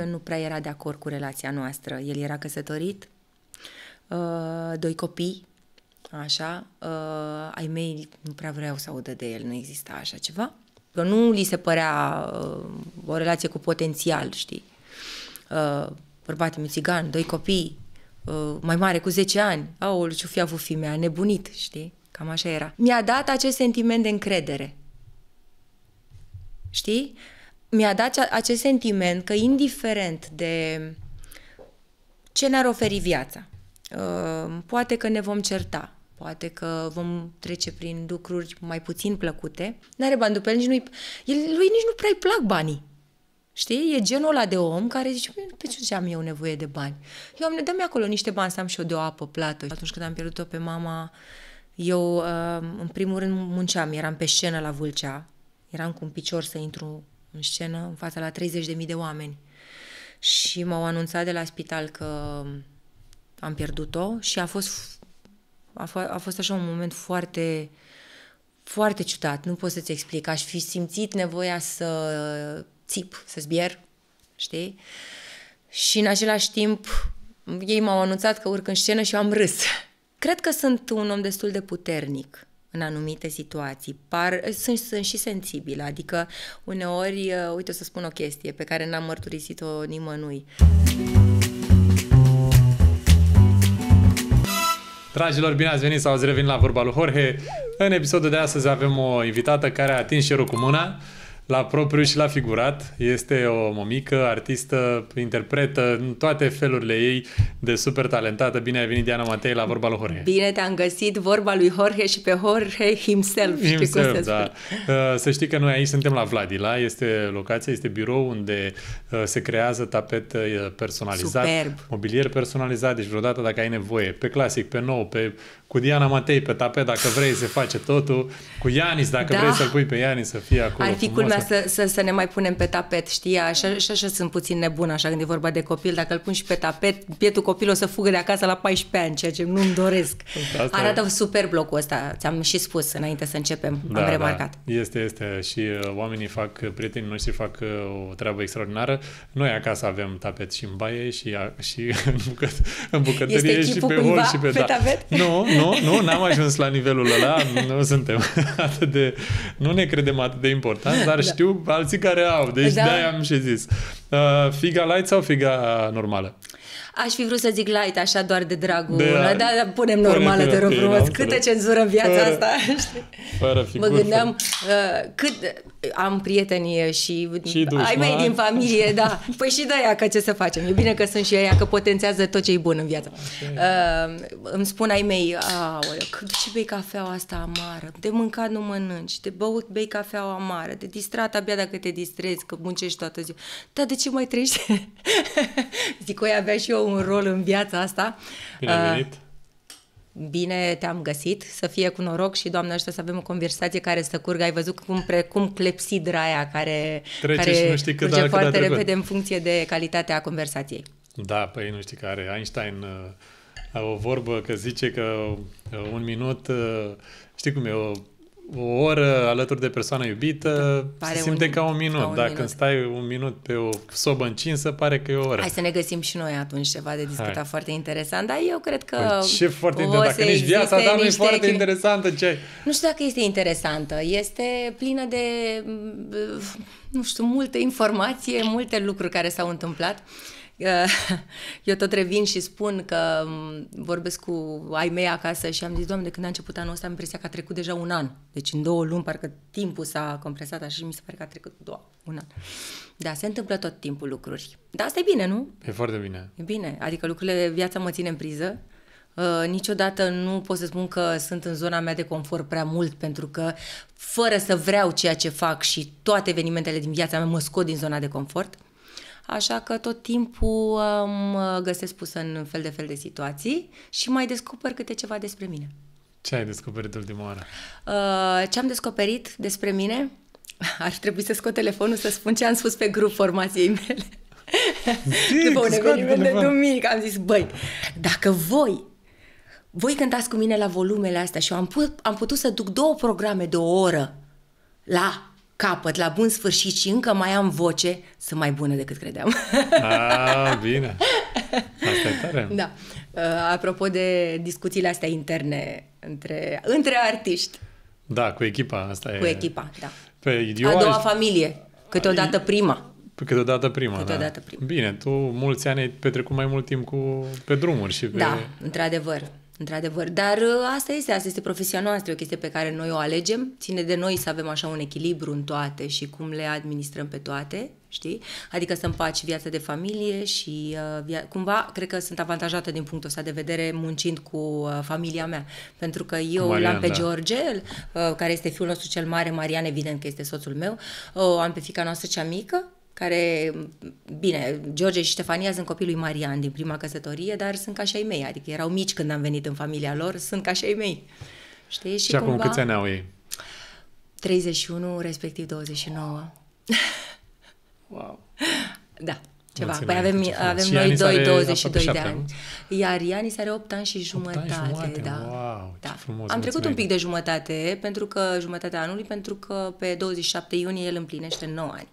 nimeni nu prea era de acord cu relația noastră. El era căsătorit, uh, doi copii, așa, uh, ai mei nu prea vreau să audă de el, nu exista așa ceva. Că nu li se părea uh, o relație cu potențial, știi. Uh, bărbat țigan, doi copii, uh, mai mare cu 10 ani, au ce fi avut fimea, nebunit, știi? Cam așa era. Mi-a dat acest sentiment de încredere. Știi? mi-a dat acest sentiment că indiferent de ce ne-ar oferi viața, uh, poate că ne vom certa, poate că vom trece prin lucruri mai puțin plăcute, n-are bani după el, nici nu-i, el, lui nici nu prea-i plac banii. Știi? E genul ăla de om care zice, păi, pe ce am eu nevoie de bani? Eu am, dă-mi acolo niște bani să am și eu de o apă plată. Atunci când am pierdut-o pe mama, eu, uh, în primul rând, munceam, eram pe scenă la Vâlcea, eram cu un picior să intru în scenă în fața la 30.000 de oameni. Și m-au anunțat de la spital că am pierdut-o și a fost, a, f- a fost așa un moment foarte, foarte ciudat. Nu pot să-ți explic. Aș fi simțit nevoia să țip, să zbier, știi? Și în același timp ei m-au anunțat că urc în scenă și am râs. Cred că sunt un om destul de puternic în anumite situații. Par, sunt, sunt și sensibilă, adică uneori, uh, uite, o să spun o chestie pe care n-am mărturisit-o nimănui. Dragilor, bine ați venit sau ați revenit la vorba lui Jorge. În episodul de astăzi avem o invitată care a atins șerul cu mâna la propriu și la figurat. Este o mămică, artistă, interpretă, în toate felurile ei, de super talentată. Bine ai venit, Diana Matei, la Vorba lui Jorge. Bine te-am găsit, Vorba lui Jorge și pe Jorge himself. Himself, știi cum să da. Uh, să știi că noi aici suntem la Vladila, este locația, este birou unde uh, se creează tapet uh, personalizat, Superb. mobilier personalizat, deci vreodată dacă ai nevoie, pe clasic, pe nou, pe cu Diana Matei pe tapet, dacă vrei, se face totul. Cu Ianis, dacă da. vrei să-l pui pe Ianis să fie acolo. Ar fi culmea să, să, să ne mai punem pe tapet, știi? Așa, și așa sunt puțin nebun, așa, când e vorba de copil. Dacă îl pun și pe tapet, pietul copil o să fugă de acasă la 14 ani, ceea ce nu-mi doresc. Asta Arată e. super blocul ăsta, ți-am și spus înainte să începem, da, am da. remarcat. Da. Este, este. Și uh, oamenii fac, uh, prietenii noștri fac uh, o treabă extraordinară. Noi acasă avem tapet și în baie și, a, și în, bucăt, în bucătărie este și pe hol și pe, pe da. tapet? Nu, nu, nu, n-am ajuns la nivelul ăla, nu suntem atât de, nu ne credem atât de important, dar da. Deci știu pe alții care au. Deci da. de-aia am și zis. Uh, figa light sau figa normală? Aș fi vrut să zic light, așa doar de dragul. De, da, da, punem normală, te rog frumos. Câtă cenzură în viața fără, asta. Știi? Fără figuri, mă gândeam fără. Uh, cât, am prieteni și, și dușman. ai mei din familie, da. Păi și de aia, că ce să facem? E bine că sunt și aia, că potențează tot ce e bun în viață. Uh, îmi spun ai mei, aoleu, că de ce bei cafeaua asta amară? De mâncat nu mănânci, de băut bei cafeaua amară, de distrat abia dacă te distrezi, că muncești toată ziua. Dar de ce mai trăiești? Zic, oi, avea și eu un rol în viața asta. Bine uh, venit. Eh, Bine te-am găsit, să fie cu noroc și, Doamne ajută, să avem o conversație care să curgă. Ai văzut cum, precum clepsidra aia care trece care și nu știi cât, da, foarte cât repede în funcție de calitatea conversației. Da, păi nu știi care. Einstein uh, o vorbă că zice că uh, un minut, uh, știi cum e, o o oră alături de persoana iubită da, pare se simte un, ca un minut. Ca un Dacă minut. stai un minut pe o sobă încinsă, pare că e o oră. Hai să ne găsim și noi atunci ceva de discutat Hai. foarte interesant, dar eu cred că păi ce foarte interesant? Dacă nici viața ta nu e foarte chim... interesantă, ce Nu știu dacă este interesantă. Este plină de, mm, nu știu, multe informație, multe lucruri care s-au întâmplat. Uh, eu tot revin și spun că vorbesc cu ai mei acasă și am zis, Doamne, când a început anul ăsta am impresia că a trecut deja un an. Deci în două luni parcă timpul s-a compresat așa și mi se pare că a trecut două, da, un an. Da, se întâmplă tot timpul lucruri. Dar asta e bine, nu? E foarte bine. E bine. Adică lucrurile, viața mă ține în priză. Uh, niciodată nu pot să spun că sunt în zona mea de confort prea mult, pentru că fără să vreau ceea ce fac și toate evenimentele din viața mea mă scot din zona de confort. Uh, așa că tot timpul mă um, găsesc pusă în fel de fel de situații și mai descoper câte ceva despre mine. Ce ai descoperit ultima oară? Uh, ce am descoperit despre mine? Ar trebui să scot telefonul să spun ce am spus pe grup formației mele. Zic, După un eveniment de duminică am zis, băi, dacă voi voi cântați cu mine la volumele astea și eu am, put, am putut să duc două programe de o oră la capăt, la bun sfârșit și încă mai am voce, sunt mai bună decât credeam. A, ah, bine. Asta e tare. Da. Uh, apropo de discuțiile astea interne între, între artiști. Da, cu echipa asta cu e. echipa, da. Pe, A doua aș... familie, câteodată prima. Câteodată prima, da. câteodată da. prima. Bine, tu mulți ani ai petrecut mai mult timp cu, pe drumuri și pe... Da, într-adevăr. Într-adevăr, dar ă, asta este, asta este profesia noastră, o chestie pe care noi o alegem. Ține de noi să avem așa un echilibru în toate și cum le administrăm pe toate, știi? Adică să împaci viața de familie și uh, via- cumva cred că sunt avantajată din punctul ăsta de vedere muncind cu uh, familia mea, pentru că eu Marian, l-am pe da. George, uh, care este fiul nostru cel mare, Marian evident că este soțul meu, uh, am pe fica noastră cea mică, care, bine, George și Ștefania sunt copilul lui Marian din prima căsătorie, dar sunt ca și ai mei, adică erau mici când am venit în familia lor, sunt ca și ai mei. Știi? Și, și cumva... acum câți ani au ei? 31, respectiv 29. Wow. da, ceva. păi avem, deci, avem noi noi doi 22 de ani. ani. Iar Ianis are 8 ani și jumătate. Ani da. Wow, da. frumos, Am trecut un pic de jumătate, pentru că jumătatea anului, pentru că pe 27 iunie el împlinește 9 ani.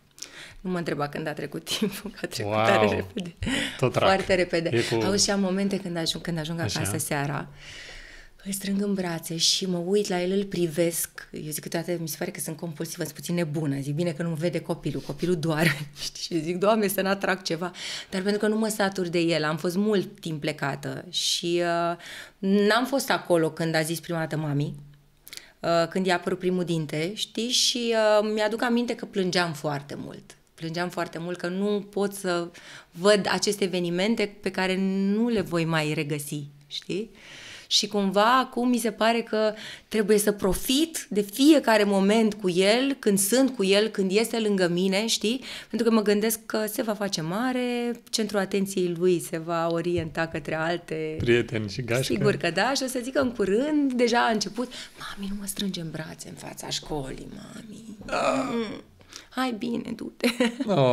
Nu mă întreba când a trecut timpul, că a trecut wow. tare repede. Tot rac. Foarte repede. cu... Auzi, și am momente când ajung, când ajung Așa. acasă seara, îl strâng în brațe și mă uit la el, îl privesc. Eu zic câteodată, mi se pare că sunt compulsivă, sunt puțin nebună. Zic, bine că nu vede copilul, copilul doar. și zic, Doamne, să n-atrag ceva. Dar pentru că nu mă satur de el, am fost mult timp plecată și uh, n-am fost acolo când a zis prima dată mami, uh, când i-a apărut primul dinte, știi? Și uh, mi-aduc aminte că plângeam foarte mult plângeam foarte mult că nu pot să văd aceste evenimente pe care nu le voi mai regăsi, știi? Și cumva acum mi se pare că trebuie să profit de fiecare moment cu el, când sunt cu el, când este lângă mine, știi? Pentru că mă gândesc că se va face mare, centrul atenției lui se va orienta către alte... Prieteni și gașcă. Sigur că da, și o să că în curând, deja a început, mami, nu mă strânge în brațe în fața școlii, mami. Ah. Mm hai bine, du-te. Oh,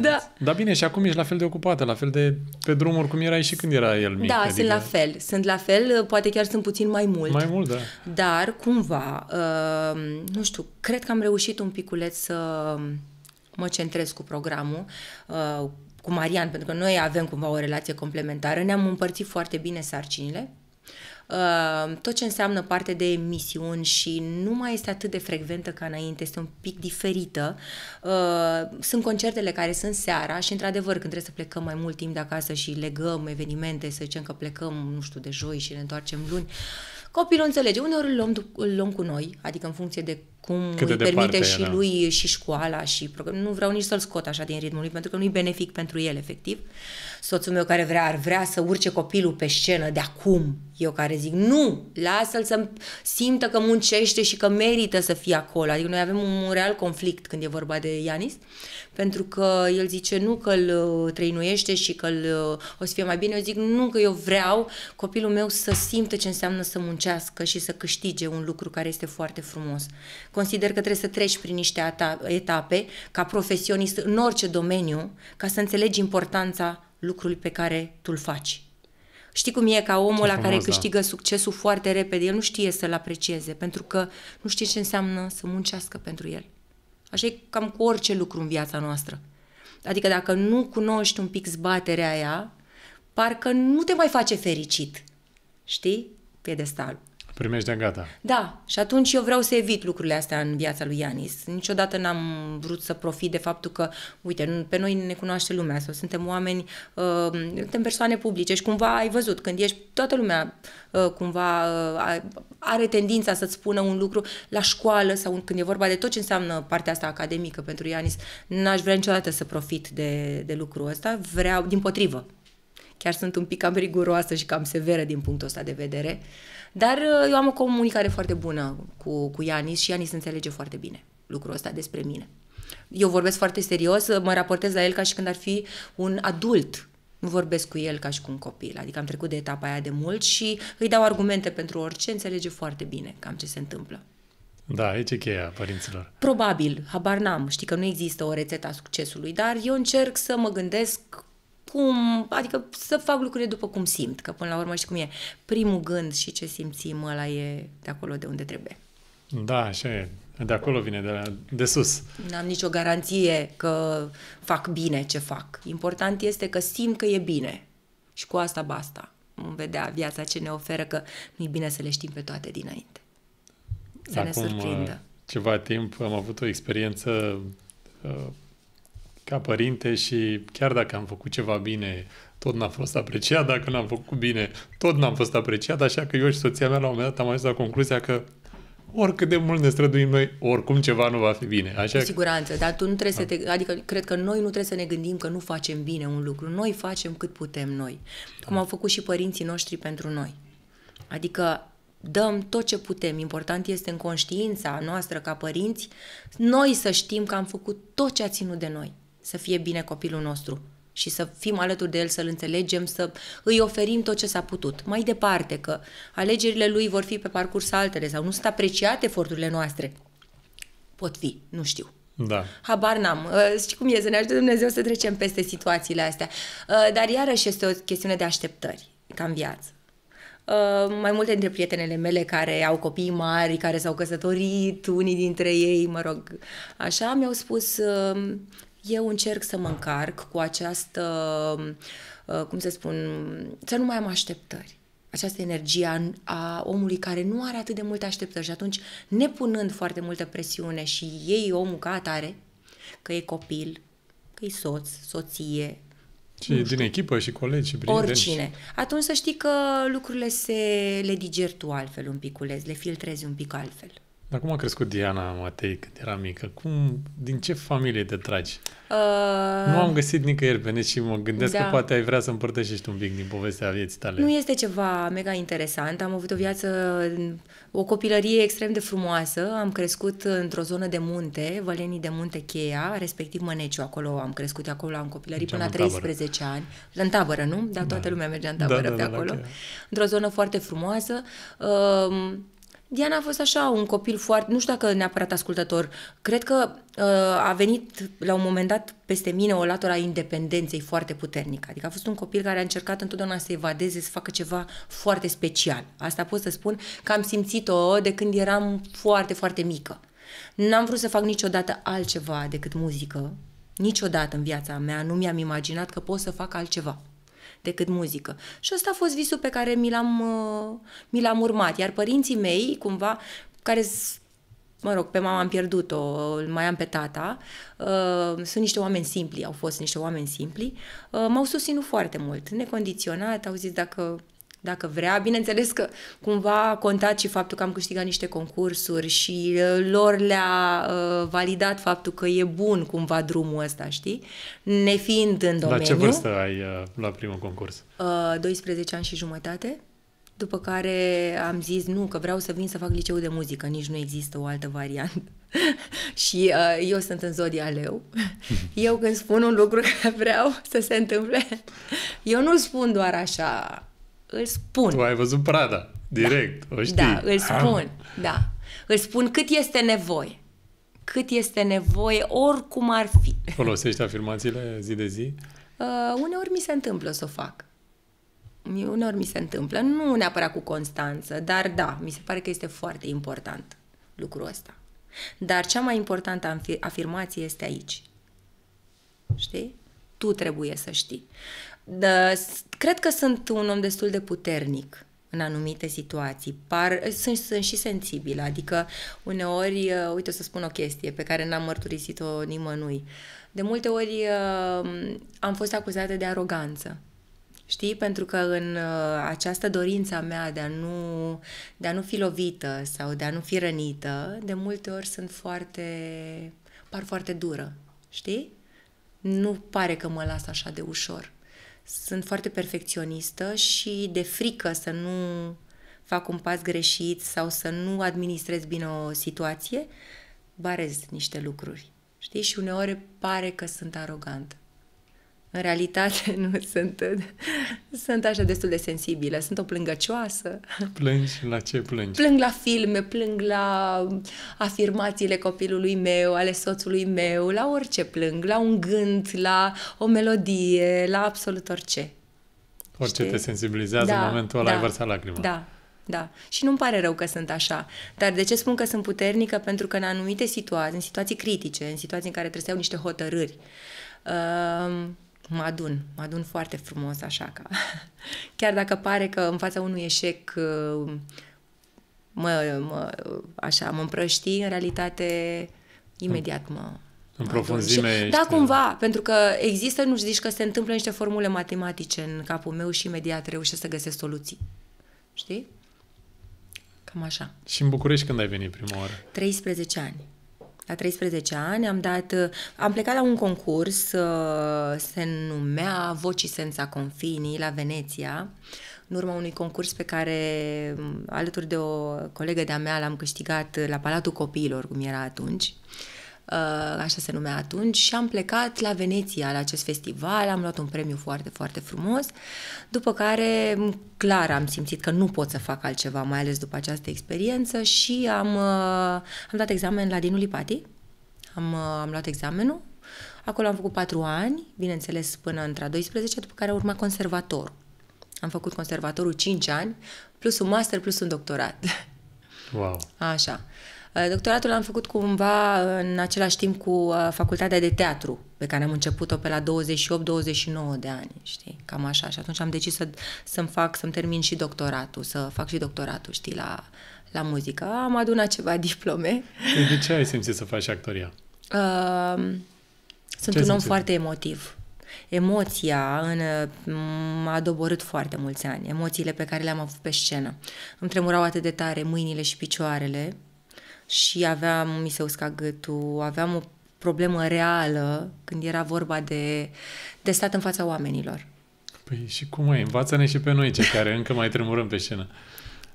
da. Dar bine, și acum ești la fel de ocupată, la fel de pe drumuri cum erai și când era el mic. Da, adică... sunt la fel. Sunt la fel, poate chiar sunt puțin mai mult. Mai mult, da. Dar, cumva, uh, nu știu, cred că am reușit un piculeț să mă centrez cu programul, uh, cu Marian, pentru că noi avem cumva o relație complementară. Ne-am împărțit foarte bine sarcinile. Ehm, tot ce înseamnă parte de emisiuni și nu mai este atât de frecventă ca înainte, este un pic diferită. Ehm, sunt concertele care sunt seara și, într-adevăr, când trebuie să plecăm mai mult timp de acasă și legăm evenimente, să zicem că plecăm, nu știu, de joi și ne întoarcem luni, copilul înțelege. Uneori îl luăm, îl luăm cu noi, adică în funcție de cum Cât de permite și era. Da. lui și școala și program. Nu vreau nici să-l scot așa din ritmul lui, pentru că nu-i benefic pentru el, efectiv. Uh, soțul meu care vrea, ar vrea să urce copilul pe scenă de acum. Eu care zic, nu, lasă-l să simtă că muncește și că merită să fie acolo. Adică noi avem un, real conflict când e vorba de Ianis, pentru că el zice nu că îl uh, trăinuiește și că uh, o să fie mai bine. Eu zic nu că eu vreau copilul meu să simtă ce înseamnă să muncească și să câștige un lucru care este foarte frumos. Consider că trebuie să treci prin niște etape ca profesionist în orice domeniu ca să înțelegi importanța lucrul pe care tu-l faci. Știi cum e ca omul la care da. câștigă da. succesul foarte repede, el nu știe să-l aprecieze, pentru că nu știe ce înseamnă să muncească pentru el. Așa e cam cu orice lucru în viața noastră. Adică dacă nu cunoști un pic zbaterea aia, parcă nu te mai face fericit. Știi? Piedestalul primești de da, gata. Da, și atunci eu vreau să evit lucrurile astea în viața lui Ianis. Niciodată n-am vrut să profit de faptul că, uite, pe noi ne cunoaște lumea sau suntem oameni, uh, suntem persoane publice și cumva ai văzut, când ești, toată lumea uh, cumva uh, are tendința să-ți spună un lucru la școală sau când e vorba de tot ce înseamnă partea asta academică pentru Ianis, n-aș vrea niciodată să profit de, de lucrul ăsta, vreau, din potrivă, chiar sunt un pic cam riguroasă și cam severă din punctul ăsta de vedere. Uh, dar uh, eu am o comunicare foarte bună cu, cu Ianis și Ianis înțelege foarte bine lucrul ăsta despre mine. Eu vorbesc foarte serios, uh, mă raportez la el ca și când ar fi un adult. Nu vorbesc cu el ca și cu un copil, adică am trecut de etapa aia de mult și îi dau argumente pentru orice, înțelege foarte bine cam ce se întâmplă. Da, aici e cheia părinților. Probabil, habar n-am, știi că nu există o rețetă a succesului, dar eu încerc să mă gândesc cum, adică să fac lucrurile după cum simt, că până la urmă și cum e. Primul gând și ce simțim ăla e de acolo de unde trebuie. Da, așa e. De acolo vine, de, la, de sus. N-am nicio garanție că fac bine ce fac. Important este că simt că e bine. Și cu asta basta. Vom vedea viața ce ne oferă, că nu-i bine să le știm pe toate dinainte. Să Acum, ne surprindă. Uh, ceva timp am avut o experiență uh, ca părinte și chiar dacă am făcut ceva bine, tot n-am fost apreciat, dacă n-am făcut bine, tot n-am fost apreciat, așa că eu și soția mea la un moment dat am ajuns la concluzia că oricât de mult ne străduim noi, oricum ceva nu va fi bine. Așa cu siguranță, dar tu nu trebuie să da. te... Adică cred că noi nu trebuie să ne gândim că nu facem bine un lucru. Noi facem cât putem noi. Da. Cum au făcut și părinții noștri pentru noi. Adică dăm tot ce putem. Important este în conștiința noastră ca părinți, noi să știm că am făcut tot ce a ținut de noi să fie bine copilul nostru și să fim alături de el, să-l înțelegem, să îi oferim tot ce s-a putut. Mai departe, că alegerile lui vor fi pe parcurs altele sau nu sunt apreciate eforturile noastre. Pot fi, nu știu. Da. Habar n-am. Uh, știi cum e, să ne ajute Dumnezeu să trecem peste situațiile astea. Uh, dar iarăși este o chestiune de așteptări, ca în viață. Uh, mai multe dintre prietenele mele care au copii mari, care s-au căsătorit, unii dintre ei, mă rog, așa, mi-au spus uh, eu încerc să mă încarc cu această, uh, cum se spun, să nu mai am așteptări această energie a omului care nu are atât de multe așteptări și atunci, nepunând foarte multă presiune și ei omul ca atare, că e copil, că e soț, soție, și din știu. echipă și colegi și prieteni. Oricine. Atunci să știi că lucrurile se le diger tu altfel un piculeț, le filtrezi un pic altfel. Dar cum a crescut Diana Matei când era mică? Cum, din ce familie te tragi? Uh... Nu am găsit nicăieri pe net și mă gândesc da. că poate ai vrea să împărtășești un pic din povestea vieții tale. Nu este ceva mega interesant. Am avut o viață, o copilărie extrem de frumoasă. Am crescut într-o zonă de munte, Vălenii de Munte Cheia, respectiv Măneciu, acolo am crescut, acolo am copilărit până la 13 tabără. ani. În tabără, nu? Dar toată da. lumea mergea în da, tabără da, da, acolo. da, acolo. Da, într-o zonă foarte frumoasă. Uh, Diana a fost așa un copil foarte, nu știu dacă neapărat ascultător, cred că uh, a venit la un moment dat peste mine o latura independenței foarte puternică. Adică a fost un copil care a încercat întotdeauna să evadeze, să facă ceva foarte special. Asta pot să spun că am simțit-o de când eram foarte, foarte mică. N-am vrut să fac niciodată altceva decât muzică. Niciodată în viața mea nu mi-am imaginat că pot să fac altceva decât muzică. Și ăsta a fost visul pe care mi l-am, uh, mi l-am urmat. Iar părinții mei, cumva, care mă rog, pe mama am pierdut-o, mai am pe tata, uh, sunt niște oameni simpli, au fost niște oameni simpli, uh, m-au susținut foarte mult, necondiționat, au zis dacă dacă vrea. Bineînțeles că cumva a contat și faptul că am câștigat niște concursuri și uh, lor le-a uh, validat faptul că e bun cumva drumul ăsta, știi? Ne fiind în domeniu. La ce vârstă ai uh, la primul concurs? 12 ani și jumătate. După care am zis, nu, că vreau să vin să fac liceu de muzică, nici nu există o altă variantă. și uh, eu sunt în zodia leu. eu când spun un lucru că vreau să se întâmple, eu nu spun doar așa îl spun. Tu ai văzut prada, da. direct, da. o știi. Da, îl spun, ah. da. Îl spun cât este nevoie. Cât este nevoie, oricum ar fi. Folosești afirmațiile zi de zi? Uh, uneori mi se întâmplă să o fac. Uneori mi se întâmplă, nu neapărat cu constanță, dar da, mi se pare că este foarte important lucrul ăsta. Dar cea mai importantă afirmație este aici. Știi? Tu trebuie să știi. Da, cred că sunt un om destul de puternic în anumite situații. Par, sunt, sunt și sensibilă, adică uneori, uh, uite o să spun o chestie pe care n-am mărturisit-o nimănui. De multe ori uh, am fost acuzată de aroganță. Știi? Pentru că în uh, această dorință a mea de a, nu, de a nu fi lovită sau de a nu fi rănită, de multe ori sunt foarte... par foarte dură. Știi? Nu pare că mă las așa de ușor sunt foarte perfecționistă și de frică să nu fac un pas greșit sau să nu administrez bine o situație, barez niște lucruri. Știi? Și uneori pare că sunt arogantă. În realitate nu sunt, sunt așa destul de sensibilă, sunt o plângăcioasă. Plângi? La ce plângi? Plâng la filme, plâng la afirmațiile copilului meu, ale soțului meu, la orice plâng, la un gând, la o melodie, la absolut orice. Orice Știi? te sensibilizează da, în momentul ăla da, ai vărsat lacrima. Da, da. Și nu-mi pare rău că sunt așa. Dar de ce spun că sunt puternică? Pentru că în anumite situații, în situații critice, în situații în care trebuie să iau niște hotărâri, uh, mă adun, mă adun foarte frumos așa ca... Chiar dacă pare că în fața unui eșec uh, mă, mă, așa, mă împrăștii în realitate imediat mă, în profunzime. Ești... Da, cumva, pentru că există, nu zici că se întâmplă niște formule matematice în capul meu și imediat reușesc să găsesc soluții. Știi? Cam așa. Și în București când ai venit prima oară? 13 ani la 13 ani am dat, am plecat la un concurs, uh, se numea Voci Senza Confini la Veneția, în urma unui concurs pe care um, alături de o colegă de-a mea l-am câștigat la Palatul Copiilor, cum era atunci. Uh, Uh, așa se numea atunci, și am plecat la Veneția, la acest festival, am luat un premiu foarte, foarte frumos, după care clar am simțit că nu pot să fac altceva, mai ales după această experiență și am, uh, am dat examen la Dinul Lipati, am, uh, am luat examenul, acolo am făcut patru ani, bineînțeles până între 12, după care urma conservator Am făcut conservatorul 5 ani, plus un master, plus un doctorat. Wow. Așa. Uh, doctoratul l-am făcut cumva în același timp cu uh, facultatea de teatru, pe care am început-o pe la 28-29 de ani, știi, cam așa. Și atunci am decis să, să-mi fac, să-mi termin și doctoratul, să fac și doctoratul, știi, la, la muzică. Am adunat ceva diplome. Păi de ce ai simțit să faci actoria? Uh, sunt ce un om foarte emotiv emoția în, m-a doborât foarte mulți ani, emoțiile pe care le-am avut pe scenă. Îmi tremurau atât de tare mâinile și picioarele, și aveam, mi se usca gâtul, aveam o problemă reală când era vorba de, de stat în fața oamenilor. Păi și cum e? Învață-ne și pe noi, cei care încă mai tremurăm pe scenă.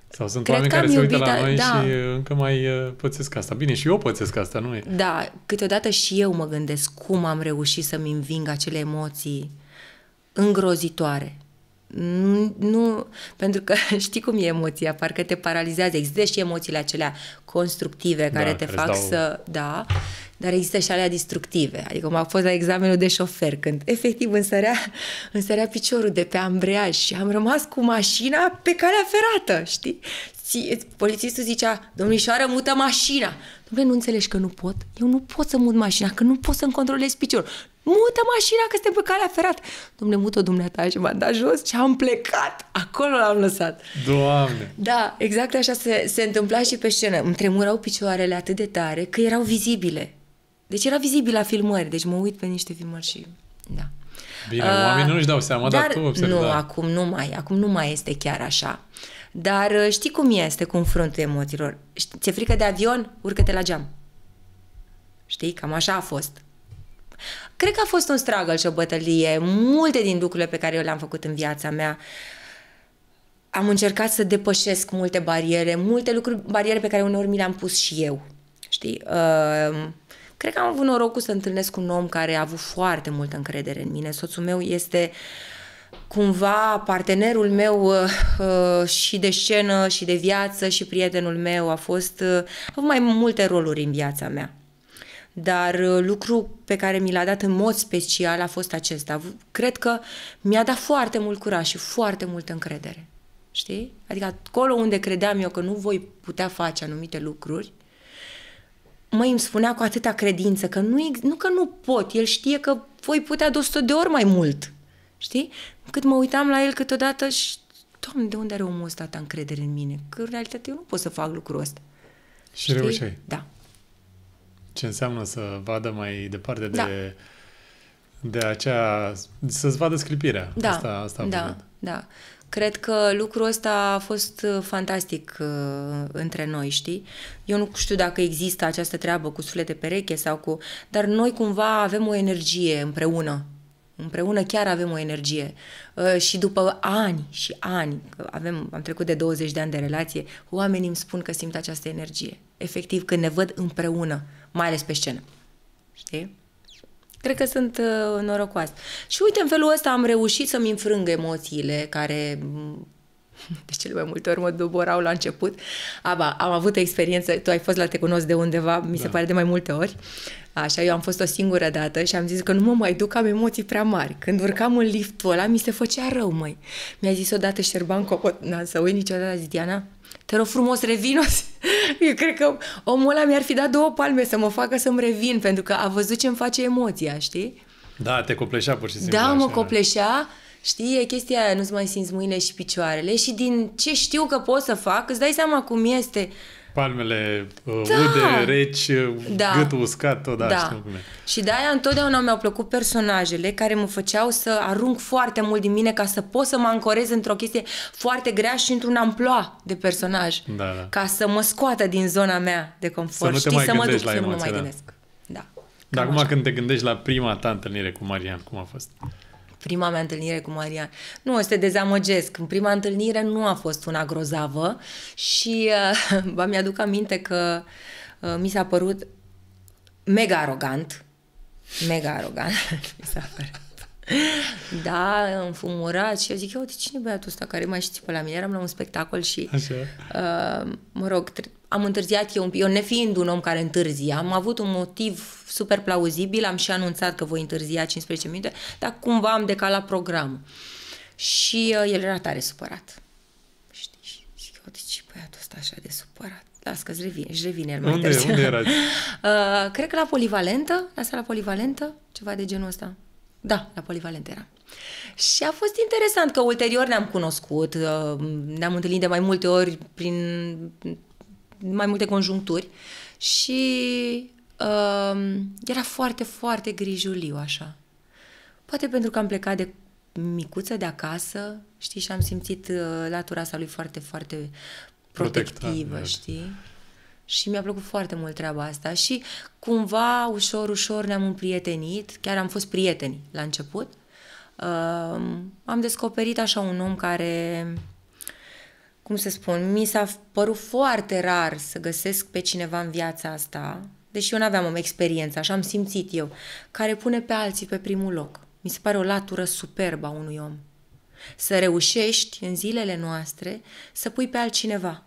Sau sunt Cred oameni care se uită la noi da. și uh, încă mai uh, pățesc asta. Bine, și eu pățesc asta, nu e? Da, câteodată și eu mă gândesc cum am reușit să-mi înving acele emoții îngrozitoare nu, pentru că știi cum e emoția, parcă te paralizează. Există și emoțiile acelea constructive da, care da, te care fac dau... să... Da, dar există și alea destructive. Adică m-a fost la examenul de șofer când efectiv însărea, însărea piciorul de pe ambreiaj și am rămas cu mașina pe calea ferată, știi? Polițistul zicea, domnișoară, mută mașina. Dom'le, nu înțelegi că nu pot? Eu nu pot să mut mașina, că nu pot să-mi controlez piciorul mută mașina că suntem pe calea ferată. Domnule, mută dumneata și m a dat jos și am plecat. Acolo l-am lăsat. Doamne! Da, exact așa se, se întâmpla și pe scenă. Îmi tremurau picioarele atât de tare că erau vizibile. Deci era vizibil la filmări, deci mă uit pe niște filmări și... Da. Bine, uh, oamenii nu-și dau seama, dar, dar tu observi, Nu, da. acum nu mai, acum nu mai este chiar așa. Dar uh, știi cum este confruntul emoțiilor? Ți-e frică de avion? Urcă-te la geam. Știi? Cam așa a fost. Cred că a fost un struggle și o bătălie. Multe din lucrurile pe care eu le-am făcut în viața mea am încercat să depășesc multe bariere, multe lucruri, bariere pe care uneori mi le-am pus și eu. Știi? Uh, cred că am avut norocul să întâlnesc un om care a avut foarte multă încredere în mine. Soțul meu este cumva partenerul meu uh, și de scenă și de viață și prietenul meu a fost uh, a avut mai multe roluri în viața mea. Dar uh, lucru pe care mi l-a dat în mod special a fost acesta. Cred că mi-a dat foarte mult curaj și foarte multă încredere. Știi? Adică acolo unde credeam eu că nu voi putea face anumite lucruri, mă îmi spunea cu atâta credință că nu, nu că nu pot, el știe că voi putea de 100 de ori mai mult. Știi? Cât mă uitam la el câteodată și, doamne, de unde are omul ăsta atâta încredere în mine? Că în realitate eu nu pot să fac lucrul ăsta. Și reușeai. Da ce înseamnă să vadă mai departe de, da. de acea... să-ți vadă sclipirea. Da, asta, asta da, da. Cred că lucrul ăsta a fost uh, fantastic uh, între noi, știi? Eu nu știu dacă există această treabă cu suflete pereche sau cu... Dar noi cumva avem o energie împreună. Împreună chiar avem o energie. Uh, și după ani și ani, că avem, am trecut de 20 de ani de relație, oamenii îmi spun că simt această energie. Efectiv, când ne văd împreună, mai ales pe scenă. Știi? Cred că sunt uh, norocoasă. Și uite, în felul ăsta am reușit să-mi înfrâng emoțiile care mm, de cele mai multe ori mă doborau la început. Aba, am avut o experiență, tu ai fost la Te Cunosc de undeva, mi da. se pare de mai multe ori. Așa, eu am fost o singură dată și am zis că nu mă mai duc, am emoții prea mari. Când urcam în liftul ăla, mi se făcea rău, măi. Mi-a zis odată șerban copot, n-am să uit niciodată, zis Diana, te rog frumos, revin. Eu cred că omul ăla mi-ar fi dat două palme să mă facă să-mi revin, pentru că a văzut ce-mi face emoția, știi? Da, te copleșea pur și simplu. Da, mă așa. copleșea. Știi, e chestia aia, nu-ți mai simți mâinile și picioarele și din ce știu că pot să fac, îți dai seama cum este. Uh, palmele uh, da. ude, reci, da. gâtul uscat, tot da, da. știu cum e. Și de-aia întotdeauna mi-au plăcut personajele care mă făceau să arunc foarte mult din mine ca să pot să mă ancorez într-o chestie foarte grea și într-un amploa de personaj. Da, da. Ca să mă scoată din zona mea de confort. Să nu te Știi, mai să mă duc, la să nu mă mai da. gândesc. Da. Dar acum așa. când te gândești la prima ta întâlnire cu Marian, cum a fost? prima mea întâlnire cu Marian. Nu, o să te dezamăgesc. În prima întâlnire nu a fost una grozavă și uh, mi-aduc aminte că uh, mi s-a părut mega arogant. Mega arogant. mi s-a părut. Da, înfumurat și eu zic, uite, de cine e băiatul ăsta care mai știi pe la mine? Eram la un spectacol și, Așa. Uh, mă rog, tre- am întârziat eu, eu nefiind un om care întârzie, am avut un motiv super plauzibil, am și anunțat că voi întârzia 15 minute, dar cumva am decalat programul. Și uh, el era tare supărat. Știi? Și și eu, de ce băiatul ăsta așa de supărat? Las că își revine, își revine el mai unde, târziu. Unde erați? Uh, cred că la Polivalentă, la sala Polivalentă, ceva de genul ăsta. Da, la Polivalentă era. Și a fost interesant că ulterior ne-am cunoscut, uh, ne-am întâlnit de mai multe ori prin mai multe conjuncturi și uh, era foarte, foarte grijuliu așa. Poate pentru că am plecat de micuță de acasă, știi, și am simțit uh, latura asta lui foarte, foarte protectivă, Protectat, da. știi? Și mi-a plăcut foarte mult treaba asta și cumva ușor, ușor ne-am împrietenit, chiar am fost prieteni la început. Uh, am descoperit așa un om care cum să spun, mi s-a părut foarte rar să găsesc pe cineva în viața asta, deși eu n-aveam o experiență, așa am simțit eu, care pune pe alții pe primul loc. Mi se pare o latură superbă a unui om. Să reușești în zilele noastre să pui pe altcineva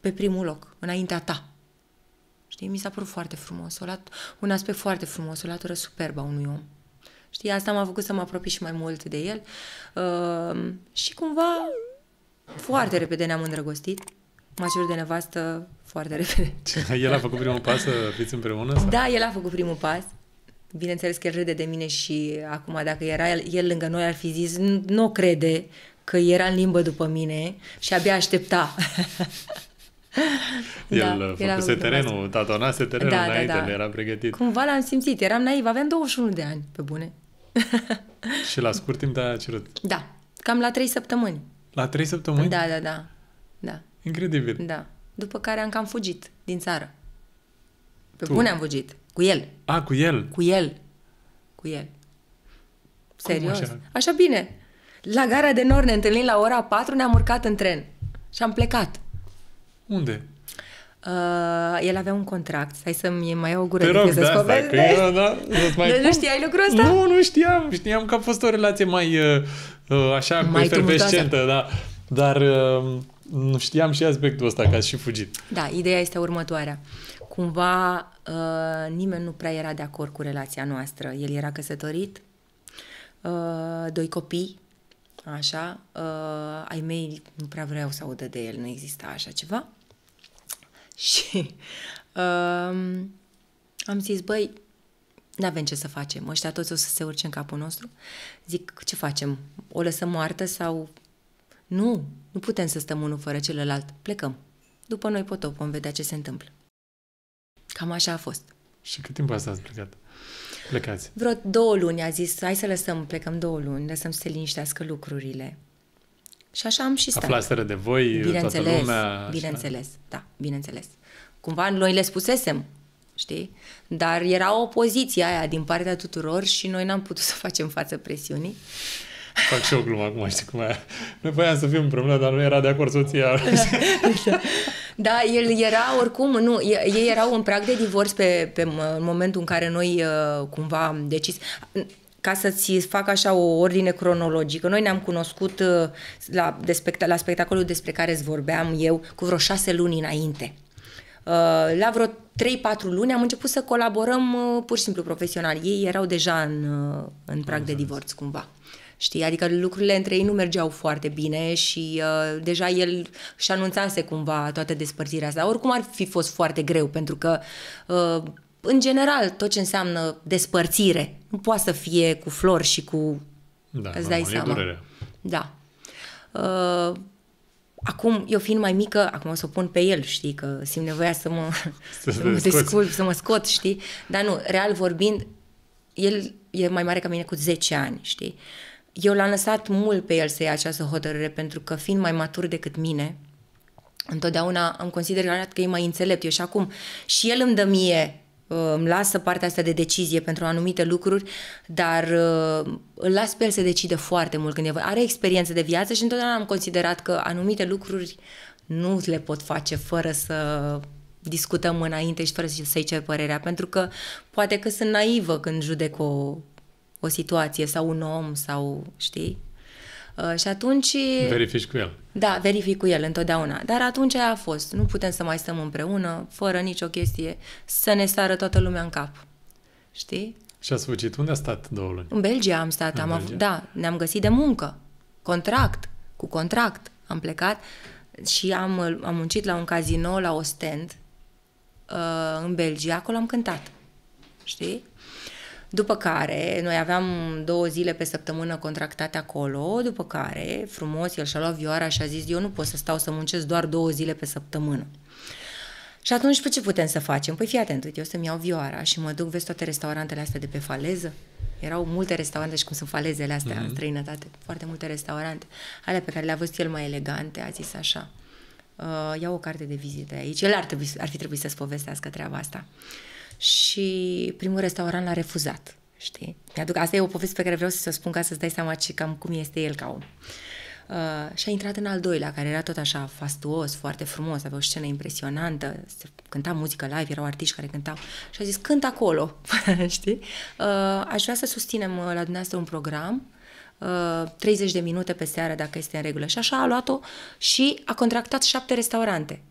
pe primul loc, înaintea ta. Știi, mi s-a părut foarte frumos, o lat- un aspect foarte frumos, o latură superbă a unui om. Știi, asta m-a făcut să mă apropii și mai mult de el uh, și cumva foarte repede ne-am îndrăgostit. M-a cerut de nevastă foarte repede. el a făcut primul pas să fiți împreună? Sau? Da, el a făcut primul pas. Bineînțeles că el râde de mine și acum dacă era el, el lângă noi ar fi zis nu crede că era în limbă după mine și abia aștepta. El da, făcuse terenul, tatonase terenul da, da înainte, da, da. era pregătit. Cumva l-am simțit, eram naiv, aveam 21 de ani, pe bune. și la scurt timp te-a cerut. Da, cam la 3 săptămâni. La trei săptămâni? Da, da, da. da. Incredibil. Da. După care am cam fugit din țară. Pe tu. bune am fugit. Cu el. A, cu el? Cu el. Cu el. Cum Serios. așa? așa bine. La gara de nord ne întâlnim la ora 4, ne-am urcat în tren. Și am plecat. Unde? Uh, el avea un contract. Hai să-mi mai iau o gură rog, de da, că era, da, mai... nu știai lucrul ăsta? Nu, nu știam. Știam că a fost o relație mai uh, uh așa, mai efervescentă, da. Dar uh, știam și aspectul ăsta, că ați și fugit. Da, ideea este următoarea. Cumva uh, nimeni nu prea era de acord cu relația noastră. El era căsătorit, uh, doi copii, așa, uh, ai mei nu prea vreau să audă de el, nu exista așa ceva. Și um, am zis, băi, nu avem ce să facem. Ăștia toți o să se urce în capul nostru. Zic, ce facem? O lăsăm moartă sau... Nu, nu putem să stăm unul fără celălalt. Plecăm. După noi potop, vom vedea ce se întâmplă. Cam așa a fost. Și cât timp asta ați plecat? Plecați? Vreo două luni a zis, hai să lăsăm, plecăm două luni, lăsăm să se liniștească lucrurile. Și așa am și stat. Aflaseră de voi, bineînțeles, toată lumea. Bineînțeles, da, bineînțeles. Cumva noi le spusesem, știi? Dar era o poziție aia din partea tuturor și noi n-am putut să facem față presiunii. Fac și o glumă acum, știi cum e. Noi voiam să fim împreună, dar nu era de acord soția. da, el era oricum, nu, ei erau în prag de divorț pe, pe momentul în care noi uh, cumva am decis ca să-ți fac așa o ordine cronologică, noi ne-am cunoscut uh, la, de spect- la spectacolul despre care îți vorbeam eu cu vreo șase luni înainte. Uh, la vreo 3-4 luni am început să colaborăm uh, pur și simplu profesional. Ei erau deja în, în prag de divorț cumva. Știi, adică lucrurile între ei nu mergeau foarte bine și uh, deja el și anunțase cumva toată despărțirea asta. Oricum ar fi fost foarte greu pentru că uh, în general, tot ce înseamnă despărțire, nu poate să fie cu flori și cu... Da, îți dai seama. Da. Uh, acum, eu fiind mai mică, acum o să o pun pe el, știi, că simt nevoia să mă, să să mă desculp, să mă scot, știi? Dar nu, real vorbind, el e mai mare ca mine cu 10 ani, știi? Eu l-am lăsat mult pe el să ia această hotărâre, pentru că fiind mai matur decât mine, întotdeauna am considerat că e mai înțelept. Eu și acum, și el îmi dă mie îmi lasă partea asta de decizie pentru anumite lucruri, dar uh, îl las pe el să decide foarte mult când e vorba. Are experiență de viață și întotdeauna am considerat că anumite lucruri nu le pot face fără să discutăm înainte și fără să-i cer părerea, pentru că poate că sunt naivă când judec o, o situație sau un om sau, știi? Uh, și atunci... Verifici cu el. Da, verific cu el întotdeauna. Dar atunci aia a fost. Nu putem să mai stăm împreună, fără nicio chestie, să ne sară toată lumea în cap. Știi? Și ați fugit. Unde a stat două luni? În Belgia am stat. În am Belgia. da, ne-am găsit de muncă. Contract. Cu contract. Am plecat și am, am muncit la un casino, la Ostend, uh, în Belgia. Acolo am cântat. Știi? După care, noi aveam două zile pe săptămână contractate acolo, după care, frumos, el și-a luat vioara și a zis, eu nu pot să stau să muncesc doar două zile pe săptămână. Și atunci, pe păi, ce putem să facem? Păi fii atent, eu să-mi iau vioara și mă duc, vezi toate restaurantele astea de pe faleză? Erau multe restaurante și cum sunt falezele astea mm-hmm. în mhm. străinătate, foarte multe restaurante. Alea pe care le-a văzut el mai elegante, a zis așa, uh, iau o carte de vizită aici. El ar, trebui, ar fi trebuit să-ți povestească treaba asta. Uh, și primul restaurant l-a refuzat, știi? Mi-aduc, asta e o poveste pe care vreau să o spun ca să-ți dai seama ce, cam cum este el ca om. Uh, și a intrat în al doilea, care era tot așa fastuos, foarte frumos, avea o scenă impresionantă, se cânta muzică live, erau artiști care cântau și a zis, cânt acolo, știi? Uh, aș vrea să susținem uh, la dumneavoastră un program uh, 30 de minute pe seară, dacă este în regulă. Și așa a luat-o și a contractat șapte restaurante.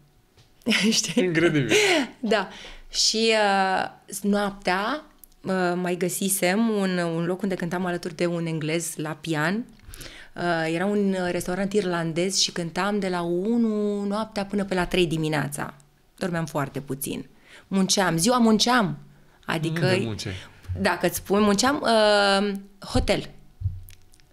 Știi? Incredibil. da. Și uh, noaptea uh, mai găsisem un, un loc unde cântam alături de un englez la pian. Uh, era un restaurant irlandez și cântam de la 1 noaptea până pe la 3 dimineața. Dormeam foarte puțin. Munceam. Ziua munceam. Adică... Unde dacă îți spun, munceam uh, hotel.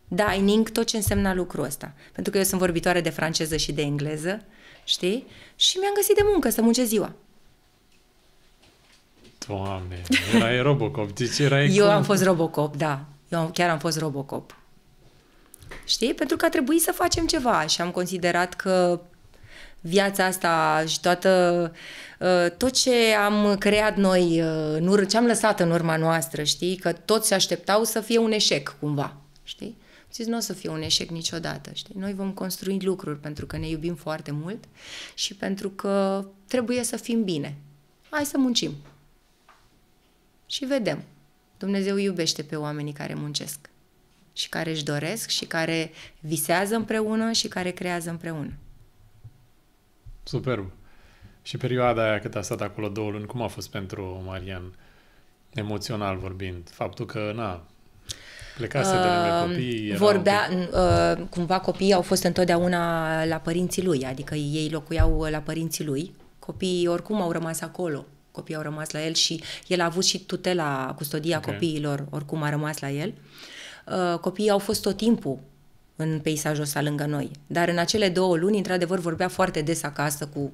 Dining, tot ce însemna lucrul ăsta. Pentru că eu sunt vorbitoare de franceză și de engleză, știi? Și mi-am găsit de muncă să muncesc ziua. Doamne, erai Robocop. Deci erai Eu cum? am fost Robocop, da. Eu chiar am fost Robocop. Știi? Pentru că a trebuit să facem ceva și am considerat că viața asta și toată, uh, tot ce am creat noi, uh, ce am lăsat în urma noastră, știi? Că toți se așteptau să fie un eșec cumva, știi? Zis, nu o să fie un eșec niciodată, știi? Noi vom construi lucruri pentru că ne iubim foarte mult și pentru că trebuie să fim bine. Hai să muncim și vedem. Dumnezeu iubește pe oamenii care muncesc și care își doresc și care visează împreună și care creează împreună. Superb. Și perioada aia cât a stat acolo două luni, cum a fost pentru Marian, emoțional vorbind? Faptul că, na, plecase uh, de lângă copii? Vorbea, uh, cumva copiii au fost întotdeauna la părinții lui, adică ei locuiau la părinții lui. Copiii oricum au rămas acolo copiii au rămas la el și el a avut și tutela, custodia okay. copiilor, oricum a rămas la el. Uh, copiii au fost tot timpul în peisajul ăsta lângă noi. Dar în acele două luni, într-adevăr, vorbea foarte des acasă cu...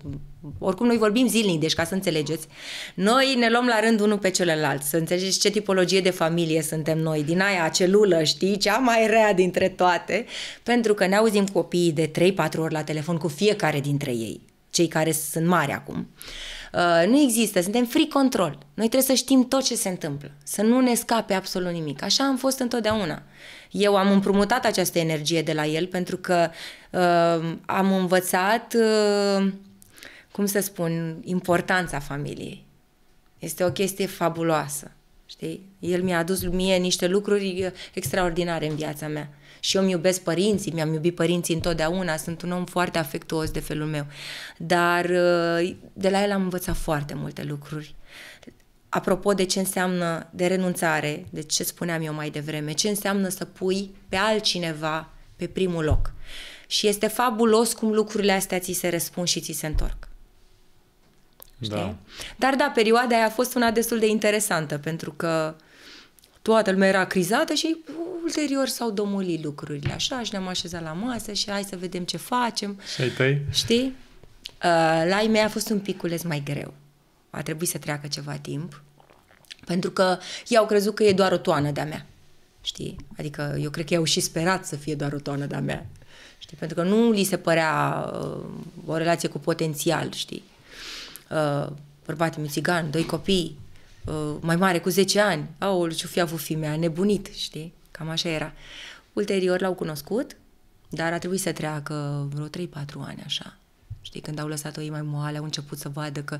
Oricum, noi vorbim zilnic, deci ca să înțelegeți, noi ne luăm la rând unul pe celălalt, să înțelegeți ce tipologie de familie suntem noi, din aia celulă, știi, cea mai rea dintre toate, pentru că ne auzim copiii de 3-4 ori la telefon cu fiecare dintre ei, cei care sunt mari acum. Uh, Uh, nu există, suntem free control. Noi trebuie să știm tot ce se întâmplă, să nu ne scape absolut nimic. Așa am fost întotdeauna. Eu am împrumutat această energie de la el pentru că uh, am învățat, uh, cum să spun, importanța familiei. Este o chestie fabuloasă. Știi? El mi-a adus mie niște lucruri uh, extraordinare în viața mea și eu îmi iubesc părinții, mi-am iubit părinții întotdeauna, sunt un om foarte afectuos de felul meu. Dar uh, de la el am învățat foarte multe lucruri. Apropo de ce înseamnă de renunțare, de ce spuneam eu mai devreme, ce înseamnă să pui pe altcineva pe primul loc. Și este fabulos cum lucrurile astea ți se răspund și ți se întorc. Da. Știi? Da. Dar da, perioada aia a fost una destul de interesantă, pentru că uh, toată lumea era crizată și ulterior s-au domolit lucrurile așa și ne-am așezat la masă și hai să vedem ce facem. Și tăi? Știi? Uh, la ei mei a fost un piculeț mai greu. A trebuit să treacă ceva timp pentru că ei au crezut că e doar o toană de-a mea. Știi? Adică eu cred că i-au și sperat să fie doar o toană de-a mea. Știi? Pentru că nu li se părea uh, o relație cu potențial, știi? Uh, bărbat mi țigan, doi copii, Uh, mai mare, cu 10 ani. Au, ce fi avut fimea, nebunit, știi? Cam așa era. Ulterior l-au cunoscut, dar a trebuit să treacă vreo 3-4 ani așa. Știi, când au lăsat-o ei mai moale, au început să vadă că,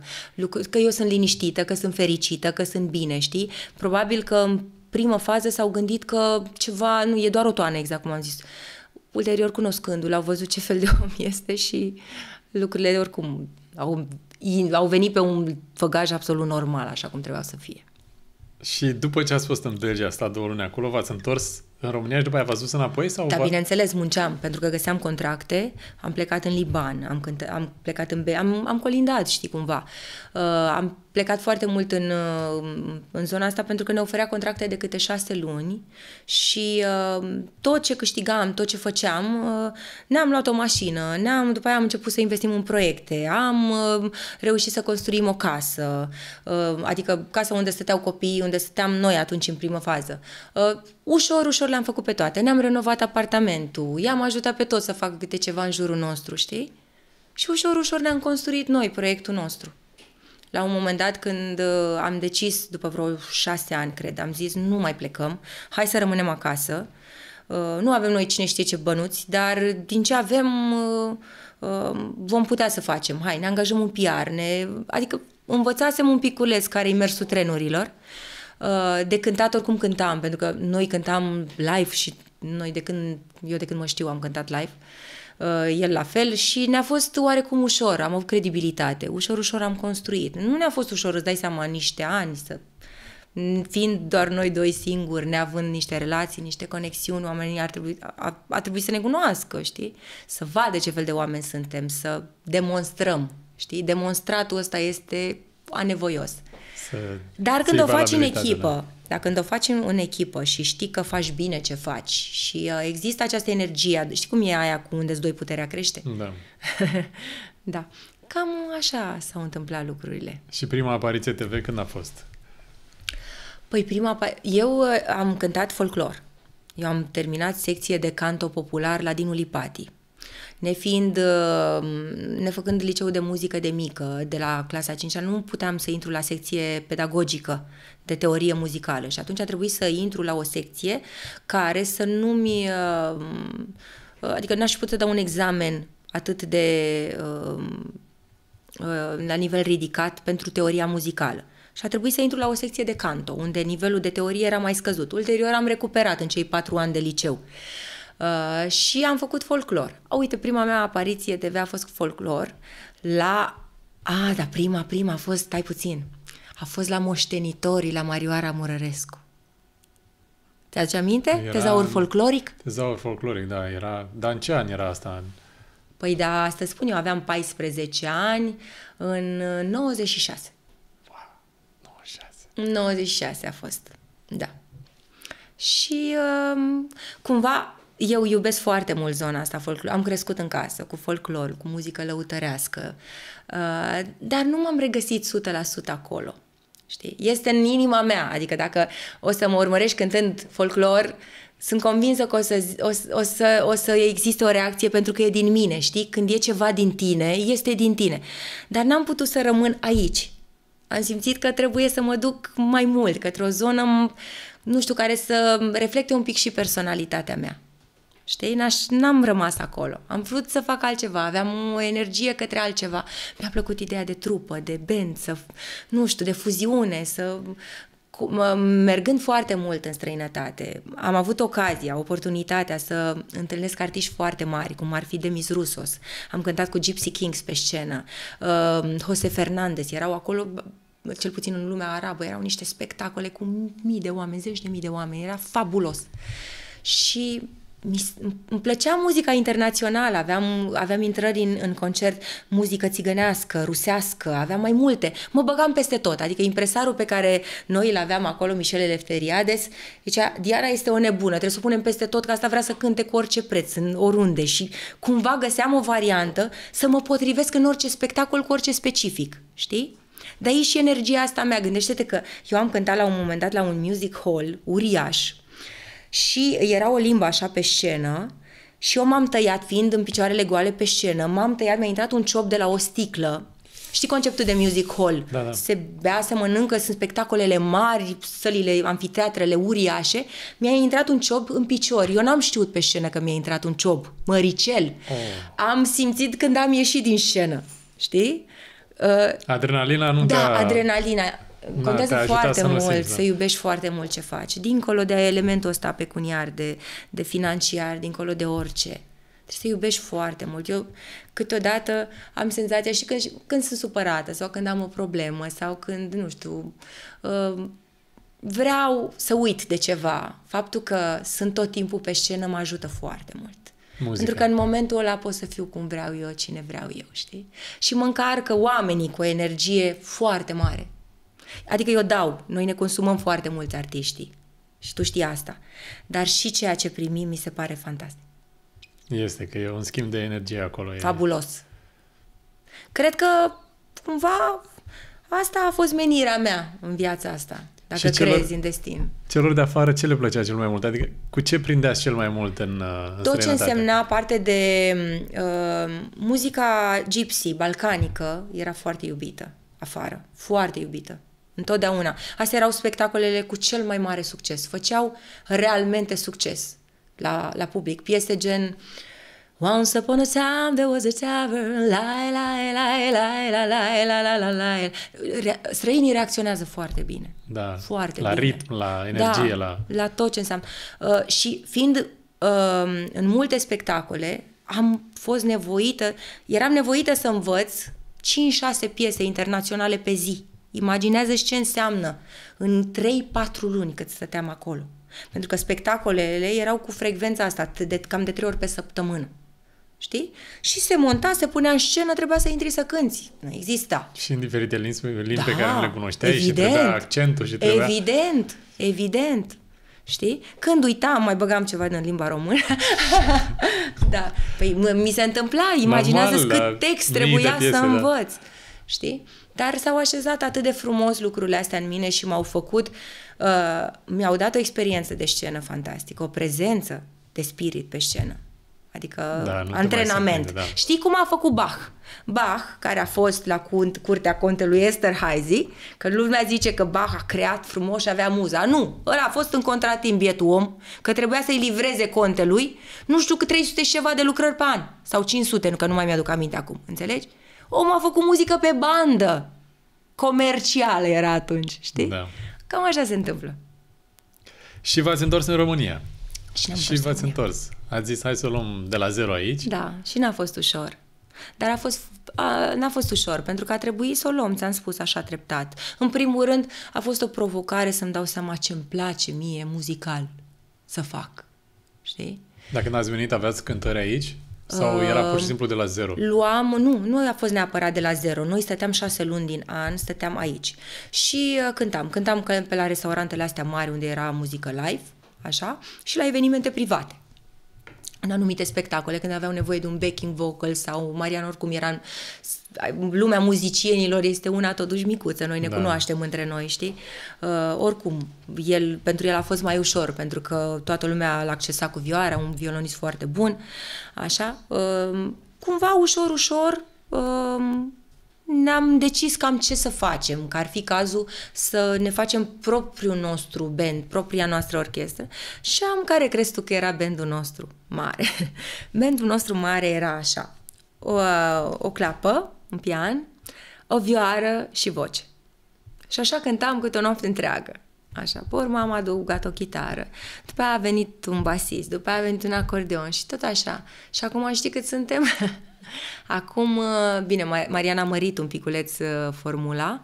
că eu sunt liniștită, că sunt fericită, că sunt bine, știi? Probabil că în primă fază s-au gândit că ceva, nu, e doar o toană, exact cum am zis. Ulterior, cunoscându-l, au văzut ce fel de om este și lucrurile oricum au au venit pe un făgaj absolut normal, așa cum trebuia să fie. Și după ce ați fost în Belgia, a stat două luni acolo, v-ați întors în România și după aia v-ați dus înapoi? Sau da, v-a... bineînțeles, munceam, pentru că găseam contracte, am plecat în Liban, am, cânt- am plecat în Be- am, am colindat, știi, cumva. Uh, am plecat foarte mult în, uh, în zona asta pentru că ne oferea contracte de câte șase luni și uh, tot ce câștigam, tot ce făceam, uh, ne-am luat o mașină, ne-am, după aia am început să investim în proiecte, am uh, reușit să construim o casă, uh, adică casa unde stăteau copiii, unde stăteam noi atunci în primă fază. Uh, ușor, ușor le-am făcut pe toate, ne-am renovat apartamentul, i-am ajutat pe toți să facă câte ceva în jurul nostru, știi? Și ușor, ușor ne-am construit noi proiectul nostru. La un moment dat când uh, am decis, după vreo șase ani, cred, am zis nu mai plecăm, hai să rămânem acasă. Uh, nu avem noi cine știe ce bănuți, dar din ce avem uh, vom putea să facem. Hai, ne angajăm un PR, ne... adică învățasem un piculeț care e mersul trenurilor. De cântat oricum cântam, pentru că noi cântam live și noi de când, eu de când mă știu am cântat live. Uh, Uh, el la fel și ne-a fost oarecum ușor, am avut credibilitate, ușor, ușor am construit. Nu ne-a fost ușor, îți dai seama, niște ani să fiind doar noi doi singuri, neavând niște relații, niște conexiuni, oamenii ar trebui, a, a trebui să ne cunoască, știi? Să vadă ce fel de oameni suntem, să demonstrăm, știi? Demonstratul ăsta este anevoios. Să Dar când o faci în echipă, da dar când o facem în echipă și știi că faci bine ce faci și uh, există această energie, știi cum e aia cu unde doi puterea crește? Da. da. Cam așa s-au întâmplat lucrurile. Și prima apariție TV când a fost? Păi prima... Eu uh, am cântat folclor. Eu am terminat secție de canto popular la Dinul Ipatii. Ne fiind, uh, ne făcând liceu de muzică de mică, de la clasa 5 nu puteam să intru la secție pedagogică de teorie muzicală și atunci a trebuit să intru la o secție care să nu-mi... Uh, uh, adică n-aș putea da un examen atât de la nivel ridicat pentru teoria muzicală. Și a trebuit să intru la o secție de canto, unde nivelul de teorie era mai scăzut. Ulterior am recuperat în cei patru ani de liceu. Uh, Uh, și am făcut folclor. A, uite, prima mea apariție TV a fost folclor la... A, da, prima, prima a fost, stai puțin, a fost la Moștenitorii, la Marioara Murărescu. Te aduce aminte? Era... Tezaur folcloric? Tezaur folcloric, da, era... Dar în ce an era asta? Păi da, asta spun eu, aveam 14 ani, în 96. Uh, wow, 96. 96 a fost, da. Și um, cumva eu iubesc foarte mult zona asta folclor. Am crescut în casă cu folclor, cu muzică lăutărească, uh, dar nu m-am regăsit 100% acolo. Știi? Este în inima mea, adică dacă o să mă urmărești cântând folclor, sunt convinsă că o să, o, o, să, o să existe o reacție pentru că e din mine, știi? Când e ceva din tine, este din tine. Dar n-am putut să rămân aici. Am simțit că trebuie să mă duc mai mult, către o zonă, nu știu, care să reflecte un pic și personalitatea mea. Știi? N-aș, n-am rămas acolo. Am vrut să fac altceva, aveam o energie către altceva. Mi-a plăcut ideea de trupă, de band, să, nu știu, de fuziune, să mergând foarte mult în străinătate, am avut ocazia, oportunitatea să întâlnesc artiști foarte mari, cum ar fi Demis Rusos. Am cântat cu Gypsy Kings pe scenă. Uh, Jose Fernandez, erau acolo cel puțin în lumea arabă, erau niște spectacole cu mii de oameni, zeci de mii de oameni, era fabulos. Și mi, îmi plăcea muzica internațională, aveam, aveam intrări în, în concert muzică țigănească, rusească, aveam mai multe, mă băgam peste tot, adică impresarul pe care noi îl aveam acolo, Michele Lefteriades, zicea, Diana este o nebună, trebuie să o punem peste tot, că asta vrea să cânte cu orice preț, în oriunde și cumva găseam o variantă să mă potrivesc în orice spectacol cu orice specific, știi? De aici și energia asta mea. Gândește-te că eu am cântat la un moment dat la un music hall uriaș, și era o limbă așa pe scenă și eu m-am tăiat, fiind în picioarele goale pe scenă, m-am tăiat, mi-a intrat un ciop de la o sticlă. Știi conceptul de music hall? Da, da. Se bea, se mănâncă, sunt spectacolele mari, sălile, amfiteatrele uriașe. Mi-a intrat un ciop în picior. Eu n-am știut pe scenă că mi-a intrat un ciop, măricel. Oh. Am simțit când am ieșit din scenă, știi? Uh, adrenalina nu da, da... adrenalina. Da, contează foarte mult, simți, da. să iubești foarte mult ce faci. Dincolo de elementul ăsta pecuniar, de, de financiar, dincolo de orice. Trebuie să iubești foarte mult. Eu câteodată am senzația și când, când sunt supărată sau când am o problemă sau când, nu știu, uh, vreau să uit de ceva. Faptul că sunt tot timpul pe scenă mă ajută foarte mult. Muzica. Pentru că în momentul ăla pot să fiu cum vreau eu, cine vreau eu, știi? Și mă încarcă oamenii cu o energie foarte mare. Adică eu dau, noi ne consumăm foarte mulți artiștii și tu știi asta. Dar și ceea ce primim mi se pare fantastic. Este că e un schimb de energie acolo. Fabulos. Cred că cumva asta a fost menirea mea în viața asta, dacă și celor, în destin. Celor de afară ce le plăcea cel mai mult? Adică cu ce prindeați cel mai mult în, uh, în Tot ce însemna parte de uh, muzica gypsy, balcanică, era foarte iubită afară, foarte iubită. Întotdeauna. Astea erau spectacolele cu cel mai mare succes. Făceau realmente succes la, la public. Piese gen Once upon a time there was a tavern, la la la la la la la la la la. Străinii reacționează foarte bine. Da. Foarte la bine. ritm, la da, energie, da, la... la tot ce înseamnă. Uh, și fiind uh, în multe spectacole, am fost nevoită, eram nevoită să învăț 5-6 piese internaționale pe zi. Imaginează-ți ce înseamnă în 3-4 luni cât stăteam acolo. Pentru că spectacolele erau cu frecvența asta, de, cam de 3 ori pe săptămână. Știi? Și se monta, se punea în scenă, trebuia să intri să cânti. Nu exista. Și în diferite limbi, limbi da, pe care nu le cunoșteai evident, și trebuia accentul și trebuia... Evident, evident. Știi? Când uitam, mai băgam ceva din limba română. da. Păi mi se întâmpla, imaginează-ți cât da. text trebuia piese, să da. învăț. Știi? Dar s-au așezat atât de frumos lucrurile astea în mine și m-au făcut, uh, mi-au dat o experiență de scenă fantastică, o prezență de spirit pe scenă. Adică da, antrenament. Prinde, da. Știi cum a făcut Bach? Bach, care a fost la cunt, curtea contelui Esterhazy, că lumea zice că Bach a creat frumos și avea muza. Nu, ăla a fost în contratim bietul om, că trebuia să-i livreze contelui, nu știu cât 300 și ceva de lucrări pe an, sau 500, nu că nu mai mi-aduc aminte acum, înțelegi? omul a făcut muzică pe bandă. Comercială era atunci, știi? Da. Cam așa se întâmplă. Și v-ați întors în România. Și, și v-ați întors. Ați zis, hai să o luăm de la zero aici. Da, și n-a fost ușor. Dar a fost, a, n-a fost ușor, pentru că a trebuit să o luăm, ți-am spus așa treptat. În primul rând, a fost o provocare să-mi dau seama ce îmi place mie muzical să fac. Știi? Dacă n-ați venit, aveați cântări aici? Sau era pur și ehm, simplu de la zero? Luam, nu, nu a fost neapărat de la zero. Noi stăteam șase luni din an, stăteam aici. Și uh, cântam. Cântam pe la restaurantele astea mari unde era muzică live, așa, și la evenimente private în anumite spectacole, când aveau nevoie de un backing vocal sau Marian oricum era în, lumea muzicienilor este una totuși micuță, noi ne da. cunoaștem între noi, știi? Uh, oricum, el, pentru el a fost mai ușor, pentru că toată lumea l-a accesat cu vioara, un violonist foarte bun, așa. Uh, cumva ușor, ușor, uh, ne-am decis cam ce să facem, că ar fi cazul să ne facem propriul nostru band, propria noastră orchestră. Și am care crezi tu că era bandul nostru mare? bandul nostru mare era așa, o, o clapă, un pian, o vioară și voce. Și așa cântam câte o noapte întreagă. Așa, pe urmă am adăugat o chitară, după aia a venit un basist, după aia a venit un acordeon și tot așa. Și acum știi cât suntem? Acum, uh, bine, Mariana a mărit un piculeț uh, formula,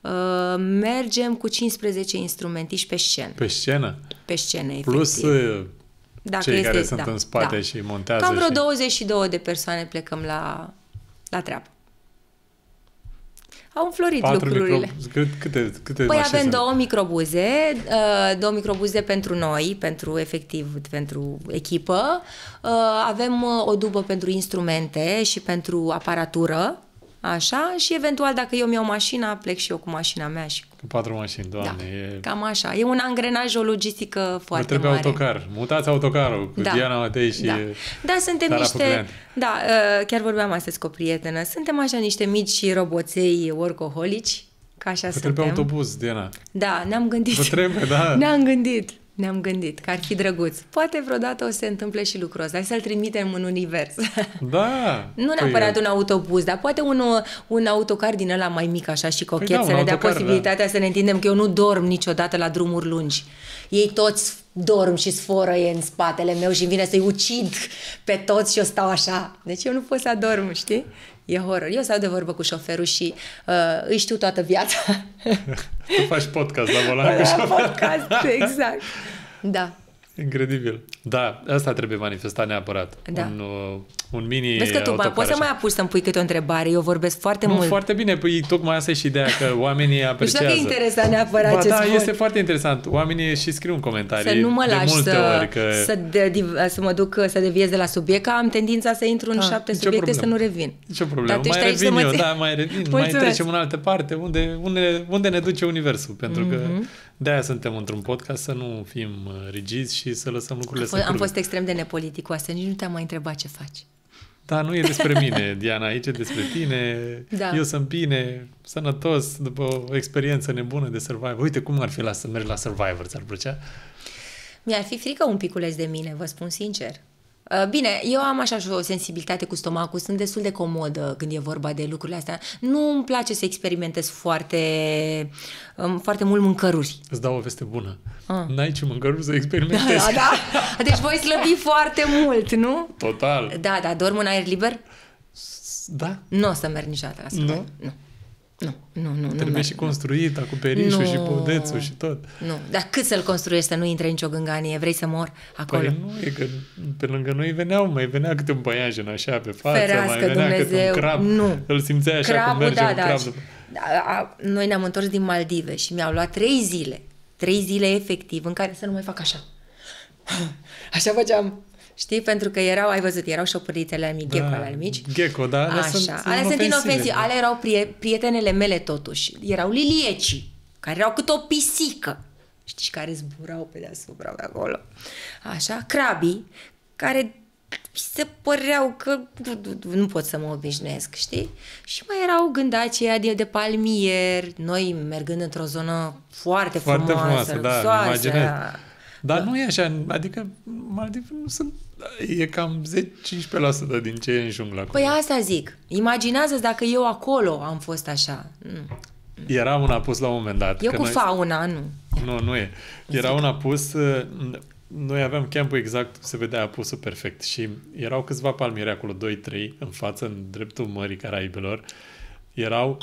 uh, mergem cu 15 instrumentiști pe scenă. Pe scenă? Pe scenă, efectiv. Plus Dacă cei este, care sunt da, în spate da. și montează. Cam vreo și... 22 de persoane plecăm la, la treabă au înflorit Patru lucrurile. Micro... Câte, câte păi avem sunt? două microbuze, uh, două microbuze pentru noi, pentru efectiv, pentru echipă. Uh, avem uh, o dubă pentru instrumente și pentru aparatură Așa, și eventual dacă eu mi-au mașina, plec și eu cu mașina mea și cu... patru mașini, da, doamne. Da, e... cam așa. E un angrenaj, o logistică foarte mare. trebuie mare. autocar. Mutați autocarul cu da. Diana Matei și Da, da suntem Sara niște... Puclean. Da, ă, chiar vorbeam astăzi cu o prietenă. Suntem așa niște mici roboței workaholici, ca așa Vă suntem. trebuie autobuz, Diana. Da, ne-am gândit. Vă trebuie, da. Ne-am gândit ne-am gândit că ar fi drăguț. Poate vreodată o să se întâmple și lucrul ăsta. Hai să-l trimitem în univers. Da! nu păi, neapărat păi... un autobuz, dar poate un, un autocar din ăla mai mic așa și cochet păi da, să ne dea autocar, da. posibilitatea da. să ne întindem că eu nu dorm niciodată la drumuri lungi. Ei toți dorm și sforă e în spatele meu și vine să-i ucid pe toți și eu stau așa. Deci eu nu pot să adorm, știi? E horror. Eu stau de vorbă cu șoferul și uh, îi știu toată viața. tu faci podcast la volan da, cu șoferul. podcast, exact. Da. Incredibil. Da, asta trebuie manifestat neapărat. Da. Un, uh, un mini Vezi că tu mai poți să mai apuci să-mi pui câte o întrebare, eu vorbesc foarte nu, mult. foarte bine, păi tocmai asta e și ideea, că oamenii apreciază. Nu știu că e interesant neapărat ba, ce da, spun. este foarte interesant. Oamenii și scriu un comentariu. Să nu mă lași să, că... să, de, să mă duc să deviez de la subiect, că am tendința să intru în da, șapte subiecte problemă. să nu revin. Nicio problemă. Dar mai revin eu, mă... da, mai revin. Mulțumesc. Mai trecem în altă parte, unde, unde, unde ne duce universul, pentru mm-hmm. că mhm. De-aia suntem într-un podcast, să nu fim uh, rigizi și să lăsăm lucrurile să Am fost extrem de nepoliticoasă, nici nu te-am mai întrebat ce faci. Da, nu e despre mine, Diana, aici e despre tine, da. eu sunt bine, sănătos, după o experiență nebună de Survivor. Uite cum ar fi la, să mergi la Survivor, ți-ar plăcea? Mi-ar fi frică un piculeț de mine, vă spun sincer. Uh, bine, eu am așa și o sensibilitate cu stomacul, sunt destul de comodă când e vorba de lucrurile astea. Nu îmi place să experimentez foarte, um, foarte mult mâncăruri. Îți dau o veste bună. Ah. N-ai ce mâncăruri să experimentezi. Da, da. Deci voi slăbi foarte mult, nu? Total. Da, da, dorm în aer liber? Da. Nu o să merg niciodată la Nu? Nu. Nu, nu, nu. Trebuie nu, și construit, nu. acoperișul nu, și podețul și tot. Nu, dar cât să-l construiești, să nu intre nicio gânganie, vrei să mor acolo? Păi nu, e că pe lângă noi veneau, mai venea câte un băianjen așa pe față, Ferească, mai venea Dumnezeu, câte un crab, nu. îl simțeai așa Crabul, cum merge da, un da, crab. Da, a, a, noi ne-am întors din Maldive și mi-au luat trei zile, trei zile efectiv, în care să nu mai fac așa. Așa făceam știi? Pentru că erau, ai văzut, erau șopârlitele alea mici, da, gecko alea mici. Gecko, da, alea Așa. sunt, sunt alea sunt inofensive, da. alea erau prie, prietenele mele totuși. Erau liliecii, care erau cât o pisică, știi, care zburau pe deasupra de acolo. Așa, crabii, care se păreau că nu pot să mă obișnuiesc, știi? Și mai erau gândacii de, de palmier, noi mergând într-o zonă foarte, foarte frumoasă, frumoasă da, soasă, Dar da. nu e așa, adică Maldive nu sunt E cam 10-15% din ce e în jungla. Păi acolo. asta zic. Imaginează-ți dacă eu acolo am fost așa. Mm. Era un apus la un moment dat. Eu cu noi... fauna, nu. Nu, nu e. Era un apus. Uh, noi aveam campul exact, se vedea apusul perfect și erau câțiva palmiere acolo, 2-3, în față, în dreptul Mării Caraibelor. Erau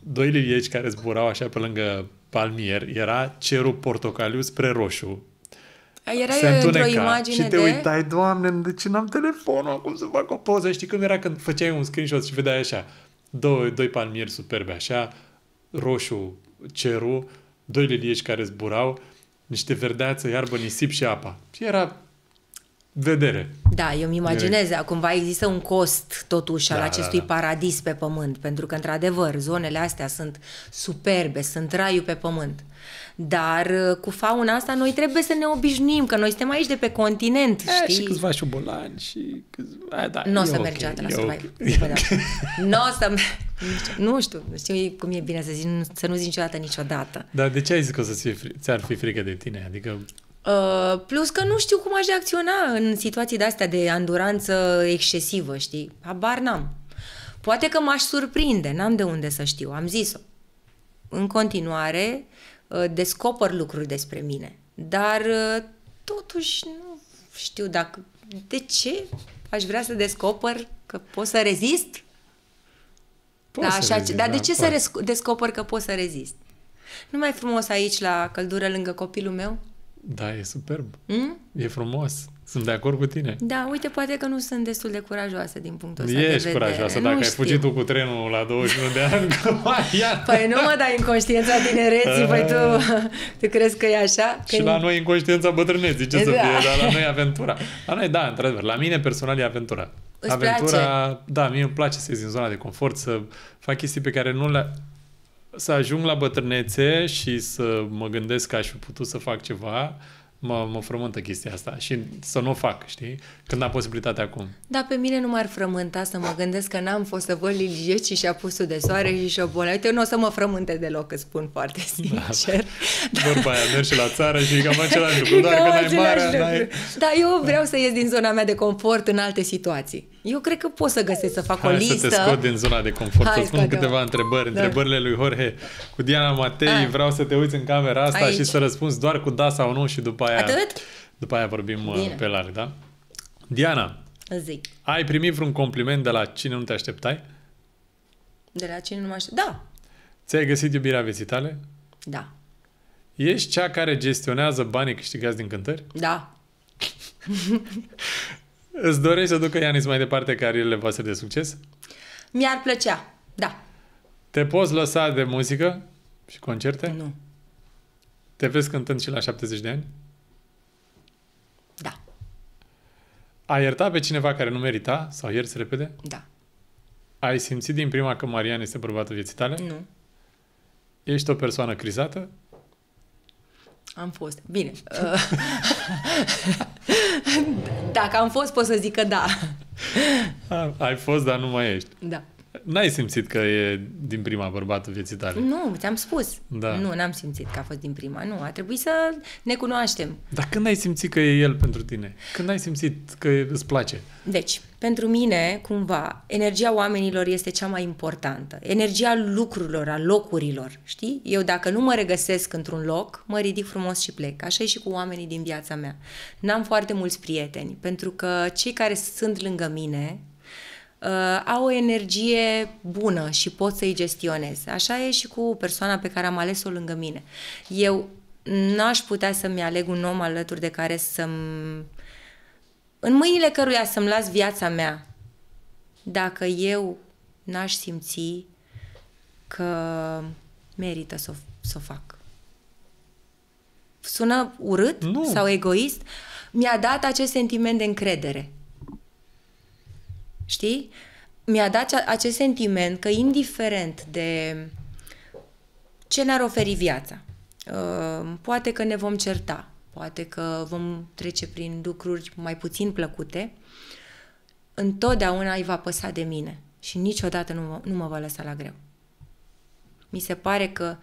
doi lilieci care zburau așa pe lângă palmier. Era cerul portocaliu spre roșu Erai într-o imagine și te de... uitai, Doamne, de ce n-am telefonul acum să fac o poză? Știi cum era când făceai un screenshot și vedeai așa, doi, doi palmieri superbe așa, roșu, cerul, doi liliești care zburau, niște verdeață, iarbă, nisip și apa. Și era vedere. Da, eu îmi imaginez, Direct. cumva există un cost totuși da, al da, acestui da, da. paradis pe pământ, pentru că într-adevăr zonele astea sunt superbe, sunt raiul pe pământ. Dar uh, cu fauna asta noi trebuie să ne obișnuim, că noi suntem aici de pe continent, e, eh, știi? Și câțiva șobolani și câțiva... da, nu o să okay, mergi la survival. Okay. nu o să... Nu știu, știu cum e bine să, zic, să nu zici niciodată niciodată. Dar de ce ai zis că o să ți-ar fi frică de tine? Adică Uh, plus că nu știu cum aș reacționa în situații de astea de anduranță excesivă, știi? Habar n-am. Poate că m-aș surprinde, n-am de unde să știu, am zis-o. În continuare, uh, descoper lucruri despre mine, dar uh, totuși nu știu dacă... De ce aș vrea să descoper că pot să rezist? Poți da, să așa, rezist, dar de ce poate. să descoper că pot să rezist? Nu mai frumos aici, la căldură lângă copilul meu? Da, e superb. Mm? E frumos. Sunt de acord cu tine. Da, uite, poate că nu sunt destul de curajoasă din punctul ăsta Ești de vedere. Ești curajoasă. Dacă nu ai fugit tu cu trenul la 21 de ani, că Păi nu mă dai inconștiența tinereții, păi tu, tu crezi că e așa? Că și e... la noi inconștiența bătrâneții, ce da. să fie, exact. dar la noi e aventura. La noi, da, într-adevăr, la mine personal e aventura. Îți aventura, place? da, mie îmi place să ies din zona de confort, să fac chestii pe care nu le să ajung la bătrânețe și să mă gândesc că aș fi putut să fac ceva, mă, mă frământă chestia asta și să nu o fac, știi? Când am posibilitatea acum. Da, pe mine nu m-ar frământa să mă gândesc că n-am fost să văd lilieci și și-a pus de soare și și-o bolă. Uite, nu o să mă frământe deloc, îți spun foarte da. sincer. Da. da. Vorba aia, mergi și la țară și cam același lucru, doar că n-ai mare, n-ai... Da, eu vreau să ies din zona mea de confort în alte situații. Eu cred că pot să găsesc să fac Hai o listă. să te scot din zona de confort. Hai, să spun câteva eu. întrebări. Da. Întrebările lui Jorge cu Diana Matei. Ai. Ah. Vreau să te uiți în camera asta Aici. și să răspunzi doar cu da sau nu și după aia, Atât? După aia vorbim uh, Bine. pe larg, da? Diana, Zic. ai primit vreun compliment de la cine nu te așteptai? De la cine nu mă așteptai? Da. Ți-ai găsit iubirea vieții tale? Da. Ești cea care gestionează banii câștigați din cântări? Da. Îți dorești să ducă Ianis mai departe carierele voastre de succes? Mi-ar plăcea, da. Te poți lăsa de muzică și concerte? Nu. Te vezi cântând și la 70 de ani? Da. Ai iertat pe cineva care nu merita sau ierți repede? Da. Ai simțit din prima că Marian este bărbatul vieții tale? Nu. Ești o persoană crizată? Am fost. Bine. Dacă am fost, pot să zic că da. Ai fost, dar nu mai ești. Da. N-ai simțit că e din prima bărbatul vieții tale? Nu, ți-am spus. Da. Nu, n-am simțit că a fost din prima. Nu, a trebuit să ne cunoaștem. Dar când ai simțit că e el pentru tine? Când ai simțit că îți place? Deci, pentru mine, cumva, energia oamenilor este cea mai importantă. Energia lucrurilor, a locurilor, știi? Eu dacă nu mă regăsesc într-un loc, mă ridic frumos și plec. Așa e și cu oamenii din viața mea. N-am foarte mulți prieteni, pentru că cei care sunt lângă mine, uh, au o energie bună și pot să-i gestionez. Așa e și cu persoana pe care am ales-o lângă mine. Eu n-aș putea să-mi aleg un om alături de care să-mi... în mâinile căruia să-mi las viața mea. Dacă eu n-aș simți că merită să o, să o fac. Sună urât nu. sau egoist? Mi-a dat acest sentiment de încredere. Știi? Mi-a dat acest sentiment că indiferent de ce ne-ar oferi viața, uh, poate că ne vom certa, poate că vom trece prin lucruri mai puțin plăcute, întotdeauna îi va păsa de mine și niciodată nu mă, nu mă va lăsa la greu. Mi se pare că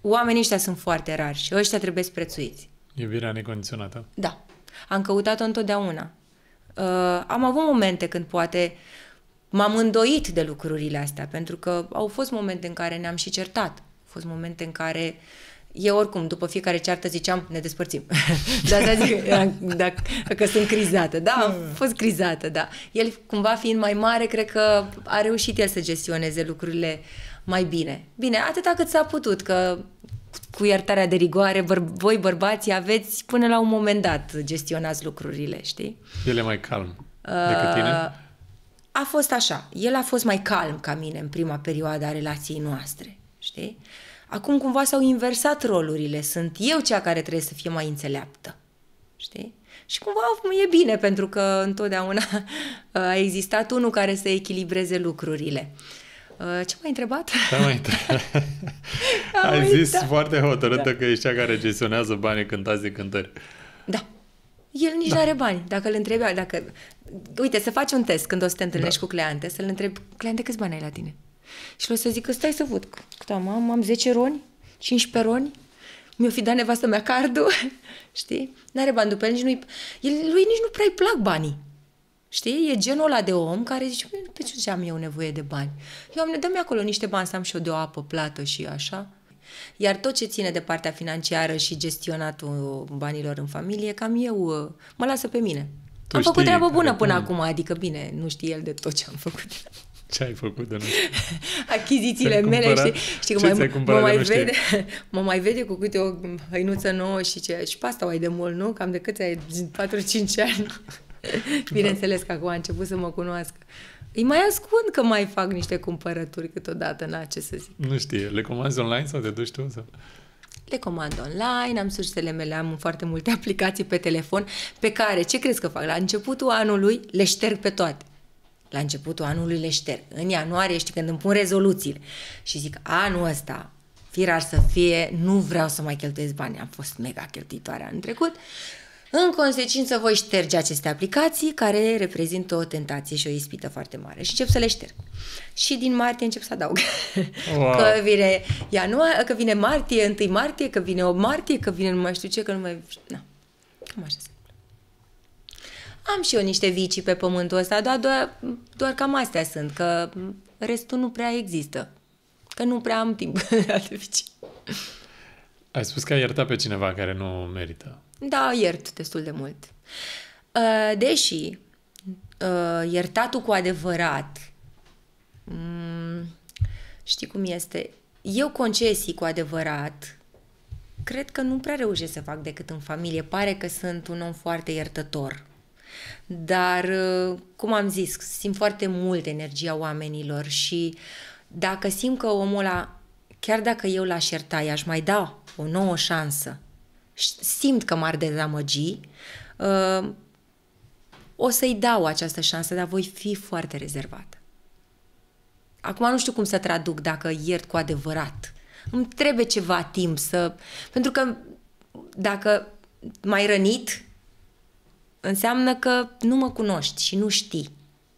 oamenii ăștia sunt foarte rari și ăștia trebuie prețuiți. Iubirea necondiționată. Da. Am căutat-o întotdeauna. Uh, am avut momente când poate m-am îndoit de lucrurile astea, pentru că au fost momente în care ne-am și certat. Au fost momente în care eu oricum, după fiecare ceartă ziceam, ne despărțim. Dar da, zic, dacă, că sunt crizată, da, am hmm. fost crizată, da. El, cumva fiind mai mare, cred că a reușit el să gestioneze lucrurile mai bine. Bine, atâta cât s-a putut, că cu iertarea de rigoare, băr- voi bărbații aveți până la un moment dat gestionați lucrurile, știi? El e mai calm uh, decât tine? a fost așa. El a fost mai calm ca mine în prima perioadă a relației noastre, știi? Acum cumva s-au inversat rolurile. Sunt eu cea care trebuie să fie mai înțeleaptă, știi? Și cumva e bine pentru că întotdeauna a existat unul care să echilibreze lucrurile. Uh, Uh, ce m-ai întrebat? Am mai întrebat? Ai zis da. foarte hotărâtă da. că ești cea care gestionează banii când azi de cântări. Da. El nici da. nu are bani. Dacă îl întrebi, dacă... Uite, să faci un test când o să te întâlnești da. cu cliente, să-l întrebi, cliente, câți bani ai la tine? Și o să zică, stai să văd, cât am, am, am 10 roni, 15 roni, mi-o fi dat nevastă mea cardul, știi? N-are bani după el, nici nu-i... El, lui nici nu prea-i plac banii. Știi? E genul ăla de om care zice, pe ce am eu nevoie de bani? Eu am, dă-mi acolo niște bani să am și eu de o apă plată și așa. Iar tot ce ține de partea financiară și gestionatul banilor în familie, cam eu, uh, mă lasă pe mine. Tu am făcut treabă bună până cum... acum, adică bine, nu știe el de tot ce am făcut. Ce ai făcut de nu Achizițiile ți-ai mele, cumpărat? știi, știi că mai, mă, mai vede, mă mai vede cu câte o hăinuță nouă și ce, și pasta o ai de mult, nu? Cam de câți ai? 4-5 ani. Bineînțeles că acum a început să mă cunoască. Îi mai ascund că mai fac niște cumpărături câteodată, n-a ce să zic. Nu știe, le comanzi online sau te duci tu? Sau? Le comand online, am sursele mele, am foarte multe aplicații pe telefon pe care, ce crezi că fac? La începutul anului le șterg pe toate. La începutul anului le șterg. În ianuarie, știi, când îmi pun rezoluțiile și zic, anul ăsta, firar să fie, nu vreau să mai cheltuiesc bani. Am fost mega cheltuitoare anul trecut în consecință, voi șterge aceste aplicații care reprezintă o tentație și o ispită foarte mare și încep să le șterg. Și din martie încep să adaug. Wow. Că vine ianuarie, că vine martie, 1 martie, că vine 8 martie, că vine nu mai știu ce, că nu mai... Na. Cam așa se Am și eu niște vicii pe pământul ăsta, doar, doar, doar cam astea sunt, că restul nu prea există. Că nu prea am timp de alte vicii. Ai spus că ai iertat pe cineva care nu merită da, iert destul de mult. Uh, deși uh, iertatul cu adevărat, mm, știi cum este, eu concesii cu adevărat, cred că nu prea reușesc să fac decât în familie. Pare că sunt un om foarte iertător. Dar, uh, cum am zis, simt foarte mult energia oamenilor și dacă simt că omul ăla, chiar dacă eu l-aș ierta, i-aș mai da o nouă șansă, simt că m-ar dezamăgi, uh, o să-i dau această șansă, dar voi fi foarte rezervată. Acum nu știu cum să traduc dacă iert cu adevărat. Îmi trebuie ceva timp să... Pentru că dacă mai rănit, înseamnă că nu mă cunoști și nu știi,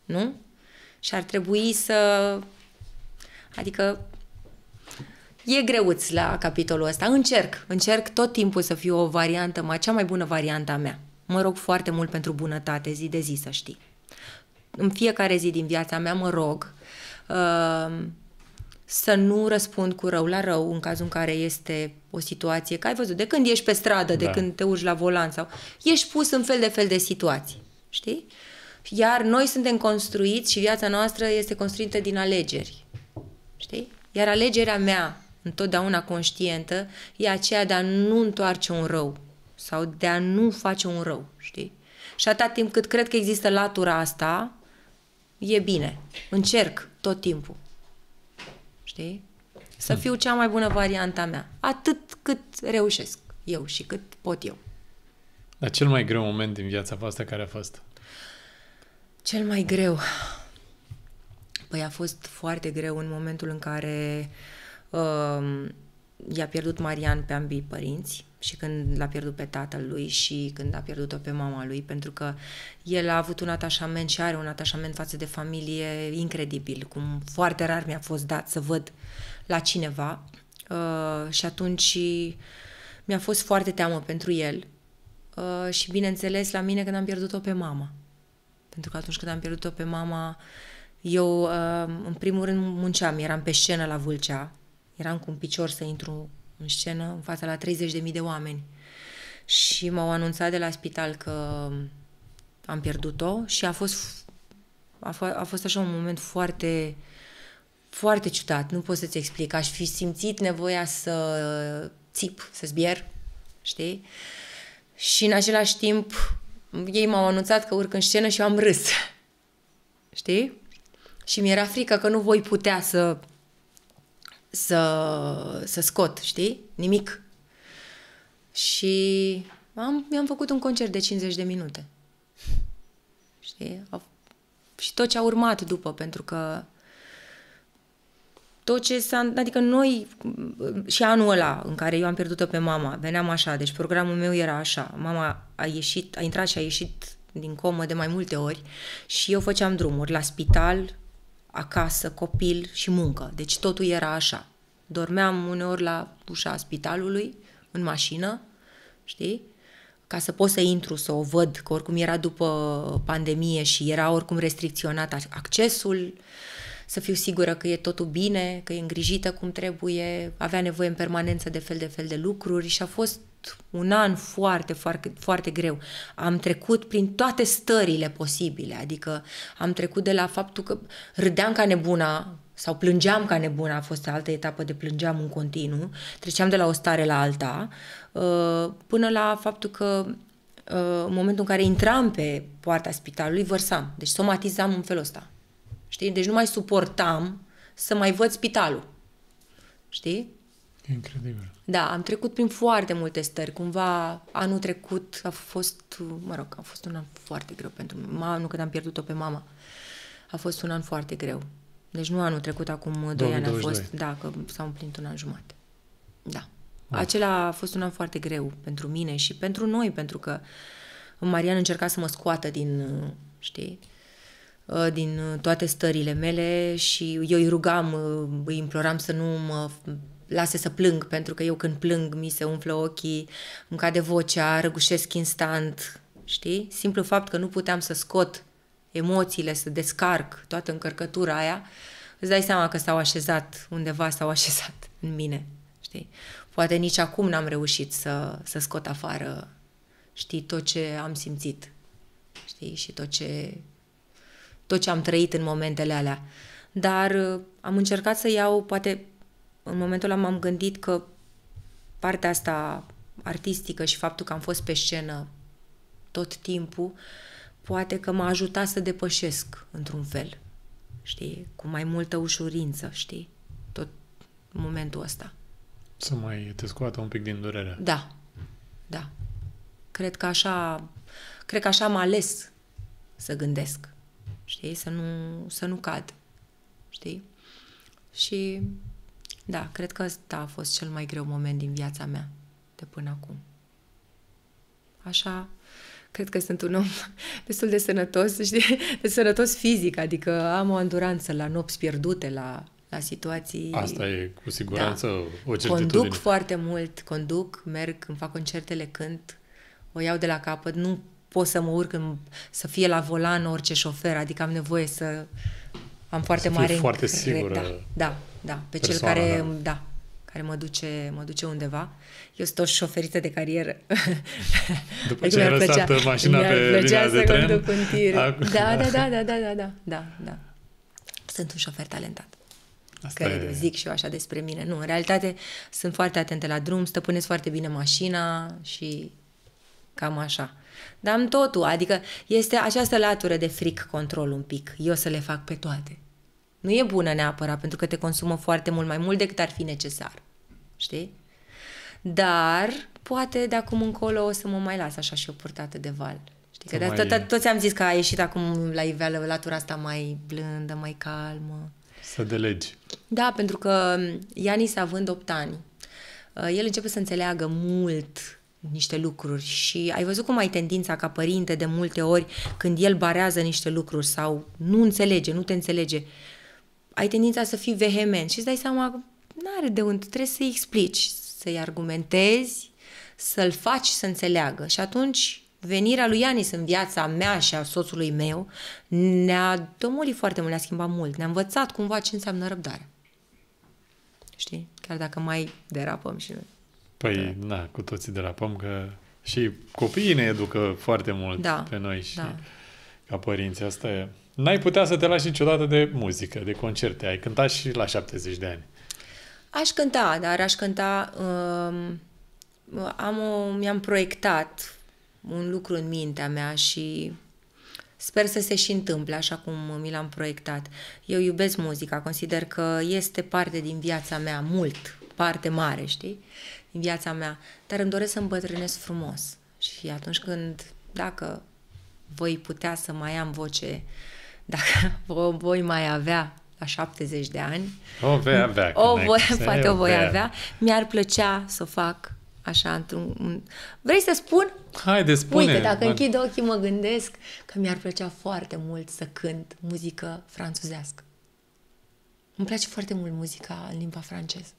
nu? Și ar trebui să... Adică E greuț la capitolul ăsta. Încerc, încerc tot timpul să fiu o variantă, mai, cea mai bună variantă a mea. Mă rog foarte mult pentru bunătate, zi de zi, să știi. În fiecare zi din viața mea mă rog uh, să nu răspund cu rău la rău în cazul în care este o situație, că ai văzut, de când ești pe stradă, de da. când te urci la volan sau... Ești pus în fel de fel de situații, știi? Iar noi suntem construiți și viața noastră este construită din alegeri, știi? Iar alegerea mea întotdeauna conștientă, e aceea de a nu întoarce un rău sau de a nu face un rău, știi? Și atâta timp cât cred că există latura asta, e bine. Încerc tot timpul. Știi? Să hmm. fiu cea mai bună varianta mea. Atât cât reușesc eu și cât pot eu. Dar cel mai greu moment din viața voastră care a fost? Cel mai greu. Păi a fost foarte greu în momentul în care uh, Uh, i-a pierdut Marian pe ambii părinți și când l-a pierdut pe tatăl lui și când a pierdut-o pe mama lui, pentru că el a avut un atașament și are un atașament față de familie incredibil, cum foarte rar mi-a fost dat să văd la cineva uh, și atunci mi-a fost foarte teamă pentru el uh, și bineînțeles la mine când am pierdut-o pe mama. Pentru că atunci când am pierdut-o pe mama, eu uh, în primul rând munceam, eram pe scenă la Vulcea, eram cu un picior să intru în scenă în fața la 30.000 de oameni. Și m-au anunțat de la spital că am pierdut-o și a fost, a, f- a fost așa un moment foarte, foarte ciudat. Nu pot să-ți explic. Aș fi simțit nevoia să țip, să zbier, știi? Și în același timp ei m-au anunțat că urc în scenă și am râs. Știi? Și mi-era frică că nu voi putea să să, să scot, știi? Nimic. Și am, mi-am făcut un concert de 50 de minute. Știi? A, și tot ce a urmat după, pentru că tot ce s-a... Adică noi, și anul ăla în care eu am pierdut-o pe mama, veneam așa, deci programul meu era așa. Mama a ieșit, a intrat și a ieșit din comă de mai multe ori și eu făceam drumuri la spital, acasă, copil și muncă. Deci totul era așa. Dormeam uneori la ușa spitalului, în mașină, știi? Ca să pot să intru, să o văd, că oricum era după pandemie și era oricum restricționat accesul, să fiu sigură că e totul bine, că e îngrijită cum trebuie, avea nevoie în permanență de fel de fel de lucruri și a fost un an foarte, foarte, foarte greu. Am trecut prin toate stările posibile, adică am trecut de la faptul că râdeam ca nebuna sau plângeam ca nebuna, a fost altă etapă de plângeam în continuu, treceam de la o stare la alta, uh, până la faptul că uh, în momentul în care intram pe poarta spitalului, vărsam. Deci somatizam în felul ăsta. Știi? Deci nu mai suportam să mai văd spitalul. Știi? Incredibil. Da, am trecut prin foarte multe stări. Cumva, anul trecut a fost, mă rog, a fost un an foarte greu pentru mama, nu când am pierdut-o pe mama. A fost un an foarte greu. Deci nu anul trecut, acum 2 ani a fost, da, că s-a împlinit un an jumate. Da. Of. Acela a fost un an foarte greu pentru mine și pentru noi, pentru că Marian încerca să mă scoată din, știi, ă, din toate stările mele și eu îi rugam, îi imploram să nu mă lase să plâng, pentru că eu când plâng mi se umflă ochii, îmi cade vocea, răgușesc instant, știi? Simplu fapt că nu puteam să scot emoțiile, să descarc toată încărcătura aia, îți dai seama că s-au așezat undeva, s-au așezat în mine, știi? Poate nici acum n-am reușit să, să scot afară, știi, tot ce am simțit, știi, și tot ce, tot ce am trăit în momentele alea. Dar uh, am încercat să iau, poate în momentul ăla m-am gândit că partea asta artistică și faptul că am fost pe scenă tot timpul, poate că m-a ajutat să depășesc într-un fel, știi, cu mai multă ușurință, știi, tot momentul ăsta. Să mai te scoată un pic din durere. Da, da. Cred că așa, cred că așa am ales să gândesc, știi, să nu, să nu cad, știi? Și da, cred că ăsta a fost cel mai greu moment din viața mea de până acum. Așa, cred că sunt un om destul de sănătos, știi? de sănătos fizic, adică am o anduranță la nopți pierdute, la, la situații... Asta e cu da. siguranță da. o certitudine. Conduc foarte mult, conduc, merg, îmi fac concertele, cânt, o iau de la capăt, nu pot să mă urc în, să fie la volan orice șofer, adică am nevoie să am foarte să mare... foarte sigură. Da, da, da, pe Persoana, cel care, da. da, care mă duce, mă duce undeva. Eu sunt o șoferită de carieră. După adică ce ai lăsat mașina pe linia de tren. Conduc un tir. Da, da, da, da, da, da, da, da, da. Sunt un șofer talentat. Asta că e... zic și eu așa despre mine. Nu, în realitate sunt foarte atentă la drum, stăpânesc foarte bine mașina și cam așa. Dar am totul, adică este această latură de fric control un pic. Eu să le fac pe toate nu e bună neapărat, pentru că te consumă foarte mult mai mult decât ar fi necesar. Știi? Dar poate de acum încolo o să mă mai las așa și o purtată de val. Știi? Că de mai... toți am zis că a ieșit acum la iveală latura asta mai blândă, mai calmă. Să delegi. Da, pentru că um, Ianis, având 8 ani, uh, el începe să înțeleagă mult niște lucruri și ai văzut cum ai tendința ca părinte de multe ori când el barează niște lucruri sau nu înțelege, nu te înțelege, ai tendința să fii vehement și îți dai seama nu are de unde, trebuie să-i explici, să-i argumentezi, să-l faci să înțeleagă. Și atunci venirea lui Ianis în viața mea și a soțului meu ne-a domolit foarte mult, ne-a schimbat mult, ne-a învățat cumva ce înseamnă răbdare. Știi? Chiar dacă mai derapăm și noi. Păi, da, na, da, cu toții derapăm că și copiii ne educă foarte mult da, pe noi și da. ca părinți. Asta e n-ai putea să te lași niciodată de muzică, de concerte. Ai cântat și la 70 de ani. Aș cânta, dar aș cânta... Uh, am o, mi-am proiectat un lucru în mintea mea și sper să se și întâmple așa cum mi l-am proiectat. Eu iubesc muzica, consider că este parte din viața mea, mult, parte mare, știi, din viața mea, dar îmi doresc să îmbătrânesc frumos. Și atunci când, dacă voi putea să mai am voce dacă o voi mai avea la 70 de ani, o voi avea, o voi, poate o voi avea, mi-ar plăcea să fac așa într-un... Vrei să spun? Haide, spune! Uite, dacă mă... închid ochii, mă gândesc că mi-ar plăcea foarte mult să cânt muzică franțuzească. Îmi place foarte mult muzica în limba franceză.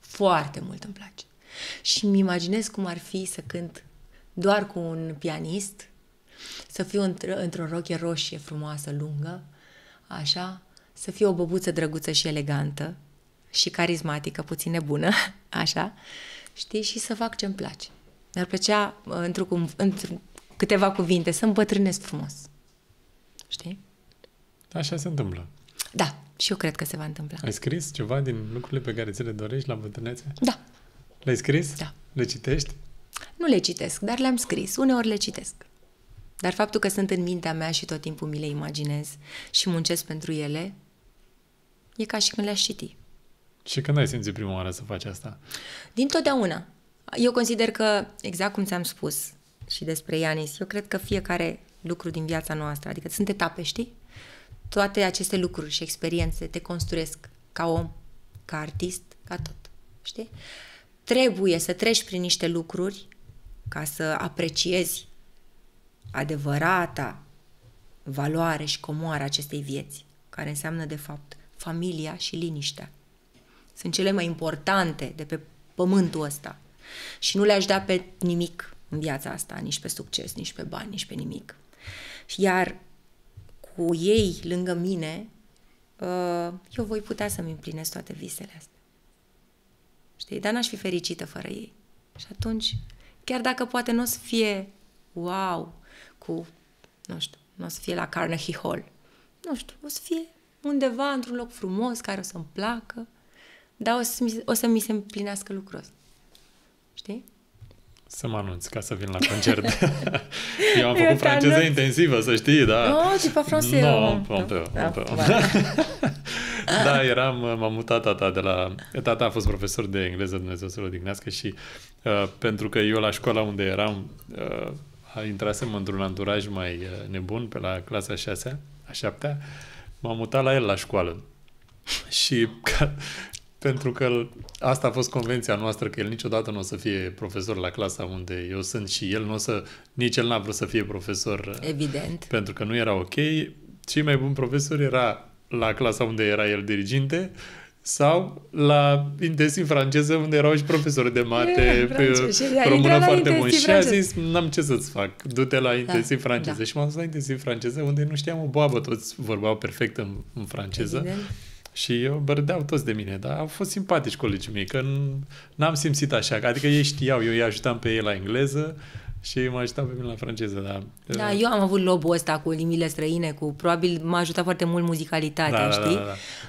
Foarte mult îmi place. Și mi imaginez cum ar fi să cânt doar cu un pianist să fiu într- într-o rochie roșie frumoasă, lungă, așa, să fiu o băbuță drăguță și elegantă și carismatică, puțin nebună, așa, știi, și să fac ce-mi place. Mi-ar plăcea, într-o, într câteva cuvinte, să îmbătrânesc frumos. Știi? Da, așa se întâmplă. Da, și eu cred că se va întâmpla. Ai scris ceva din lucrurile pe care ți le dorești la bătrânețe? Da. Le-ai scris? Da. Le citești? Nu le citesc, dar le-am scris. Uneori le citesc. Dar faptul că sunt în mintea mea și tot timpul mi le imaginez și muncesc pentru ele, e ca și când le-aș citi. Și când ai simțit prima oară să faci asta? Din totdeauna. Eu consider că, exact cum ți-am spus și despre Ianis, eu cred că fiecare lucru din viața noastră, adică sunt etape, știi? Toate aceste lucruri și experiențe te construiesc ca om, ca artist, ca tot, știi? Trebuie să treci prin niște lucruri ca să apreciezi adevărata valoare și comoară acestei vieți, care înseamnă, de fapt, familia și liniștea. Sunt cele mai importante de pe pământul ăsta. Și nu le-aș da pe nimic în viața asta, nici pe succes, nici pe bani, nici pe nimic. Iar cu ei lângă mine, uh, eu voi putea să-mi împlinesc toate visele astea. Știi? Dar n-aș fi fericită fără ei. Și atunci, chiar dacă poate nu o să fie wow, cu, nu știu, nu o să fie la Carnegie Hall. Nu știu, o să fie undeva într-un loc frumos care o să-mi placă, dar o să mi, o să mi se împlinească lucrul ăsta. Știi? Să mă anunț ca să vin la concert. Eu am făcut Eu franceză anunț. intensivă, să știi, da. No, tipa pas français. No, no, no, no. da, eram, m-am mutat tata de la... Tata a fost profesor de engleză, Dumnezeu să-l odihnească și uh, pentru că eu la școala unde eram uh, intrasem într-un anturaj mai uh, nebun pe la clasa 6 a 7 m-am mutat la el la școală. Și ca, pentru că asta a fost convenția noastră, că el niciodată nu o să fie profesor la clasa unde eu sunt și el nu o să, nici el n-a vrut să fie profesor. Uh, Evident. Pentru că nu era ok. Cei mai buni profesori era la clasa unde era el diriginte, sau la intensiv franceză, unde erau și profesori de mate eh, pe română foarte mulți. Și a zis, n-am ce să-ți fac, du-te la da, intensiv da, franceză. Da. Și m-am dus la intensiv franceză, unde nu știam o boabă, toți vorbeau perfect în, în franceză. Evident. Și eu bărdeau toți de mine, dar au fost simpatici colegii mei, că n-am simțit așa. Adică ei știau, eu îi ajutam pe ei la engleză, și mă ajuta pe mine la franceză, da. Da, eu am avut lobul ăsta cu limbile străine, cu probabil m-a ajutat foarte mult muzicalitatea, da, da, știi? Da,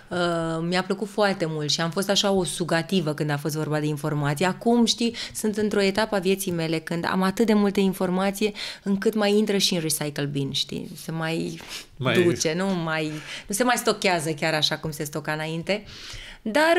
da, da. Uh, mi-a plăcut foarte mult și am fost așa o sugativă când a fost vorba de informații. Acum, știi, sunt într-o etapă a vieții mele când am atât de multe informații, încât mai intră și în recycle bin, știi? Se mai, mai... duce, nu? Mai, nu se mai stochează chiar așa cum se stoca înainte. Uh, dar,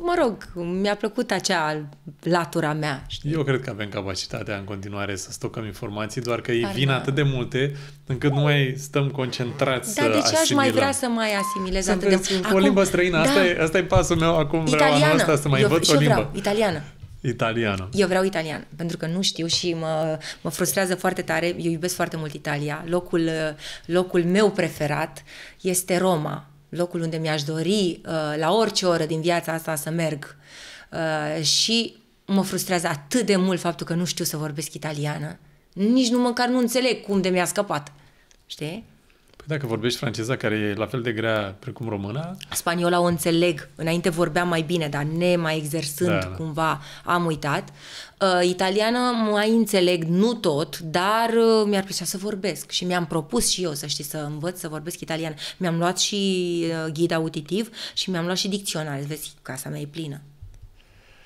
mă rog, mi-a plăcut acea latura mea. Știi? Eu cred că avem capacitatea în continuare să stocăm informații, doar că ei vin atât de multe încât nu mai stăm concentrați da, să de ce aș mai vrea să mai asimilez Sunt atât de mult? Acum, o limbă străină, asta, da. e, asta e pasul meu, acum vreau italiană. anul ăsta să mai eu, văd o limbă. Vreau, italiană. Italiană. Eu vreau italiană, pentru că nu știu și mă, mă frustrează foarte tare. Eu iubesc foarte mult Italia. Locul, locul meu preferat este Roma locul unde mi-aș dori uh, la orice oră din viața asta să merg. Uh, și mă frustrează atât de mult faptul că nu știu să vorbesc italiană. Nici nu măcar nu înțeleg cum de mi-a scăpat. Știi? Păi dacă vorbești franceza, care e la fel de grea precum româna... Spaniola o înțeleg. Înainte vorbeam mai bine, dar ne mai exersând da, da. cumva am uitat. Uh, italiană mai înțeleg, nu tot, dar uh, mi-ar plăcea să vorbesc și mi-am propus și eu, să știi, să învăț să vorbesc italiană. Mi-am luat și uh, ghid auditiv și mi-am luat și dicționar. Vezi, casa mea e plină.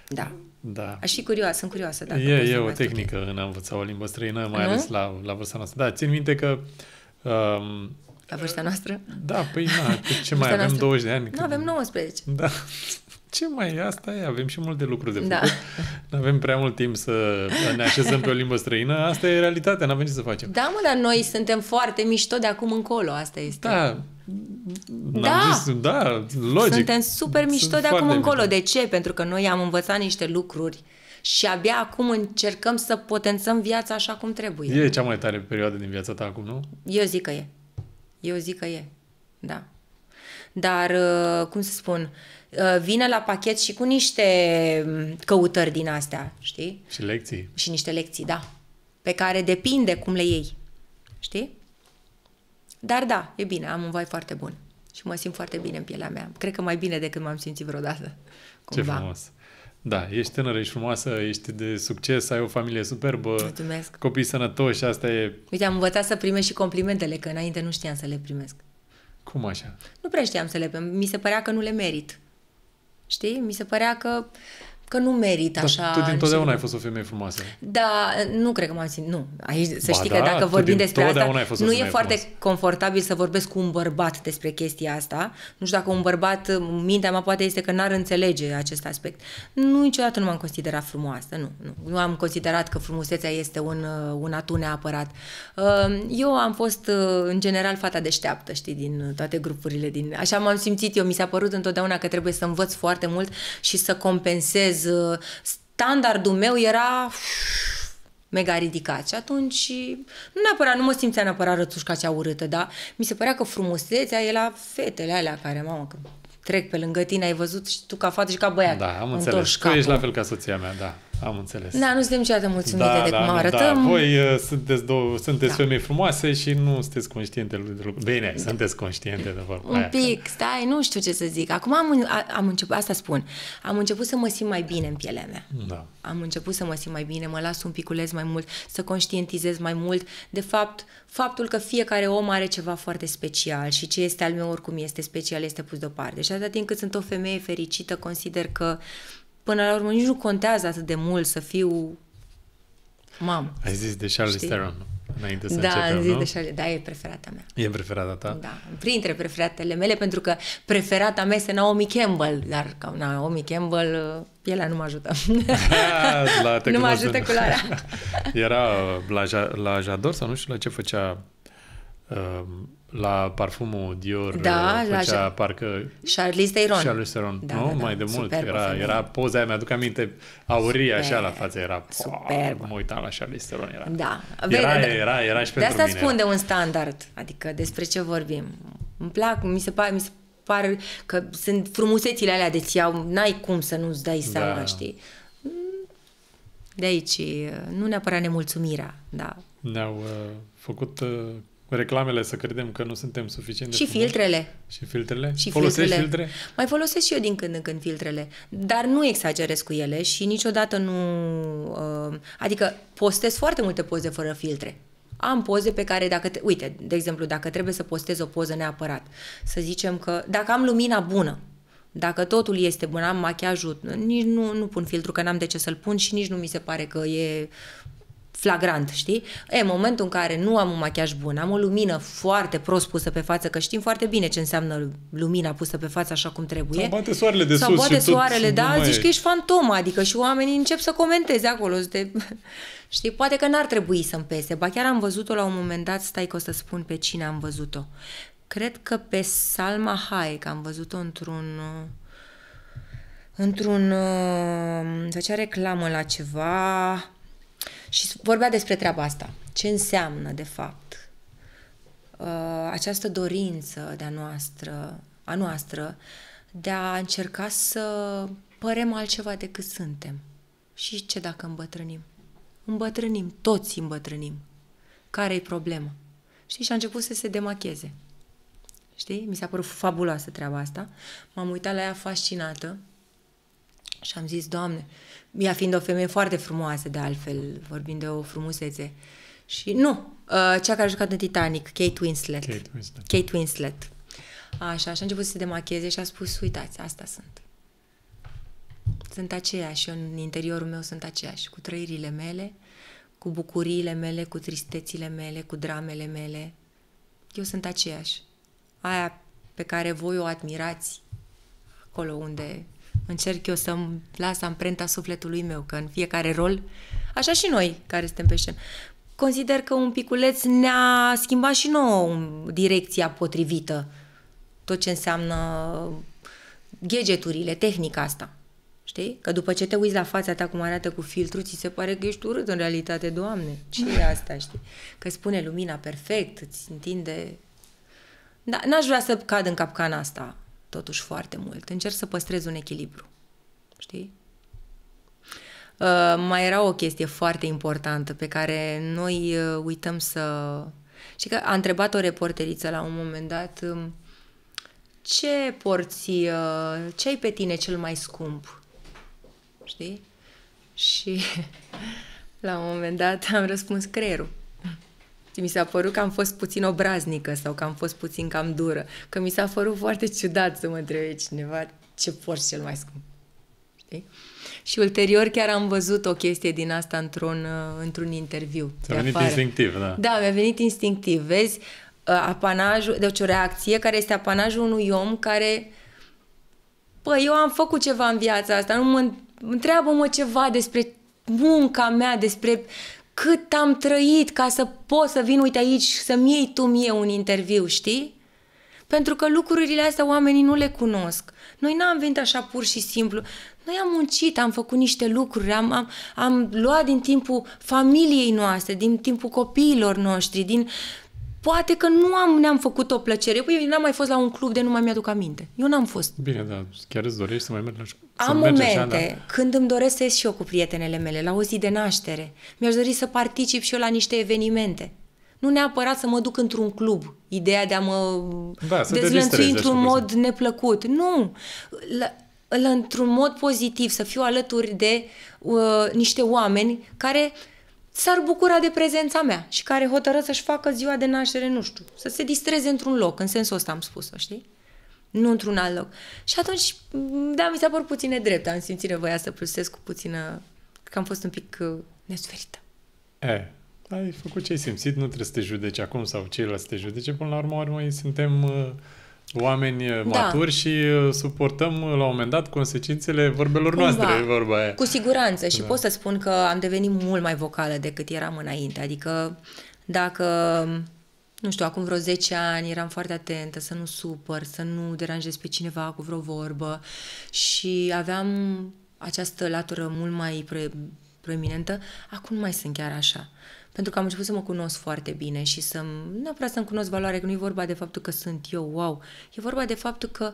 Da. Da. Aș fi curioasă, sunt curioasă. Dacă e e o tehnică în a învăța o limbă străină, mai nu? ales la, la vârsta noastră. Da, țin minte că um, la vârsta noastră. Da, păi na, ce mai avem noastră. 20 de ani? Nu, avem 19. Da. Ce mai asta e? Avem și multe lucruri de da. făcut. Da. Nu avem prea mult timp să ne așezăm pe o limbă străină. Asta e realitatea, nu avem ce să facem. Da, mă, dar noi suntem foarte mișto de acum încolo. Asta este. Da, da. Zis, da, logic. Suntem super mișto Sunt de acum încolo. Mișto. De ce? Pentru că noi am învățat niște lucruri și abia acum încercăm să potențăm viața așa cum trebuie. E cea mai tare perioadă din viața ta acum, nu? Eu zic că e. Eu zic că e, da. Dar, uh, cum să spun, uh, vine la pachet și cu niște um, căutări din astea, știi? Și lecții. Și niște lecții, da. Pe care depinde cum le iei, știi? Dar da, e bine, am un vai foarte bun și mă simt foarte bine în pielea mea. Cred că mai bine decât m-am simțit vreodată. Cumva. Ce frumos! Da, ești tânără, ești frumoasă, ești de succes, ai o familie superbă, Mulțumesc. copii sănătoși, asta e... Uite, am învățat să primești și complimentele, că înainte nu știam să le primesc. Cum așa? Nu prea știam să le primesc. Mi se părea că nu le merit. Știi? Mi se părea că că nu merit așa. Dar tu dintotdeauna ai fost o femeie frumoasă. Da, nu cred că m-am simțit. Nu. Aici, să ba știi da, că dacă vorbim despre asta, nu e foarte frumoasă. confortabil să vorbesc cu un bărbat despre chestia asta. Nu știu dacă un bărbat, mintea mea poate este că n-ar înțelege acest aspect. Nu, niciodată nu m-am considerat frumoasă. Nu, nu. Nu am considerat că frumusețea este un, uh, un atu neapărat. Uh, eu am fost, uh, în general, fata deșteaptă, știi, din toate grupurile. din. Așa m-am simțit eu. Mi s-a părut întotdeauna că trebuie să învăț foarte mult și să compensez lucrez, uh, Standardul meu era mega ridicat și atunci nu neapărat, nu mă simțea neapărat rățușca cea urâtă, dar mi se părea că frumusețea e la fetele alea care, mamă, că trec pe lângă tine, ai văzut și tu ca fată și ca băiat. Da, am înțeles. Capul. Tu ești la fel ca soția mea, da. Am înțeles. Da, nu suntem niciodată mulțumite da, de da, cum nu, arătăm. Da. Voi uh, sunteți, două, sunteți da. femei frumoase și nu sunteți conștiente de lucru. Bine, da. sunteți conștiente de vorba Un aia. pic, stai, nu știu ce să zic. Acum am, am început, asta spun, am început să mă simt mai bine în pielea mea. Da. Am început să mă simt mai bine, mă las un piculez mai mult, să conștientizez mai mult. De fapt, faptul că fiecare om are ceva foarte special și ce este al meu oricum este special, este pus deoparte. Și atâta timp cât sunt o femeie fericită, consider că până la urmă nici nu contează atât de mult să fiu mamă. Ai zis de Charlie Theron, înainte să da, începem, zis nu? De da, e preferata mea. E preferata ta? Da, printre preferatele mele, pentru că preferata mea este Naomi Campbell, dar ca Naomi Campbell, uh, pielea nu mă ajută. la nu mă ajută culoarea. Era la, la Jador sau nu știu la ce făcea... Uh, la parfumul Dior da, făcea uh, la... parcă... Charlize Theron. Charlize Theron, da, nu? Da, da. mai da. de mult. Era, era poza aia, mi-aduc aminte, aurie Super. așa la față, era... Superb. Mă uitam la Charlize Theron, era... Da. Era, era, era și de pentru asta mine. spun de un standard, adică despre ce vorbim. Îmi plac, mi se pare, mi se par că sunt frumusețile alea de ți iau, n-ai cum să nu-ți dai da. seama, da. știi? De aici, nu neapărat nemulțumirea, da. Ne-au uh, făcut uh, reclamele să credem că nu suntem suficient de Și frumoși. filtrele. Și filtrele? Și Folosești filtrele. filtre? Mai folosesc și eu din când în când filtrele, dar nu exagerez cu ele și niciodată nu... Uh, adică postez foarte multe poze fără filtre. Am poze pe care dacă... Te, uite, de exemplu, dacă trebuie să postez o poză neapărat, să zicem că dacă am lumina bună, dacă totul este bun, am machiajul, nici nu, nu pun filtru, că n-am de ce să-l pun și nici nu mi se pare că e flagrant, știi? E, în momentul în care nu am un machiaj bun, am o lumină foarte prost pusă pe față, că știm foarte bine ce înseamnă lumina pusă pe față așa cum trebuie. Sau bate soarele de sau sus bate soarele, da, zici că ești fantomă, adică și oamenii încep să comenteze acolo, să te... știi, poate că n-ar trebui să-mi pese, ba chiar am văzut-o la un moment dat, stai că o să spun pe cine am văzut-o. Cred că pe Salma Hayek am văzut-o într-un într-un făcea uh, reclamă la ceva și vorbea despre treaba asta. Ce înseamnă, de fapt, uh, această dorință de-a noastră, a noastră de a încerca să părem altceva decât suntem. Și ce dacă îmbătrânim? Îmbătrânim, toți îmbătrânim. care e problema? Știi? Și a început să se demacheze. Știi? Mi s-a părut fabuloasă treaba asta. M-am uitat la ea fascinată și am zis, Doamne, uh, ea fiind o femeie foarte frumoasă, de altfel, vorbind de o frumusețe. Și nu, uh, cea care a jucat în Titanic, Kate Winslet. Kate Winslet. Kate Winslet. Așa, și a început să se demacheze și a spus, uitați, asta sunt. Sunt aceeași, eu în interiorul meu sunt aceeași, cu trăirile mele, cu bucuriile mele, cu tristețile mele, cu dramele mele. Eu sunt aceeași. Aia pe care voi o admirați acolo unde încerc eu să-mi las amprenta sufletului meu, că în fiecare rol, așa și noi care suntem pe scenă, consider că un piculeț ne-a schimbat și nouă direcția potrivită. Tot ce înseamnă gadgeturile, tehnica asta. Știi? Că după ce te uiți la fața ta cum arată cu filtru, ți se pare că ești urât în realitate, Doamne. Ce e asta, știi? Că spune lumina perfect, îți întinde... Da, n-aș vrea să cad în capcana asta totuși foarte mult. Încerc să păstrez un echilibru. Știi? Uh, mai era o chestie foarte importantă pe care noi uh, uităm să... Și că a întrebat o reporteriță la un moment dat um, ce porți, uh, ce ai pe tine cel mai scump? Știi? Și la un moment dat am răspuns creierul. Și mi s-a părut că am fost puțin obraznică sau că am fost puțin cam dură, că mi s-a părut foarte ciudat să mă întrebe cineva ce porți cel mai scump. Știi? Și ulterior chiar am văzut o chestie din asta într-un, uh, într-un interviu. Ți-a venit afară. instinctiv, da. Da, mi-a venit instinctiv. Vezi, uh, apanajul, deci o reacție care este apanajul unui om care Păi, eu am făcut ceva în viața asta, nu mă întreabă-mă ceva despre munca mea, despre cât am trăit ca să pot să vin, uite aici, să-mi iei tu mie un interviu, știi? Pentru că lucrurile astea oamenii nu le cunosc. Noi n-am venit așa pur și simplu. Noi am muncit, am făcut niște lucruri, am, am, am luat din timpul familiei noastre, din timpul copiilor noștri, din poate că nu am, ne-am făcut o plăcere. Eu păi, n-am mai fost la un club de nu mai mi-aduc aminte. Eu n-am fost. Bine, dar chiar îți dorești să mai mergi la școală? Am momente așa, da. când îmi doresc să ies și eu cu prietenele mele, la o zi de naștere. Mi-aș dori să particip și eu la niște evenimente. Nu neapărat să mă duc într-un club, ideea de a mă da, dezlănțui într-un mod zi. neplăcut. Nu! La, la, într-un mod pozitiv, să fiu alături de uh, niște oameni care uh, s-ar bucura de prezența mea și care hotără să-și facă ziua de naștere, nu știu, să se distreze într-un loc, în sensul ăsta am spus-o, știi? Nu într-un alt loc. Și atunci, da, mi s-a părut puțin nedrept, am simțit nevoia să plusesc cu puțină, că am fost un pic uh, nesuferită. E, ai făcut ce ai simțit, nu trebuie să te judeci acum sau ceilalți să te judece, până la urmă, urmă suntem uh oameni eh, da. maturi și eh, suportăm eh, la un moment dat consecințele vorbelor Cumva, noastre, vorba aia. Cu siguranță și da. pot să spun că am devenit mult mai vocală decât eram înainte, adică dacă nu știu, acum vreo 10 ani eram foarte atentă să nu supăr, să nu deranjez pe cineva cu vreo vorbă și aveam această latură mult mai pre- proeminentă, acum nu mai sunt chiar așa pentru că am început să mă cunosc foarte bine și să neapărat să-mi cunosc valoarea, că nu e vorba de faptul că sunt eu, wow, e vorba de faptul că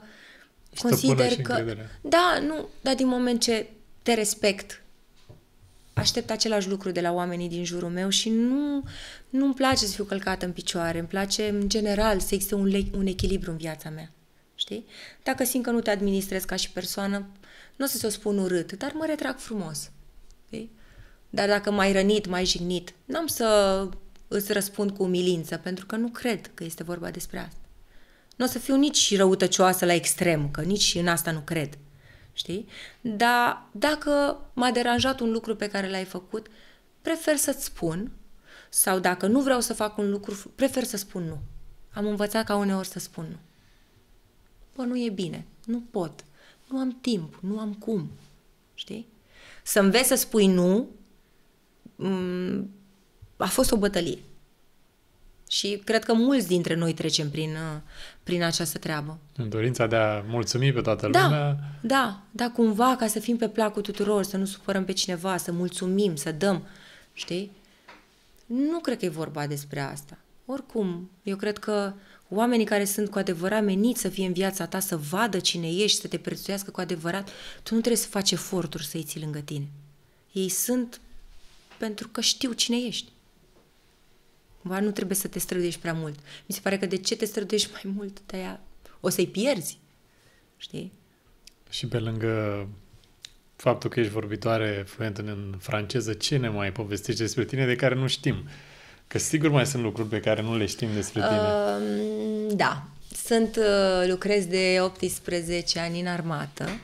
consider că... Da, nu, dar din moment ce te respect, aștept același lucru de la oamenii din jurul meu și nu, nu-mi place să fiu călcată în picioare, îmi place în general să existe un, le- un echilibru în viața mea. Știi? Dacă simt că nu te administrezi ca și persoană, nu o să ți-o spun urât, dar mă retrag frumos. Dar dacă mai rănit, mai jignit, n-am să îți răspund cu umilință, pentru că nu cred că este vorba despre asta. Nu o să fiu nici răutăcioasă la extrem, că nici în asta nu cred. Știi? Dar dacă m-a deranjat un lucru pe care l-ai făcut, prefer să-ți spun sau dacă nu vreau să fac un lucru, prefer să spun nu. Am învățat ca uneori să spun nu. Bă, nu e bine, nu pot, nu am timp, nu am cum, știi? Să înveți să spui nu a fost o bătălie. Și cred că mulți dintre noi trecem prin, uh, prin această treabă. În dorința de a mulțumi pe toată da, lumea. Da, da, cumva ca să fim pe placul tuturor, să nu supărăm pe cineva, să mulțumim, să dăm, știi? Nu cred că e vorba despre asta. Oricum, eu cred că oamenii care sunt cu adevărat meniți să fie în viața ta, să vadă cine ești, să te prețuiască cu adevărat, tu nu trebuie să faci eforturi să iei lângă tine. Ei sunt pentru că știu cine ești. Cumva nu trebuie să te străduiești prea mult. Mi se pare că de ce te străduiești mai mult, de o să-i pierzi. Știi? Și pe lângă faptul că ești vorbitoare fluent în franceză, ce ne mai povestești despre tine de care nu știm? Că sigur mai sunt lucruri pe care nu le știm despre tine. Uh, da. Sunt, uh, lucrez de 18 ani în armată.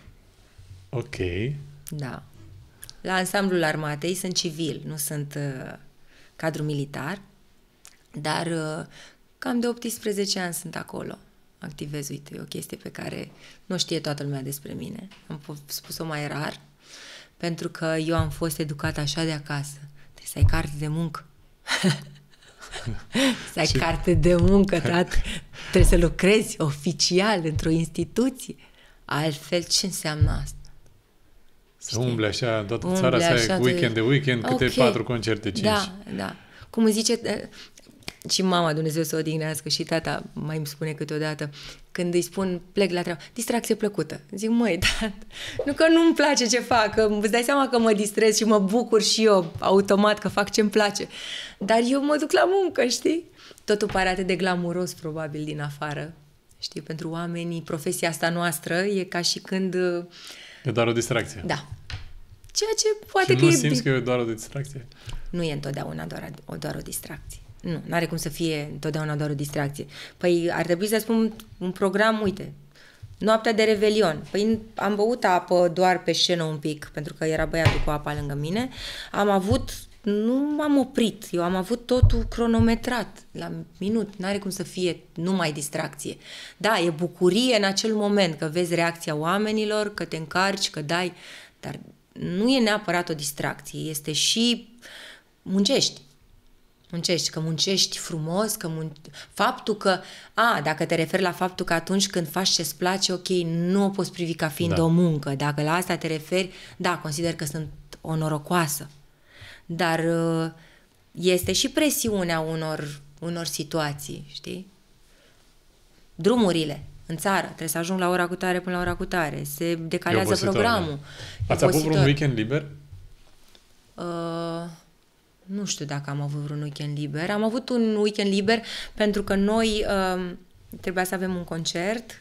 Ok. Da la ansamblul armatei sunt civil, nu sunt uh, cadru militar, dar uh, cam de 18 ani sunt acolo. Activez, uite, e o chestie pe care nu știe toată lumea despre mine. Am spus-o mai rar, pentru că eu am fost educată așa de acasă. Trebuie deci, să ai carte de muncă. să ai Ce? carte de muncă, tată. Trebuie să lucrezi oficial într-o instituție. Altfel, ce înseamnă asta? Să umble așa, toată umble țara să ai weekend de weekend, okay. câte patru concerte, cinci. Da, da. Cum îmi zice, eh, și mama, Dumnezeu să o odihnească, și tata mai îmi spune câteodată, când îi spun plec la treabă, distracție plăcută. Zic, măi, dat, nu că nu-mi place ce fac, că îți dai seama că mă distrez și mă bucur și eu automat că fac ce-mi place. Dar eu mă duc la muncă, știi? Totul pare atât de glamuros, probabil, din afară. Știi, pentru oamenii, profesia asta noastră e ca și când uh, E doar o distracție. Da. Ceea ce poate și că nu e... simți că e doar o distracție? Nu e întotdeauna doar, o, doar o distracție. Nu, nu are cum să fie întotdeauna doar o distracție. Păi ar trebui să spun un program, uite, noaptea de revelion. Păi am băut apă doar pe scenă un pic, pentru că era băiatul cu apa lângă mine. Am avut nu m-am oprit. Eu am avut totul cronometrat la minut. N-are cum să fie numai distracție. Da, e bucurie în acel moment că vezi reacția oamenilor, că te încarci, că dai, dar nu e neapărat o distracție. Este și muncești. Muncești, că muncești frumos, că mun- faptul că, a, dacă te referi la faptul că atunci când faci ce-ți place, ok, nu o poți privi ca fiind da. o muncă. Dacă la asta te referi, da, consider că sunt o norocoasă dar uh, este și presiunea unor, unor situații, știi? Drumurile în țară, trebuie să ajung la ora cu tare până la ora cu tare, se decalează da. programul. Da. Ați avut vreun weekend liber? Uh, nu știu dacă am avut vreun weekend liber. Am avut un weekend liber pentru că noi uh, trebuia să avem un concert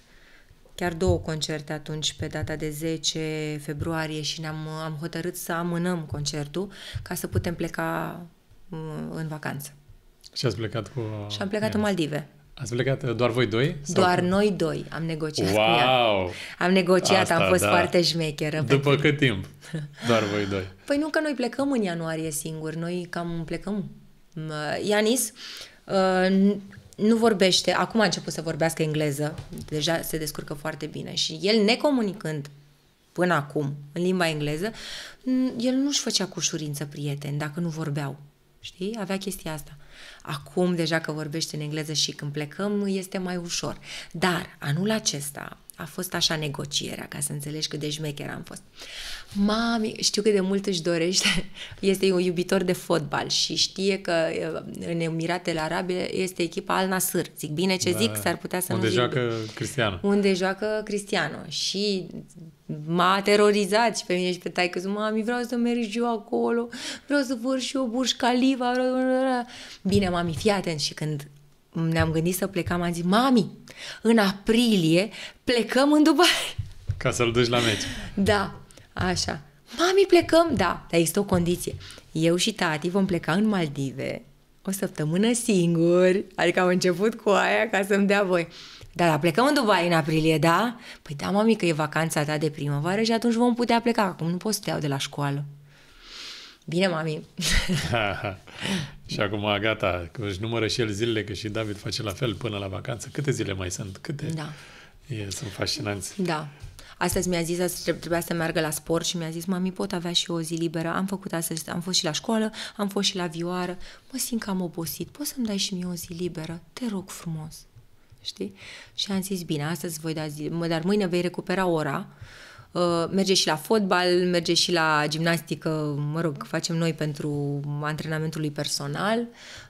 chiar două concerte atunci pe data de 10 februarie și ne-am am hotărât să amânăm concertul ca să putem pleca uh, în vacanță. Și ați plecat cu... Uh, și am plecat ea. în Maldive. Ați plecat uh, doar voi doi? Sau doar noi doi. Am negociat wow! cu ea. Am negociat, Asta, am fost da. foarte șmecheră. După cât timp? Doar voi doi. Păi nu că noi plecăm în ianuarie singuri. Noi cam plecăm. Ianis, nu vorbește, acum a început să vorbească engleză, deja se descurcă foarte bine și el necomunicând până acum în limba engleză, el nu-și făcea cu ușurință prieteni dacă nu vorbeau. Știi? Avea chestia asta. Acum, deja că vorbește în engleză și când plecăm, este mai ușor. Dar anul acesta, a fost așa negocierea, ca să înțelegi cât de șmecher am fost. Mami, știu cât de mult își dorește, este un iubitor de fotbal și știe că uh, în Emiratele Arabe este echipa Al Nasr. Zic, bine ce da, zic, s-ar putea să unde nu Unde joacă zic. Cristiano. Unde joacă Cristiano. Și m-a terorizat și pe mine și pe taică zic, mami, vreau să merg și eu acolo, vreau să vor și eu Burj Khalifa. Vreau... Bine, mami, fii atent și când ne-am gândit să plecam, am zis, mami, în aprilie plecăm în Dubai. Ca să-l duci la meci. Da, așa. Mami, plecăm? Da, dar există o condiție. Eu și tati vom pleca în Maldive o săptămână singuri, adică am început cu aia ca să-mi dea voi. Dar da, plecăm în Dubai în aprilie, da? Păi da, mami, că e vacanța ta de primăvară și atunci vom putea pleca. Acum nu pot să te iau de la școală. Bine, mami! și acum, gata, își numără și el zilele, că și David face la fel până la vacanță. Câte zile mai sunt? Câte? Da. E, sunt fascinanți. Da. Astăzi mi-a zis că trebuia să meargă la sport și mi-a zis, mami, pot avea și o zi liberă. Am făcut astăzi, am fost și la școală, am fost și la vioară. Mă simt că am obosit. Poți să-mi dai și mie o zi liberă? Te rog frumos. Știi? Și am zis, bine, astăzi voi da zi, dar mâine vei recupera ora Uh, merge și la fotbal, merge și la gimnastică, mă rog, facem noi pentru antrenamentul lui personal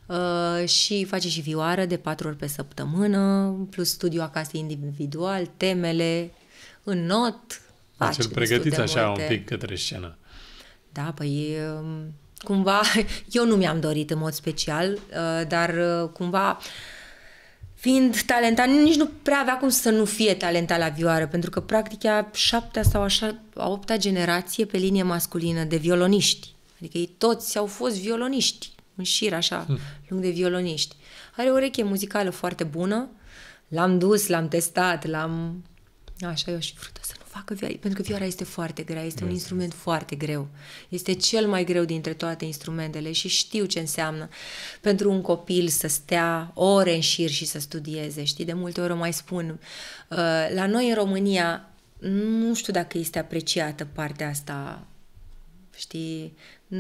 uh, și face și vioară de patru ori pe săptămână, plus studiu acasă individual, temele, în not. Deci da, îl pregătiți așa multe. un pic către scenă. Da, păi um, cumva, eu nu mi-am dorit în mod special, uh, dar cumva fiind talentat, nici nu prea avea cum să nu fie talentat la vioară, pentru că practic a șaptea sau așa, a opta generație pe linie masculină de violoniști. Adică ei toți au fost violoniști, în șir așa, hmm. lung de violoniști. Are o reche muzicală foarte bună, l-am dus, l-am testat, l-am... Așa, eu și vrut să facă vioara, pentru că vioara este foarte grea, este un instrument foarte greu. Este cel mai greu dintre toate instrumentele și știu ce înseamnă pentru un copil să stea ore în șir și să studieze. Știi, de multe ori o mai spun, uh, la noi în România nu știu dacă este apreciată partea asta, știi,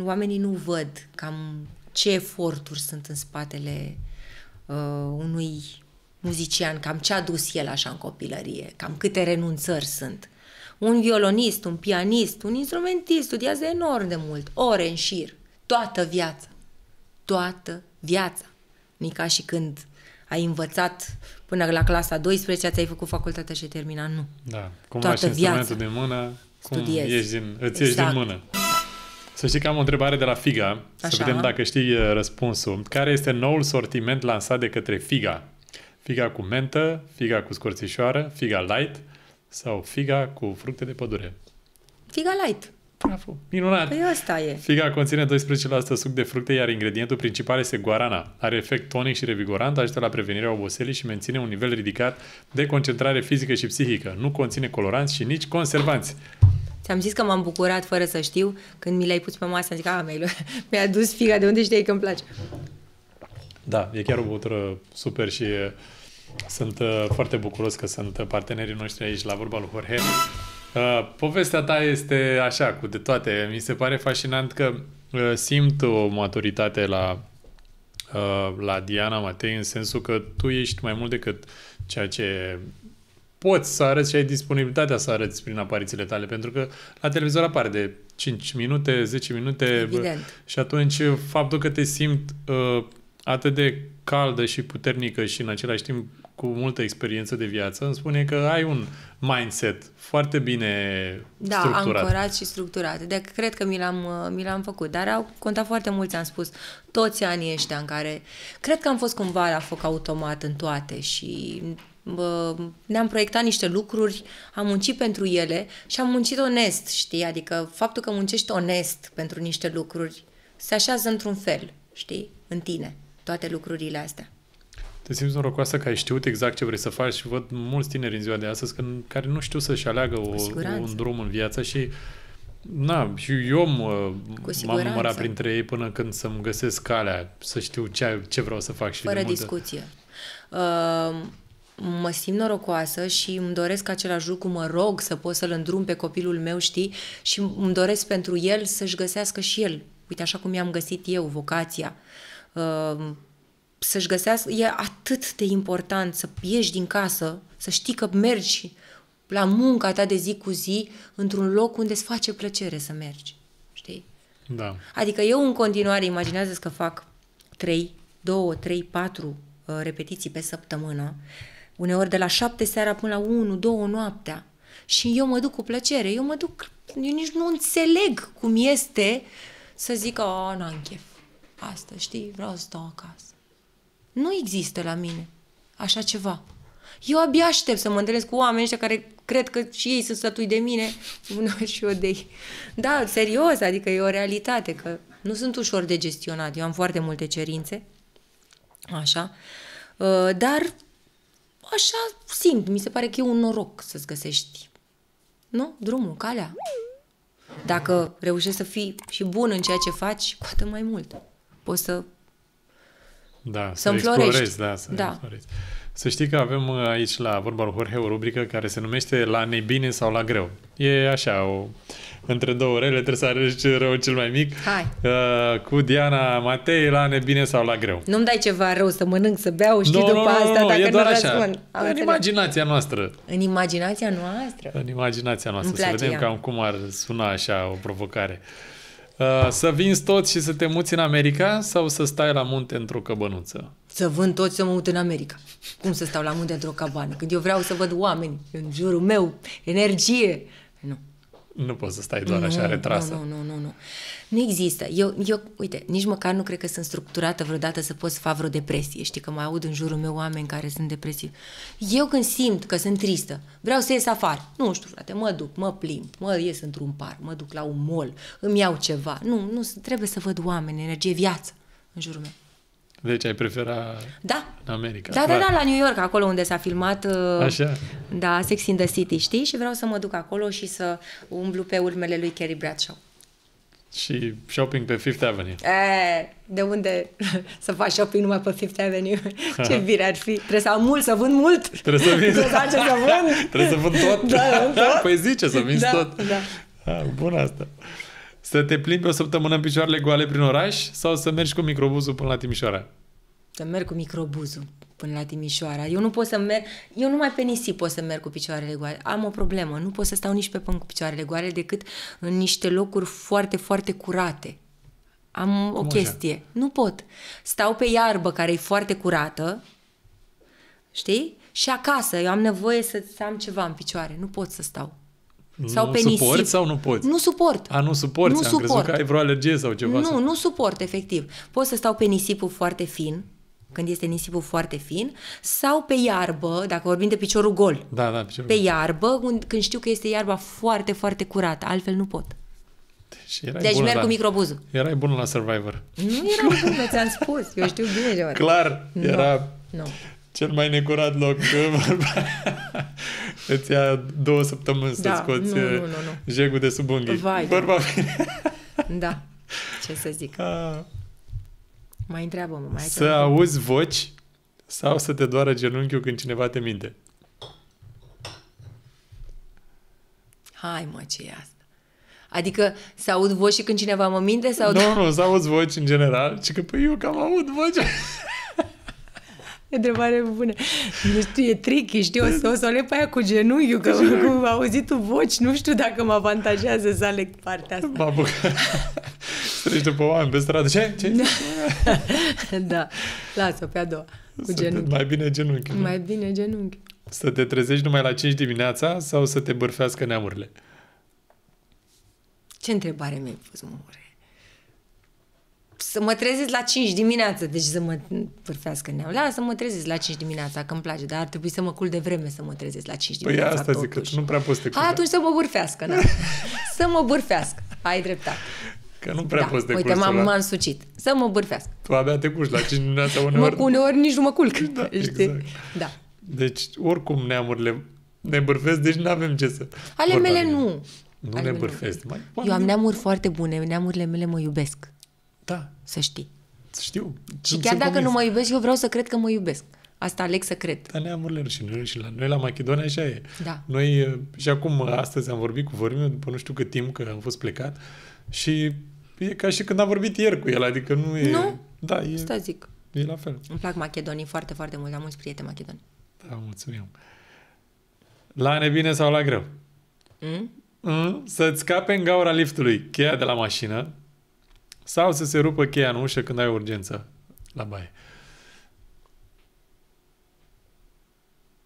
oamenii nu văd cam ce eforturi sunt în spatele uh, unui muzician, cam ce a dus el așa în copilărie, cam câte renunțări sunt un violonist, un pianist, un instrumentist studiază enorm de mult, ore în șir, toată viața. Toată viața. Nu ca și când ai învățat până la clasa 12, ți-ai făcut facultatea și ai terminat. Nu. Da. Cum Toată ai instrumentul viața. de mână, cum studiezi. Ieși din, îți exact. din mână. Să știi că am o întrebare de la Figa, Așa. să vedem dacă știi uh, răspunsul. Care este noul sortiment lansat de către Figa? Figa cu mentă, figa cu scorțișoară, figa light, sau figa cu fructe de pădure. Figa light. Bravo, minunat. Păi asta e. Figa conține 12% suc de fructe, iar ingredientul principal este guarana. Are efect tonic și revigorant, ajută la prevenirea oboselii și menține un nivel ridicat de concentrare fizică și psihică. Nu conține coloranți și nici conservanți. Ți-am zis că m-am bucurat fără să știu când mi l-ai pus pe masă, am zis că a, mi-a dus figa, de unde știi că îmi place? Da, e chiar o băutură super și sunt uh, foarte bucuros că sunt uh, partenerii noștri aici la Vorba lui Jorge. Uh, povestea ta este așa, cu de toate. Mi se pare fascinant că simt o maturitate la, la Diana Matei în sensul că tu ești mai mult decât ceea ce poți să arăți și ai disponibilitatea să arăți prin aparițiile tale, pentru că la televizor apare de 5 minute, 10 minute Evident. și atunci faptul că te simt uh, atât de caldă și puternică și în același timp cu multă experiență de viață îmi spune că ai un mindset foarte bine da, structurat. Da, ancorat și structurat. De deci, cred că mi l-am, uh, mi l-am făcut, dar au contat foarte mulți, am spus, toți anii ăștia în care cred că am fost cumva la foc automat în toate și ne-am proiectat niște lucruri, am muncit pentru ele și am muncit onest, știi? Adică faptul că muncești onest pentru niște lucruri se așează într-un fel, știi? În tine, toate lucrurile astea te simți norocoasă că ai știut exact ce vrei să faci și văd mulți tineri în ziua de astăzi că, care nu știu să-și aleagă o, un drum în viață și Na, și eu m-am numărat printre ei până când să-mi găsesc calea, să știu ce, ce vreau să fac. Și Fără multă... discuție. Uh, mă simt norocoasă și îmi doresc același lucru, mă rog să pot să-l îndrum pe copilul meu, știi, și îmi doresc pentru el să-și găsească și el. Uite, așa cum i-am găsit eu vocația. Uh, să-și găsească, e atât de important să ieși din casă, să știi că mergi la munca ta de zi cu zi într-un loc unde îți face plăcere să mergi. Știi? Da. Adică eu în continuare imaginează că fac 3, 2, 3, 4 repetiții pe săptămână, uneori de la 7 seara până la 1, 2 noaptea. Și eu mă duc cu plăcere, eu mă duc, eu nici nu înțeleg cum este să zic, oh, n-am chef. Asta, știi, vreau să stau acasă. Nu există la mine așa ceva. Eu abia aștept să mă întâlnesc cu oameni ăștia care cred că și ei sunt sătui de mine, una și o de ei. Da, serios, adică e o realitate, că nu sunt ușor de gestionat. Eu am foarte multe cerințe, așa, uh, dar așa simt, mi se pare că e un noroc să-ți găsești, nu? Drumul, calea. Dacă reușești să fii și bun în ceea ce faci, cu atât mai mult. Poți să da, să, înflorești. Da, să da. Explorezi. Să știi că avem uh, aici la vorba lui Jorge o rubrică care se numește La nebine sau la greu. E așa, o, între două rele trebuie să alegi rău cel mai mic. Hai. Uh, cu Diana Matei la nebine sau la greu. Nu-mi dai ceva rău să mănânc, să beau, știi, no, după no, asta, no, dacă e doar nu așa. răspund. Am în imaginația noastră. În imaginația noastră? În imaginația noastră. Îmi să vedem cam cum ar suna așa o provocare. Uh, Uh, să vinzi tot și să te muți în America sau să stai la munte într-o căbănuță? Să vând tot să mă mut în America. Cum să stau la munte într-o cabană? Când eu vreau să văd oameni în jurul meu, energie. Nu. Nu poți să stai doar nu, așa retrasă. Nu, nu, nu, nu. Nu există. Eu, eu, uite, nici măcar nu cred că sunt structurată vreodată să pot să fac vreo depresie. Știi că mai aud în jurul meu oameni care sunt depresivi. Eu când simt că sunt tristă, vreau să ies afară. Nu știu, frate, mă duc, mă plimb, mă ies într-un par, mă duc la un mall, îmi iau ceva. Nu, nu, trebuie să văd oameni, energie, viață în jurul meu. Deci ai prefera da. în America. Da, da, da, la New York, acolo unde s-a filmat uh, Așa. Da, Sex in the City, știi? Și vreau să mă duc acolo și să umblu pe urmele lui Carrie Bradshaw. Și shopping pe Fifth Avenue. E, de unde să faci shopping numai pe Fifth Avenue? Ce bine ar fi. Trebuie să am mult, să vând mult. Trebuie să vin! Trebuie să, să vând. Trebuie să vând tot. Da, da. Păi zice să vinzi da, tot. Da. Ah, bun asta. Să te plimbi o săptămână în picioarele goale prin oraș sau să mergi cu microbuzul până la Timișoara? Să merg cu microbuzul până la Timișoara. Eu nu pot să merg, eu numai pe nisip pot să merg cu picioarele goale. Am o problemă, nu pot să stau nici pe pământ cu picioarele goale decât în niște locuri foarte, foarte curate. Am o chestie. Așa? Nu pot. Stau pe iarbă care e foarte curată, știi? Și acasă, eu am nevoie să, am ceva în picioare. Nu pot să stau. Sau nu pe suport sau nu pot. Nu suport. A, nu suport. Nu am suport. crezut că ai vreo alergie sau ceva. Nu, sau... nu suport, efectiv. Pot să stau pe nisipul foarte fin, când este nisipul foarte fin, sau pe iarbă, dacă vorbim de piciorul gol. Da, da, piciorul Pe iarbă, când știu că este iarba foarte, foarte curată, altfel nu pot. Deci, erai deci merg la, cu microbuzul. Erai bun la Survivor. Nu era bună, ți-am spus. Eu știu bine, ce Clar, era no, cel mai necurat loc. Îți ia două săptămâni da, să scoți nu, eh, nu, nu, nu. jegul de sub unghii. Vai, da. da, ce să zic. A... Ah. Mai întreabă Mai să întreabă auzi voci sau să te doară genunchiul când cineva te minte. Hai mă, ce e asta? Adică să aud voci și când cineva mă minte? Sau... Nu, da? nu, să auzi voci în general. Și că, păi, eu cam aud voci. E Întrebare bună. Nu deci știu, e tricky, Știu, o să o, să o pe aia cu genunchiul, că cum auzit tu voci, nu știu dacă mă avantajează să aleg partea asta. Mă Treci după oameni pe stradă. Ce? Ce? da. da. Lasă pe a doua. Cu genunchi. Mai bine genunchi. Mai bine genunchi. Să te trezești numai la 5 dimineața sau să te bârfească neamurile? Ce întrebare mi-ai pus, mă să mă trezesc la 5 dimineața, deci să mă pârfească neaulea, da, să mă trezesc la 5 dimineața, că îmi place, dar ar trebui să mă cul de vreme să mă trezesc la 5 păi dimineața. Păi asta totuși. zic că tu nu prea poți să te Hai atunci să mă bârfească, da. să mă bârfească, ai dreptate. Că nu prea da. poți să te Uite, m-am, la... m-am sucit. Să mă bârfească. Tu abia te culci la 5 dimineața uneori. mă, uneori nici nu mă culc. Da, știi? exact. Da. Deci, oricum, neamurile ne bârfesc, deci nu avem ce să... Ale mele nu. Nu Ale ne bârfesc. Mai, Eu am neamuri foarte bune, neamurile mele mă iubesc. Da. Să știi. Știu. Și Sunt chiar dacă convins. nu mă iubesc, eu vreau să cred că mă iubesc. Asta aleg să cred. Dar neamurile și noi, și la noi la Macedonia așa e. Da. Noi și acum, astăzi am vorbit cu Vorimiu după nu știu cât timp că am fost plecat și e ca și când am vorbit ieri cu el, adică nu e... Nu? Da, e... Asta zic. E la fel. Îmi plac macedonii foarte, foarte mult. Am mulți prieteni macedoni. Da, mulțumim. La nebine sau la greu? Mm? Mm? Să-ți scape în gaura liftului cheia de la mașină, sau să se rupă cheia în ușă când ai urgență la baie.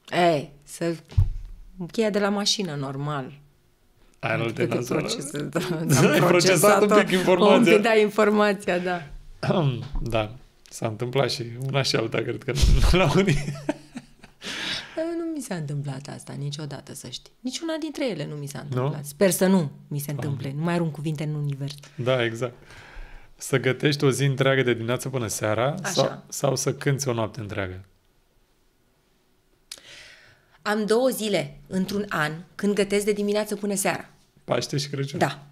Ei, să... Cheia de la mașină, normal. Ai alte la proces, da, Ai procesat un pic informația. Un pic, da, informația, da. da, s-a întâmplat și una și alta, cred că la unii. nu mi s-a întâmplat asta niciodată, să știi. Niciuna dintre ele nu mi s-a întâmplat. Nu? Sper să nu mi se întâmplă. Nu mai arunc cuvinte în univers. Da, exact. Să gătești o zi întreagă de dimineață până seara Sau, sau să cânți o noapte întreagă? Am două zile într-un an când gătesc de dimineață până seara. Paște și Crăciun. Da.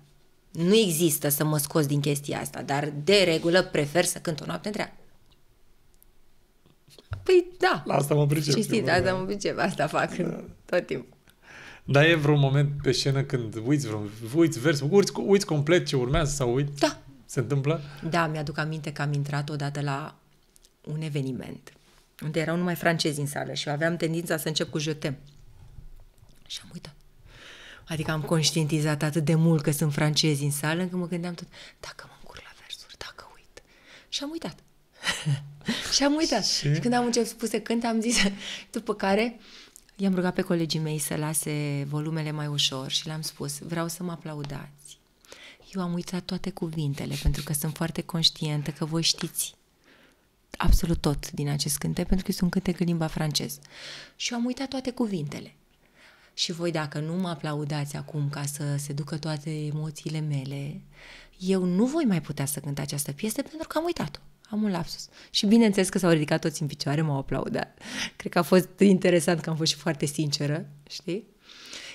Nu există să mă scos din chestia asta, dar de regulă prefer să cânt o noapte întreagă. Păi da. La asta mă pricep. Și știi, asta da. mă pricep, asta fac da. tot timpul. Dar e vreun moment pe scenă când uiți vreun, uiți vers, uiți, uiți complet ce urmează sau uiți? Da, se întâmplă? Da, mi-aduc aminte că am intrat odată la un eveniment unde erau numai francezi în sală și aveam tendința să încep cu jetem. Și am uitat. Adică am conștientizat atât de mult că sunt francezi în sală, încât mă gândeam tot, dacă mă încurc la versuri, dacă uit. Și am uitat. și am uitat. Și... și când am început spuse să cânt, am zis, după care i-am rugat pe colegii mei să lase volumele mai ușor și le-am spus, vreau să mă aplaudați eu am uitat toate cuvintele pentru că sunt foarte conștientă că voi știți absolut tot din acest cântec pentru că sunt cântec în limba franceză. Și eu am uitat toate cuvintele. Și voi, dacă nu mă aplaudați acum ca să se ducă toate emoțiile mele, eu nu voi mai putea să cânt această piesă pentru că am uitat-o. Am un lapsus. Și bineînțeles că s-au ridicat toți în picioare, m-au aplaudat. Cred că a fost interesant că am fost și foarte sinceră, știi?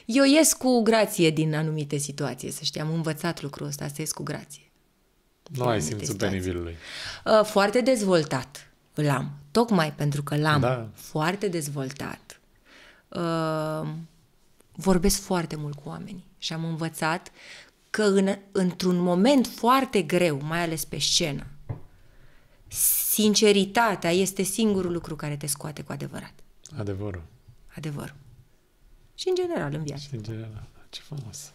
Eu ies cu grație din anumite situații, să știam. am învățat lucrul ăsta, să ies cu grație. Nu ai simțul situații. penibilului. Uh, foarte dezvoltat îl am, tocmai pentru că l-am da. foarte dezvoltat. Uh, vorbesc foarte mult cu oamenii și am învățat că în, într-un moment foarte greu, mai ales pe scenă, sinceritatea este singurul lucru care te scoate cu adevărat. Adevărul. Adevărul. Și în general în viață. Și în general. Da. Ce frumos.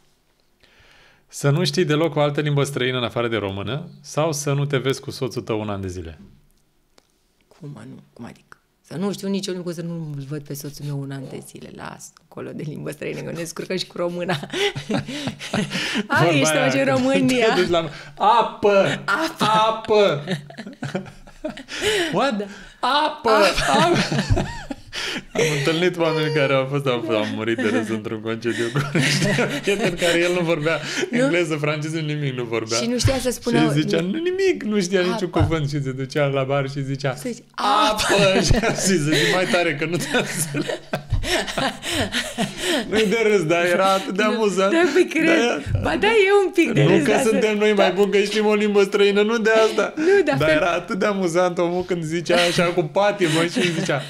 Să nu știi deloc o altă limbă străină în afară de română sau să nu te vezi cu soțul tău un an de zile? Cum nu? Cum adică? Să nu știu nicio limbă, să nu-l văd pe soțul meu un an de zile. Las, acolo de limbă străină, că ne scurcă și cu româna. Ai, ești aici în România. La... Apă! Apă! Apă! What? Da. Apă! Apă! Apă! Am întâlnit oameni care au fost, au, au murit de râs într-un concediu cu prieteni care el nu vorbea nu? engleză, franceză, nimic nu vorbea. Și nu știa să spună... Și zicea, nu nimic, nu știa apa. niciun cuvânt și se ducea la bar și zicea, să zici, apă! și zice, mai tare că nu te Nu-i de râs, dar era atât de amuzant. Da, pe cred. Da, ba da, e un pic de nu râs. Nu că suntem noi da. mai buni, că știm o limbă străină, nu de asta. Nu, da, dar fel... era atât de amuzant omul când zicea așa cu patimă și zicea,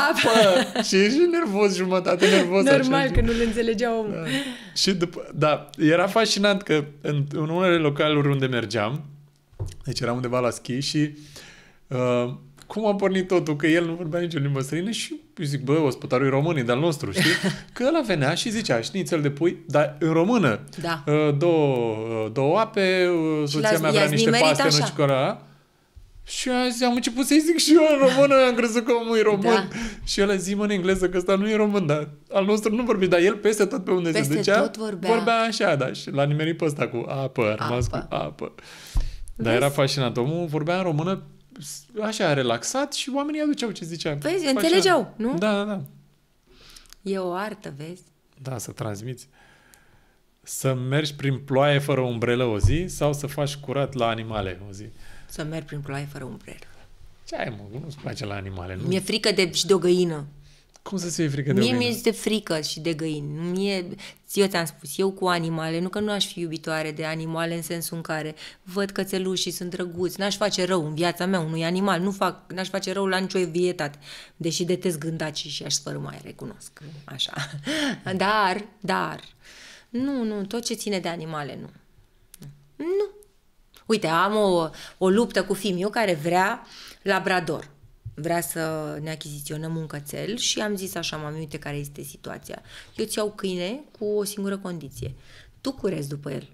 apă! și ești nervos, jumătate nervos. Normal așa, că nu le înțelegea omul. Da. Și după, da, era fascinant că în, în unele localuri unde mergeam, deci eram undeva la schi și uh, cum a pornit totul, că el nu vorbea nicio limbă străină și eu zic, bă, ospătarul e român, de-al nostru, știi? Că ăla venea și zicea, șnițel de pui, dar în română, da. Uh, două, uh, două ape, uh, soția mea vrea niște paste, așa. nu știu și azi am început să-i zic și eu în română, am crezut că omul e da. român. Da. Și el zi în engleză că ăsta nu e român, dar al nostru nu vorbi, dar el peste tot pe unde peste se ducea, tot vorbea. vorbea așa, da, și l-a nimerit pe ăsta cu apă, a rămas cu apă. Dar Vezi? era fascinat, omul vorbea în română așa relaxat și oamenii aduceau ce zicea. Vezi, Facea. înțelegeau, nu? Da, da, da. E o artă, vezi? Da, să transmiți. Să mergi prin ploaie fără umbrelă o zi sau să faci curat la animale o zi să merg prin ploaie fără umbrelă. Ce ai, mă, nu-ți place la animale, nu? Mi-e frică de, și de o găină. Cum să-ți fie frică de Mie mi-e de frică și de găini. Mie, eu ți-am spus, eu cu animale, nu că nu aș fi iubitoare de animale în sensul în care văd cățelușii, sunt drăguți, n-aș face rău în viața mea unui animal, nu fac, n-aș face rău la nicio vietate, deși detest gândacii și aș mai recunosc, așa. Dar, dar, nu, nu, tot ce ține de animale, nu. Nu, Uite, am o, o luptă cu fimiu care vrea labrador. Vrea să ne achiziționăm un cățel și am zis așa, mami, uite care este situația. Eu ți iau câine cu o singură condiție. Tu curezi după el.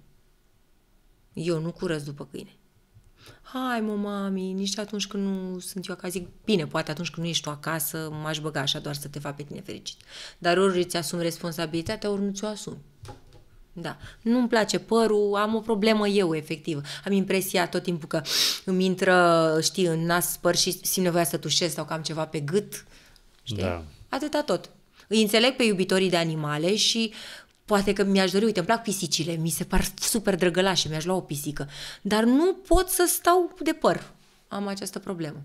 Eu nu curăț după câine. Hai, mă, mami, nici atunci când nu sunt eu acasă. Zic, bine, poate atunci când nu ești tu acasă, m-aș băga așa doar să te fac pe tine fericit. Dar ori îți asumi responsabilitatea, ori nu ți-o asumi. Da. Nu-mi place părul, am o problemă eu, efectiv. Am impresia tot timpul că îmi intră, știi, în nas păr și simt nevoia să tușesc sau că am ceva pe gât. Știi? Da. Atâta tot. Îi înțeleg pe iubitorii de animale și poate că mi-aș dori, uite, îmi plac pisicile, mi se par super drăgălașe, mi-aș lua o pisică, dar nu pot să stau de păr. Am această problemă.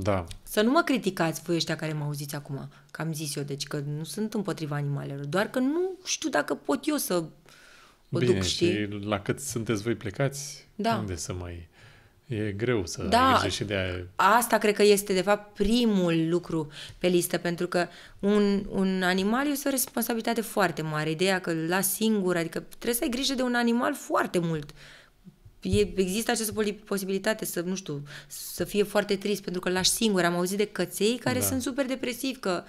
Da. Să nu mă criticați voi ăștia care mă auziți acum, că am zis eu, deci că nu sunt împotriva animalelor, doar că nu știu dacă pot eu să o Bine, duc, știi? și la cât sunteți voi plecați, da. unde să mai... E greu să da, și de aia. Asta cred că este, de fapt, primul lucru pe listă, pentru că un, un animal este o responsabilitate foarte mare. Ideea că la singur, adică trebuie să ai grijă de un animal foarte mult. Uh, e, există această posibilitate să, nu știu, să fie foarte trist pentru că îl lași singur. Am auzit de căței care da. sunt super depresivi că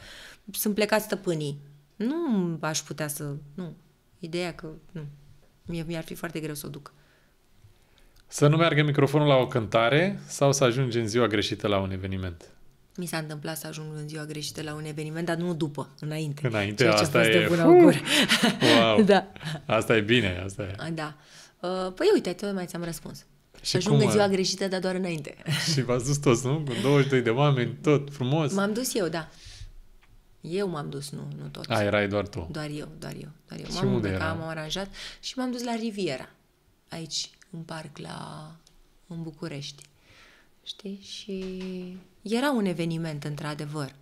sunt plecați stăpânii. Nu aș putea să... Nu. Ideea că... Nu. Mi-ar fi foarte greu să o duc. Să nu meargă microfonul la o cântare sau să ajungi în ziua greșită la un eveniment? Mi s-a întâmplat să ajung în ziua greșită la un eveniment, dar nu după, înainte. Înainte, Ceea ce asta e... Wow. da. Asta e bine, asta e. Da. Uh, păi uite, tocmai ți-am răspuns. Și Ajung cum în ziua greșită, dar doar înainte. Și v-ați dus toți, nu? Cu 22 de oameni, tot frumos. M-am dus eu, da. Eu m-am dus, nu, nu tot. A, erai doar tu. Doar eu, doar eu, doar eu. Și m-am unde era? am aranjat și m-am dus la Riviera, aici, în parc la... în București. Știi? Și era un eveniment, într-adevăr.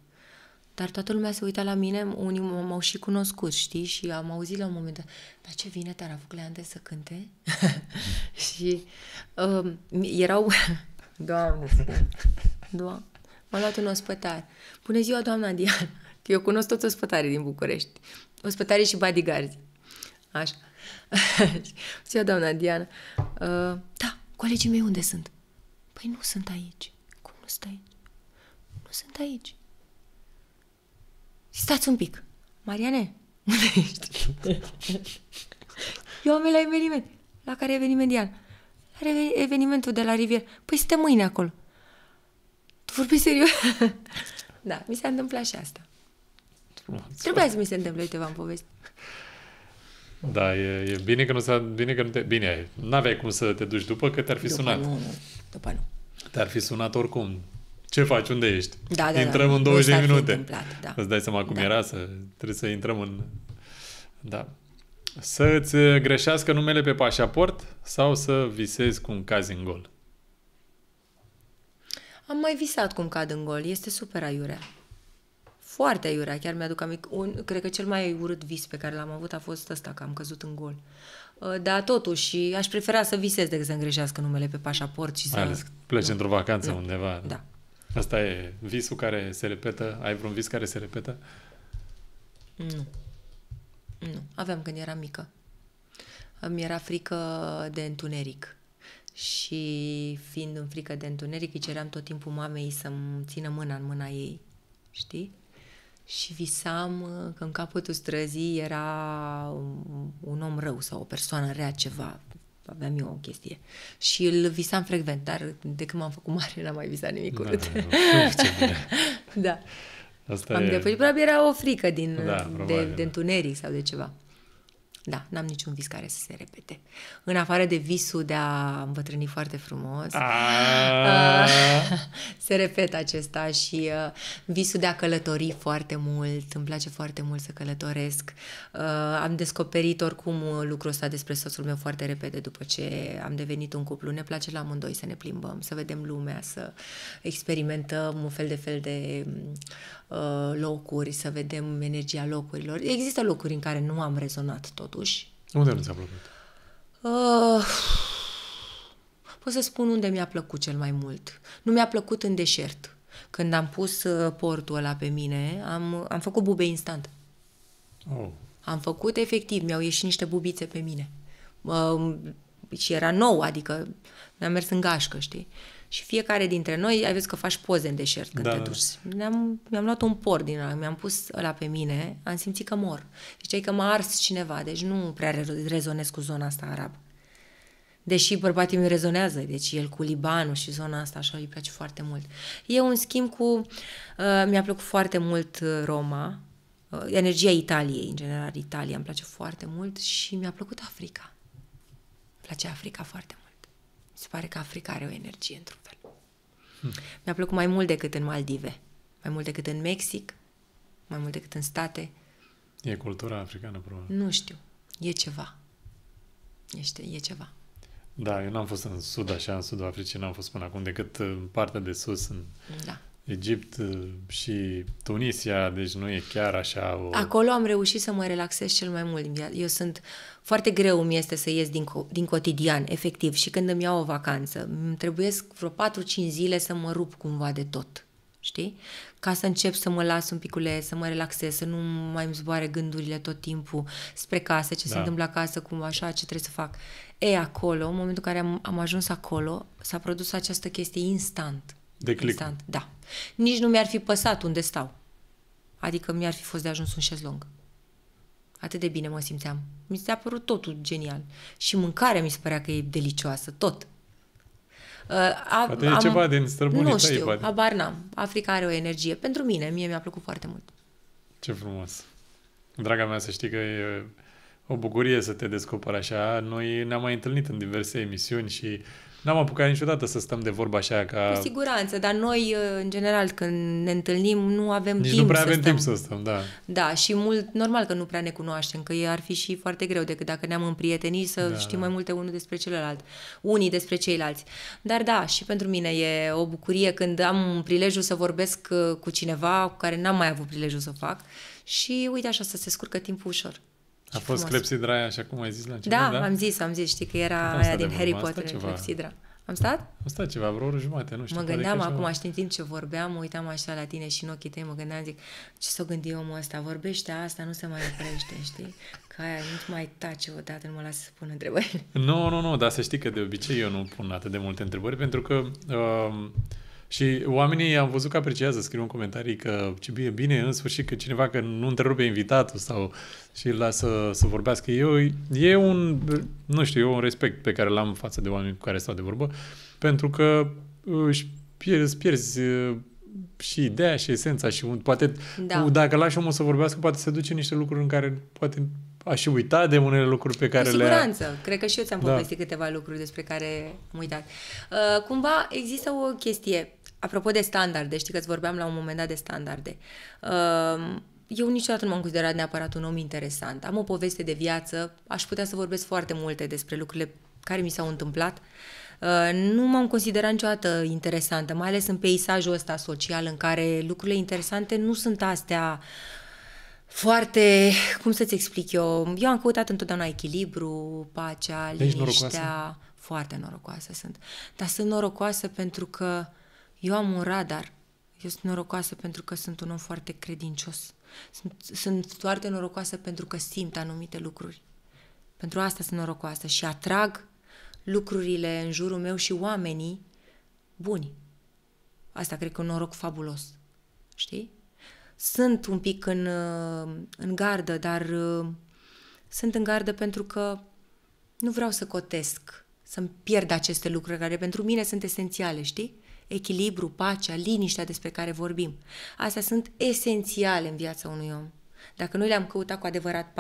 Dar toată lumea se uita la mine, unii m-au și cunoscut, știi? Și am auzit la un moment dat, dar ce vine Tara Vucleante să cânte? și um, erau... Doamne, Doamne, m-a luat un ospătar. Bună ziua, doamna Diana! Că eu cunosc toți ospătarii din București. Ospătarii și bodyguards. Așa. Ziua, doamna Diana. Uh, da, colegii mei unde sunt? Păi nu sunt aici. Cum nu sunt aici? Nu sunt aici. Stați un pic. Mariane, unde ești? Eu am la eveniment. La care eveniment, Ian? La evenimentul de la Rivier. Păi suntem mâine acolo. Tu vorbi serios? da, mi s-a întâmplat și asta. Mulțumesc. Trebuia să mi se întâmple, uite, v-am povestit. Da, e, e bine că nu s-a... Bine că nu te... Bine, n-aveai cum să te duci după, că te-ar fi după sunat. Nu, nu, după nu. Te-ar fi sunat oricum ce faci, unde ești? Da, da, da. Intrăm da, în 20 de minute. Da. Îți dai seama cum da. era să trebuie să intrăm în... Da. să îți greșească numele pe pașaport sau să visezi cu un caz în gol? Am mai visat cum cad în gol. Este super aiurea. Foarte aiurea. Chiar mi-aduc amic. Un, cred că cel mai urât vis pe care l-am avut a fost ăsta, că am căzut în gol. Uh, Dar totuși, aș prefera să visez decât să îngreșească numele pe pașaport și să... Mai ales pleci într-o vacanță da. undeva. Da. Asta e visul care se repetă? Ai vreun vis care se repetă? Nu. Nu. Aveam când eram mică. Mi era frică de întuneric. Și fiind în frică de întuneric, îi ceream tot timpul mamei să-mi țină mâna în mâna ei. Știi? și visam că în capătul străzii era un om rău sau o persoană rea ceva, aveam eu o chestie. Și îl visam frecvent, dar de când m-am făcut mare n-am mai visat nimic da, urât. Da, da, da, Asta am e... depășit. Probabil era o frică din, da, de, de întuneric sau de ceva. Da, n-am niciun vis care să se repete. În afară de visul de a îmbătrâni foarte frumos, a... se repetă acesta și uh, visul de a călători foarte mult, îmi place foarte mult să călătoresc. Uh, am descoperit oricum lucrul ăsta despre soțul meu foarte repede după ce am devenit un cuplu. Ne place la amândoi să ne plimbăm, să vedem lumea, să experimentăm un fel de fel de Uh, locuri, să vedem energia locurilor. Există locuri în care nu am rezonat totuși. Unde nu ți-a plăcut? Uh, pot să spun unde mi-a plăcut cel mai mult. Nu mi-a plăcut în deșert. Când am pus uh, portul ăla pe mine, am, am făcut bube instant. Oh. Am făcut efectiv, mi-au ieșit niște bubițe pe mine. Uh, și era nou, adică mi-am mers în gașcă, știi? Uh, și fiecare dintre noi, ai văzut că faci poze în deșert când da. te da. duci. Mi-am, mi-am luat un por din ăla, mi-am pus ăla pe mine, am simțit că mor. Ziceai că m-a ars cineva, deci nu prea rezonez cu zona asta arab. Deși bărbatii mi rezonează, deci el cu Libanul și zona asta așa îi place foarte mult. Eu, în schimb, cu, uh, mi-a plăcut foarte mult uh, Roma, uh, energia Italiei, în general Italia, îmi place foarte mult și mi-a plăcut Africa. Îmi place Africa foarte mult. Se pare că Africa are o energie într-un Hmm. Mi-a plăcut mai mult decât în Maldive, mai mult decât în Mexic, mai mult decât în state. E cultura africană, probabil. Nu știu. E ceva. Este, e ceva. Da, eu n-am fost în sud, așa, în sudul Africii, n-am fost până acum, decât în partea de sus, în da. Egipt uh, și Tunisia, deci nu e chiar așa o... Acolo am reușit să mă relaxez cel mai mult. Eu sunt... Foarte greu mi este să ies din, din cotidian, efectiv, și când îmi iau o vacanță. Îmi trebuie vreo 4-5 zile să mă rup cumva de tot, știi? Ca să încep să mă las un picule, să mă relaxez, să nu mai îmi zboare gândurile tot timpul spre casă, ce da. se întâmplă acasă, cum așa, ce trebuie să fac. E, acolo, în momentul în care am, am ajuns acolo, s-a produs această chestie instant de click. Instant, da. Nici nu mi-ar fi păsat unde stau. Adică mi-ar fi fost de ajuns un șezlong. Atât de bine mă simțeam. Mi s-a părut totul genial. Și mâncarea mi se părea că e delicioasă, tot. Uh, a, poate am, e ceva din străbunii Nu știu, tăi, poate. abar n-am. Africa are o energie. Pentru mine, mie mi-a plăcut foarte mult. Ce frumos. Draga mea, să știi că e o bucurie să te descoperi așa. Noi ne-am mai întâlnit în diverse emisiuni și N-am apucat niciodată să stăm de vorba așa ca... Cu siguranță, dar noi, uh, în general, când ne întâlnim, nu avem Nici timp nu prea să avem stăm. timp să stăm, da. Da, și mult, normal că nu prea ne cunoaștem, că ar fi și foarte greu decât dacă ne-am împrietenit să da, știm da. mai multe unul despre celălalt, unii despre ceilalți. Dar da, și pentru mine e o bucurie când am prilejul să vorbesc uh, cu cineva cu care n-am mai avut prilejul să fac și uite așa să se scurcă timpul ușor. A fost clepsidra aia, așa cum ai zis la început, da? da? am zis, am zis, știi că era am aia din Harry Potter, ceva. clepsidra. Am stat? Am stat ceva, vreo oră jumate, nu știu. Mă gândeam acum, așa... în timp ce vorbeam, uitam așa la tine și în ochii tăi, mă gândeam, zic, ce s-o gândi omul ăsta, vorbește asta, nu se mai oprește, știi? Că aia nu mai tace odată, nu mă lasă să pun întrebări. Nu, no, nu, no, nu, no, dar să știi că de obicei eu nu pun atât de multe întrebări, pentru că... Uh, și oamenii am văzut că apreciază, scriu în comentarii că ce bine, bine, în sfârșit, că cineva că nu întrerupe invitatul sau și îl lasă să vorbească. E, e un, nu știu, e un respect pe care l-am față de oameni cu care stau de vorbă, pentru că uh, își pierzi, pierzi uh, și ideea și esența și poate da. Uh, dacă lași omul să vorbească, poate se duce niște lucruri în care poate aș uita de unele lucruri pe care le Cu siguranță. Le-a... Cred că și eu ți-am da. povestit da. câteva lucruri despre care am uitat. Uh, cumva există o chestie apropo de standarde, știi că îți vorbeam la un moment dat de standarde. Ehm, eu niciodată nu m-am considerat neapărat un om interesant. Am o poveste de viață, aș putea să vorbesc foarte multe despre lucrurile care mi s-au întâmplat. Ehm, nu m-am considerat niciodată interesantă, mai ales în peisajul ăsta social în care lucrurile interesante nu sunt astea foarte, cum să-ți explic eu, eu am căutat întotdeauna echilibru, pacea, liniștea, foarte norocoasă sunt. Dar sunt norocoasă pentru că uh, eu am un radar. Eu sunt norocoasă pentru că sunt un om foarte credincios. Sunt, sunt foarte norocoasă pentru că simt anumite lucruri. Pentru asta sunt norocoasă și atrag lucrurile în jurul meu și oamenii buni. Asta cred că e un noroc fabulos. Știi? Sunt un pic în, uh, în gardă, dar uh, sunt în gardă pentru că nu vreau să cotesc, să-mi pierd aceste lucruri care pentru mine sunt esențiale, știi? echilibru, pacea, liniștea despre care vorbim. Astea sunt esențiale în viața unui om. Dacă noi le-am căutat cu adevărat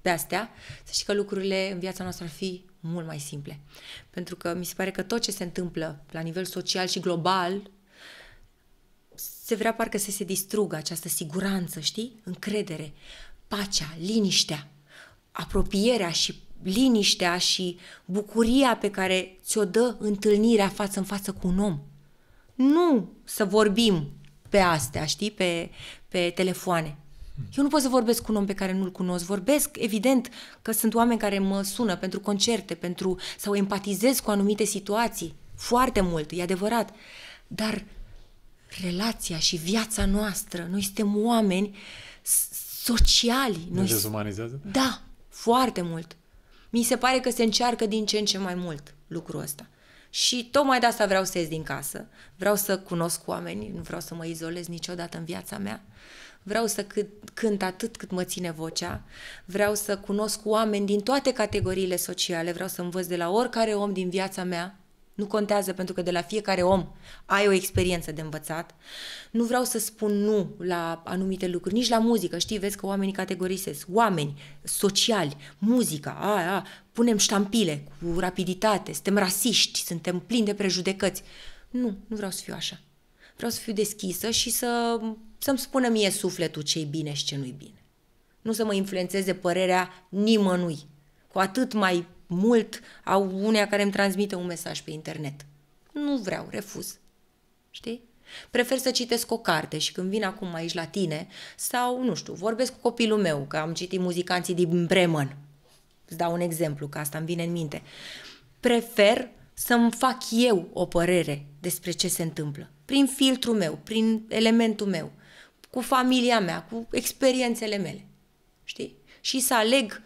pe astea, să știi că lucrurile în viața noastră ar fi mult mai simple. Pentru că mi se pare că tot ce se întâmplă la nivel social și global se vrea parcă să se distrugă această siguranță, știi? Încredere, pacea, liniștea, apropierea și liniștea și bucuria pe care ți-o dă întâlnirea față în față cu un om nu să vorbim pe astea, știi, pe, pe telefoane. Eu nu pot să vorbesc cu un om pe care nu-l cunosc. Vorbesc, evident, că sunt oameni care mă sună pentru concerte, pentru sau empatizez cu anumite situații. Foarte mult, e adevărat. Dar relația și viața noastră, noi suntem oameni sociali. Nu noi... umanizează? Da, foarte mult. Mi se pare că se încearcă din ce în ce mai mult lucrul ăsta. Și tocmai de asta vreau să ies din casă. Vreau să cunosc oameni, nu vreau să mă izolez niciodată în viața mea. Vreau să cânt, cânt atât cât mă ține vocea. Vreau să cunosc oameni din toate categoriile sociale. Vreau să învăț de la oricare om din viața mea. Nu contează pentru că de la fiecare om ai o experiență de învățat. Nu vreau să spun nu la anumite lucruri, nici la muzică. Știi, vezi că oamenii categorisesc. Oameni, sociali, muzica, aia, punem ștampile cu rapiditate, suntem rasiști, suntem plini de prejudecăți. Nu, nu vreau să fiu așa. Vreau să fiu deschisă și să, să-mi spună mie sufletul ce e bine și ce nu-i bine. Nu să mă influențeze părerea nimănui. Cu atât mai mult au unea care îmi transmite un mesaj pe internet. Nu vreau, refuz. Știi? Prefer să citesc o carte și când vin acum aici la tine sau, nu știu, vorbesc cu copilul meu, că am citit muzicanții din Bremen Îți dau un exemplu, că asta îmi vine în minte. Prefer să-mi fac eu o părere despre ce se întâmplă, prin filtrul meu, prin elementul meu, cu familia mea, cu experiențele mele. Știi? Și să aleg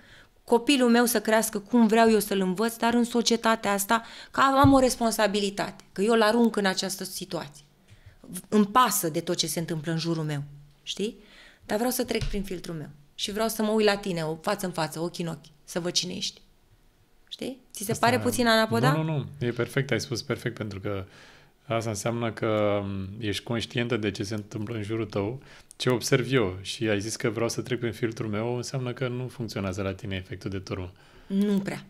copilul meu să crească cum vreau eu să-l învăț, dar în societatea asta că am o responsabilitate, că eu l arunc în această situație. Îmi pasă de tot ce se întâmplă în jurul meu, știi? Dar vreau să trec prin filtrul meu și vreau să mă uit la tine, față în față, ochi în ochi să vă cinești. Știi? Ți se asta, pare puțin anapoda? Nu, nu, nu. E perfect, ai spus perfect, pentru că asta înseamnă că ești conștientă de ce se întâmplă în jurul tău, ce observ eu și ai zis că vreau să trec prin filtrul meu, înseamnă că nu funcționează la tine efectul de turmă. Nu prea.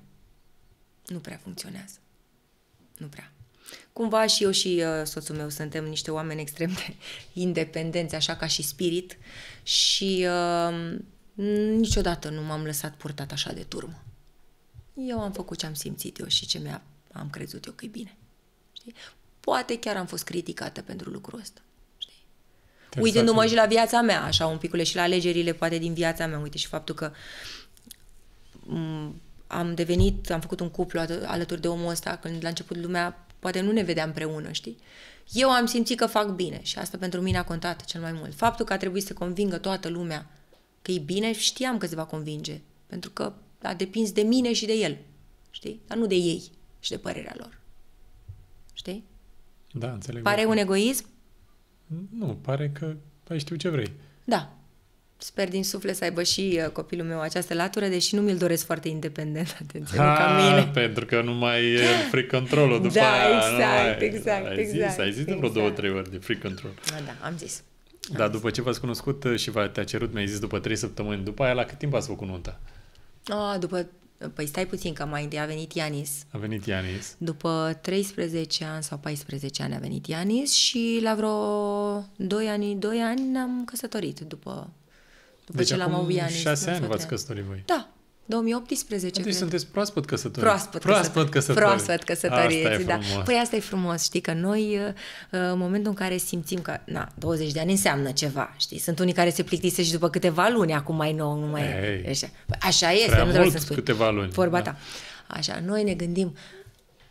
Nu prea funcționează. Nu prea. Cumva și eu și uh, soțul meu suntem niște oameni extrem de independenți, așa ca și spirit și uh, Mm, niciodată nu m-am lăsat purtat așa de turmă. Eu am făcut ce am simțit eu și ce mi-a am crezut eu că e bine. Știi? Poate chiar am fost criticată pentru lucrul ăsta. Știi? Uitându-mă și la viața mea, așa un picule, și la alegerile poate din viața mea, uite și faptul că mm, am devenit, am făcut un cuplu alături de omul ăsta când la început lumea poate nu ne vedea împreună, știi? Eu am simțit că fac bine și asta pentru mine a contat cel mai mult. Faptul că a trebuit să convingă toată lumea că e bine, știam că se va convinge, pentru că a depins de mine și de el, știi? Dar nu de ei și de părerea lor. Știi? Da, înțeleg. Pare un egoism? Nu, pare că ai știu ce vrei. Da. Sper din suflet să aibă și uh, copilul meu această latură, deși nu mi-l doresc foarte independent, atenție, ha, ca mine. Pentru că nu mai e uh, free control după da, aia. exact, exact, exact, ai exact. Zis, ai zis exact. de vreo exact. două, trei ori de free control. Da, da, am zis. Dar după ce v-ați cunoscut uh, și te-a cerut, mi-ai zis, după trei săptămâni, după aia la cât timp ați făcut nunta? A, după Păi stai puțin, că mai întâi a venit Ianis. A venit Ianis. După 13 ani sau 14 ani a venit Ianis și la vreo 2 ani, 2 ani ne-am căsătorit după, după deci ce l-am avut Ianis. 6 ani v-ați căsătorit voi. Da, 2018. Deci cred. sunteți proaspăt căsători. Proaspăt, proaspăt căsători. Proaspăt căsătoriți, asta e da. Păi asta e frumos, știi, că noi, uh, în momentul în care simțim că, na, 20 de ani înseamnă ceva, știi, sunt unii care se plictisește și după câteva luni, acum mai nou, nu mai păi e. Așa, așa este, prea nu trebuie să spui. câteva luni. Vorba da. ta. Așa, noi ne gândim,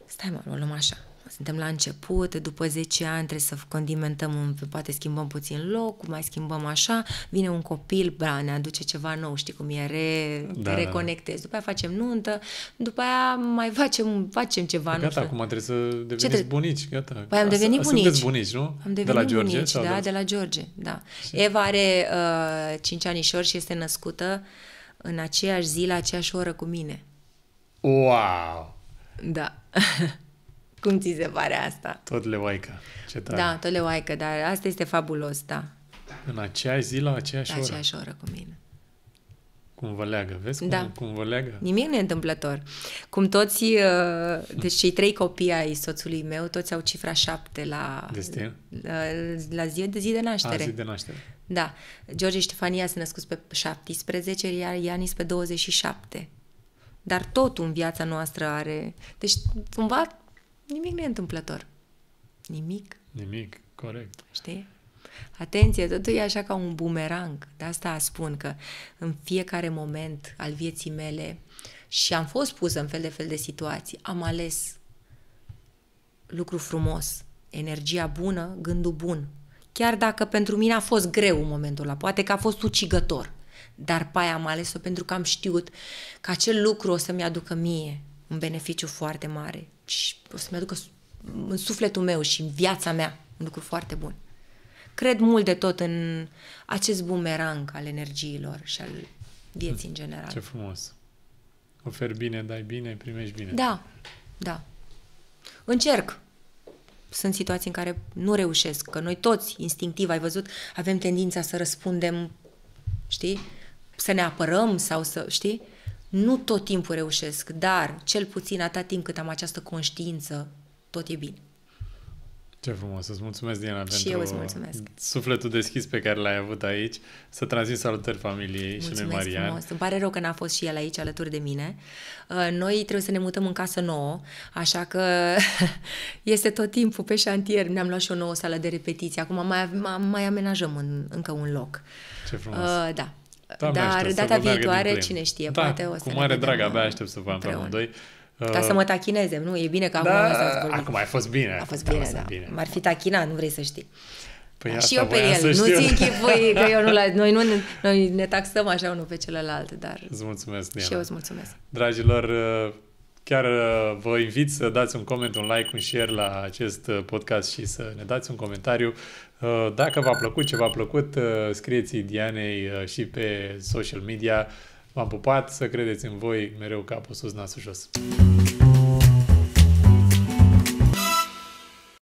stai mă, luăm așa, suntem la început, după 10 ani trebuie să condimentăm, poate schimbăm puțin loc, mai schimbăm așa, vine un copil, bra, ne aduce ceva nou, știi cum e, re, da, da, da. reconectezi. După aia facem nuntă, după aia mai facem, facem ceva. Păi gata, nu știu. acum trebuie să deveniți Ce bunici, gata. Păi am devenit As- bunici. bunici, nu? Am devenit de la George, bunici, da, de... la George, da. Și... Eva are uh, 5 anișori și este născută în aceeași zi, la aceeași oră cu mine. Wow! Da. Cum ți se pare asta? Tot leoaică. Ce tare. Da, tot leoaică, dar asta este fabulos, da. În aceeași zi, la aceeași oră. La aceeași oră cu mine. Cum vă leagă, vezi? Da. Cum, da. cum vă leagă? Nimic întâmplător. Cum toți, uh, deci cei trei copii ai soțului meu, toți au cifra șapte la... Destin? La, la zi, de zi de naștere. La zi de naștere. Da. George și Ștefania se născuți pe 17, iar Ianis pe 27. Dar totul în viața noastră are... Deci, cumva, Nimic nu e întâmplător. Nimic. Nimic, corect. Știi? Atenție, totul e așa ca un bumerang. De asta spun că în fiecare moment al vieții mele și am fost pusă în fel de fel de situații, am ales lucru frumos, energia bună, gândul bun. Chiar dacă pentru mine a fost greu în momentul ăla, poate că a fost ucigător, dar pe aia am ales-o pentru că am știut că acel lucru o să-mi aducă mie un beneficiu foarte mare și o să-mi aducă în sufletul meu și în viața mea un lucru foarte bun. Cred mult de tot în acest bumerang al energiilor și al vieții în general. Ce frumos! Oferi bine, dai bine, primești bine. Da, da. Încerc. Sunt situații în care nu reușesc, că noi toți, instinctiv, ai văzut, avem tendința să răspundem, știi? Să ne apărăm sau să, știi? Nu tot timpul reușesc, dar cel puțin atât timp cât am această conștiință, tot e bine. Ce frumos, îți mulțumesc, Diana, și pentru eu îți mulțumesc. sufletul deschis pe care l-ai avut aici. Să transmit salutări familiei mulțumesc și lui Marian. Frumos. Îmi pare rău că n-a fost și el aici alături de mine. Uh, noi trebuie să ne mutăm în casă nouă, așa că este tot timpul pe șantier. Ne-am luat și o nouă sală de repetiție. Acum mai, mai amenajăm în, încă un loc. Ce frumos. Uh, da, da, Dar data viitoare, cine știe, da, poate o să Cu mare drag, abia aștept să vă am pe amândoi. Ca să mă tachineze, nu? E bine că da, Acum a fost bine. A fost bine, da. bine. M-ar fi tachinat, nu vrei să știi. Păi da, și eu pe el. Nu ți închipui că eu nu la, noi, nu, noi ne taxăm așa unul pe celălalt, dar... Îți mulțumesc, Diana. Și eu îți mulțumesc. Dragilor, uh, Chiar uh, vă invit să dați un coment, un like, un share la acest uh, podcast și să ne dați un comentariu. Uh, dacă v-a plăcut ce v-a plăcut, scrieți Dianei și pe social media. V-am pupat, să credeți în voi mereu capul sus, nasul jos.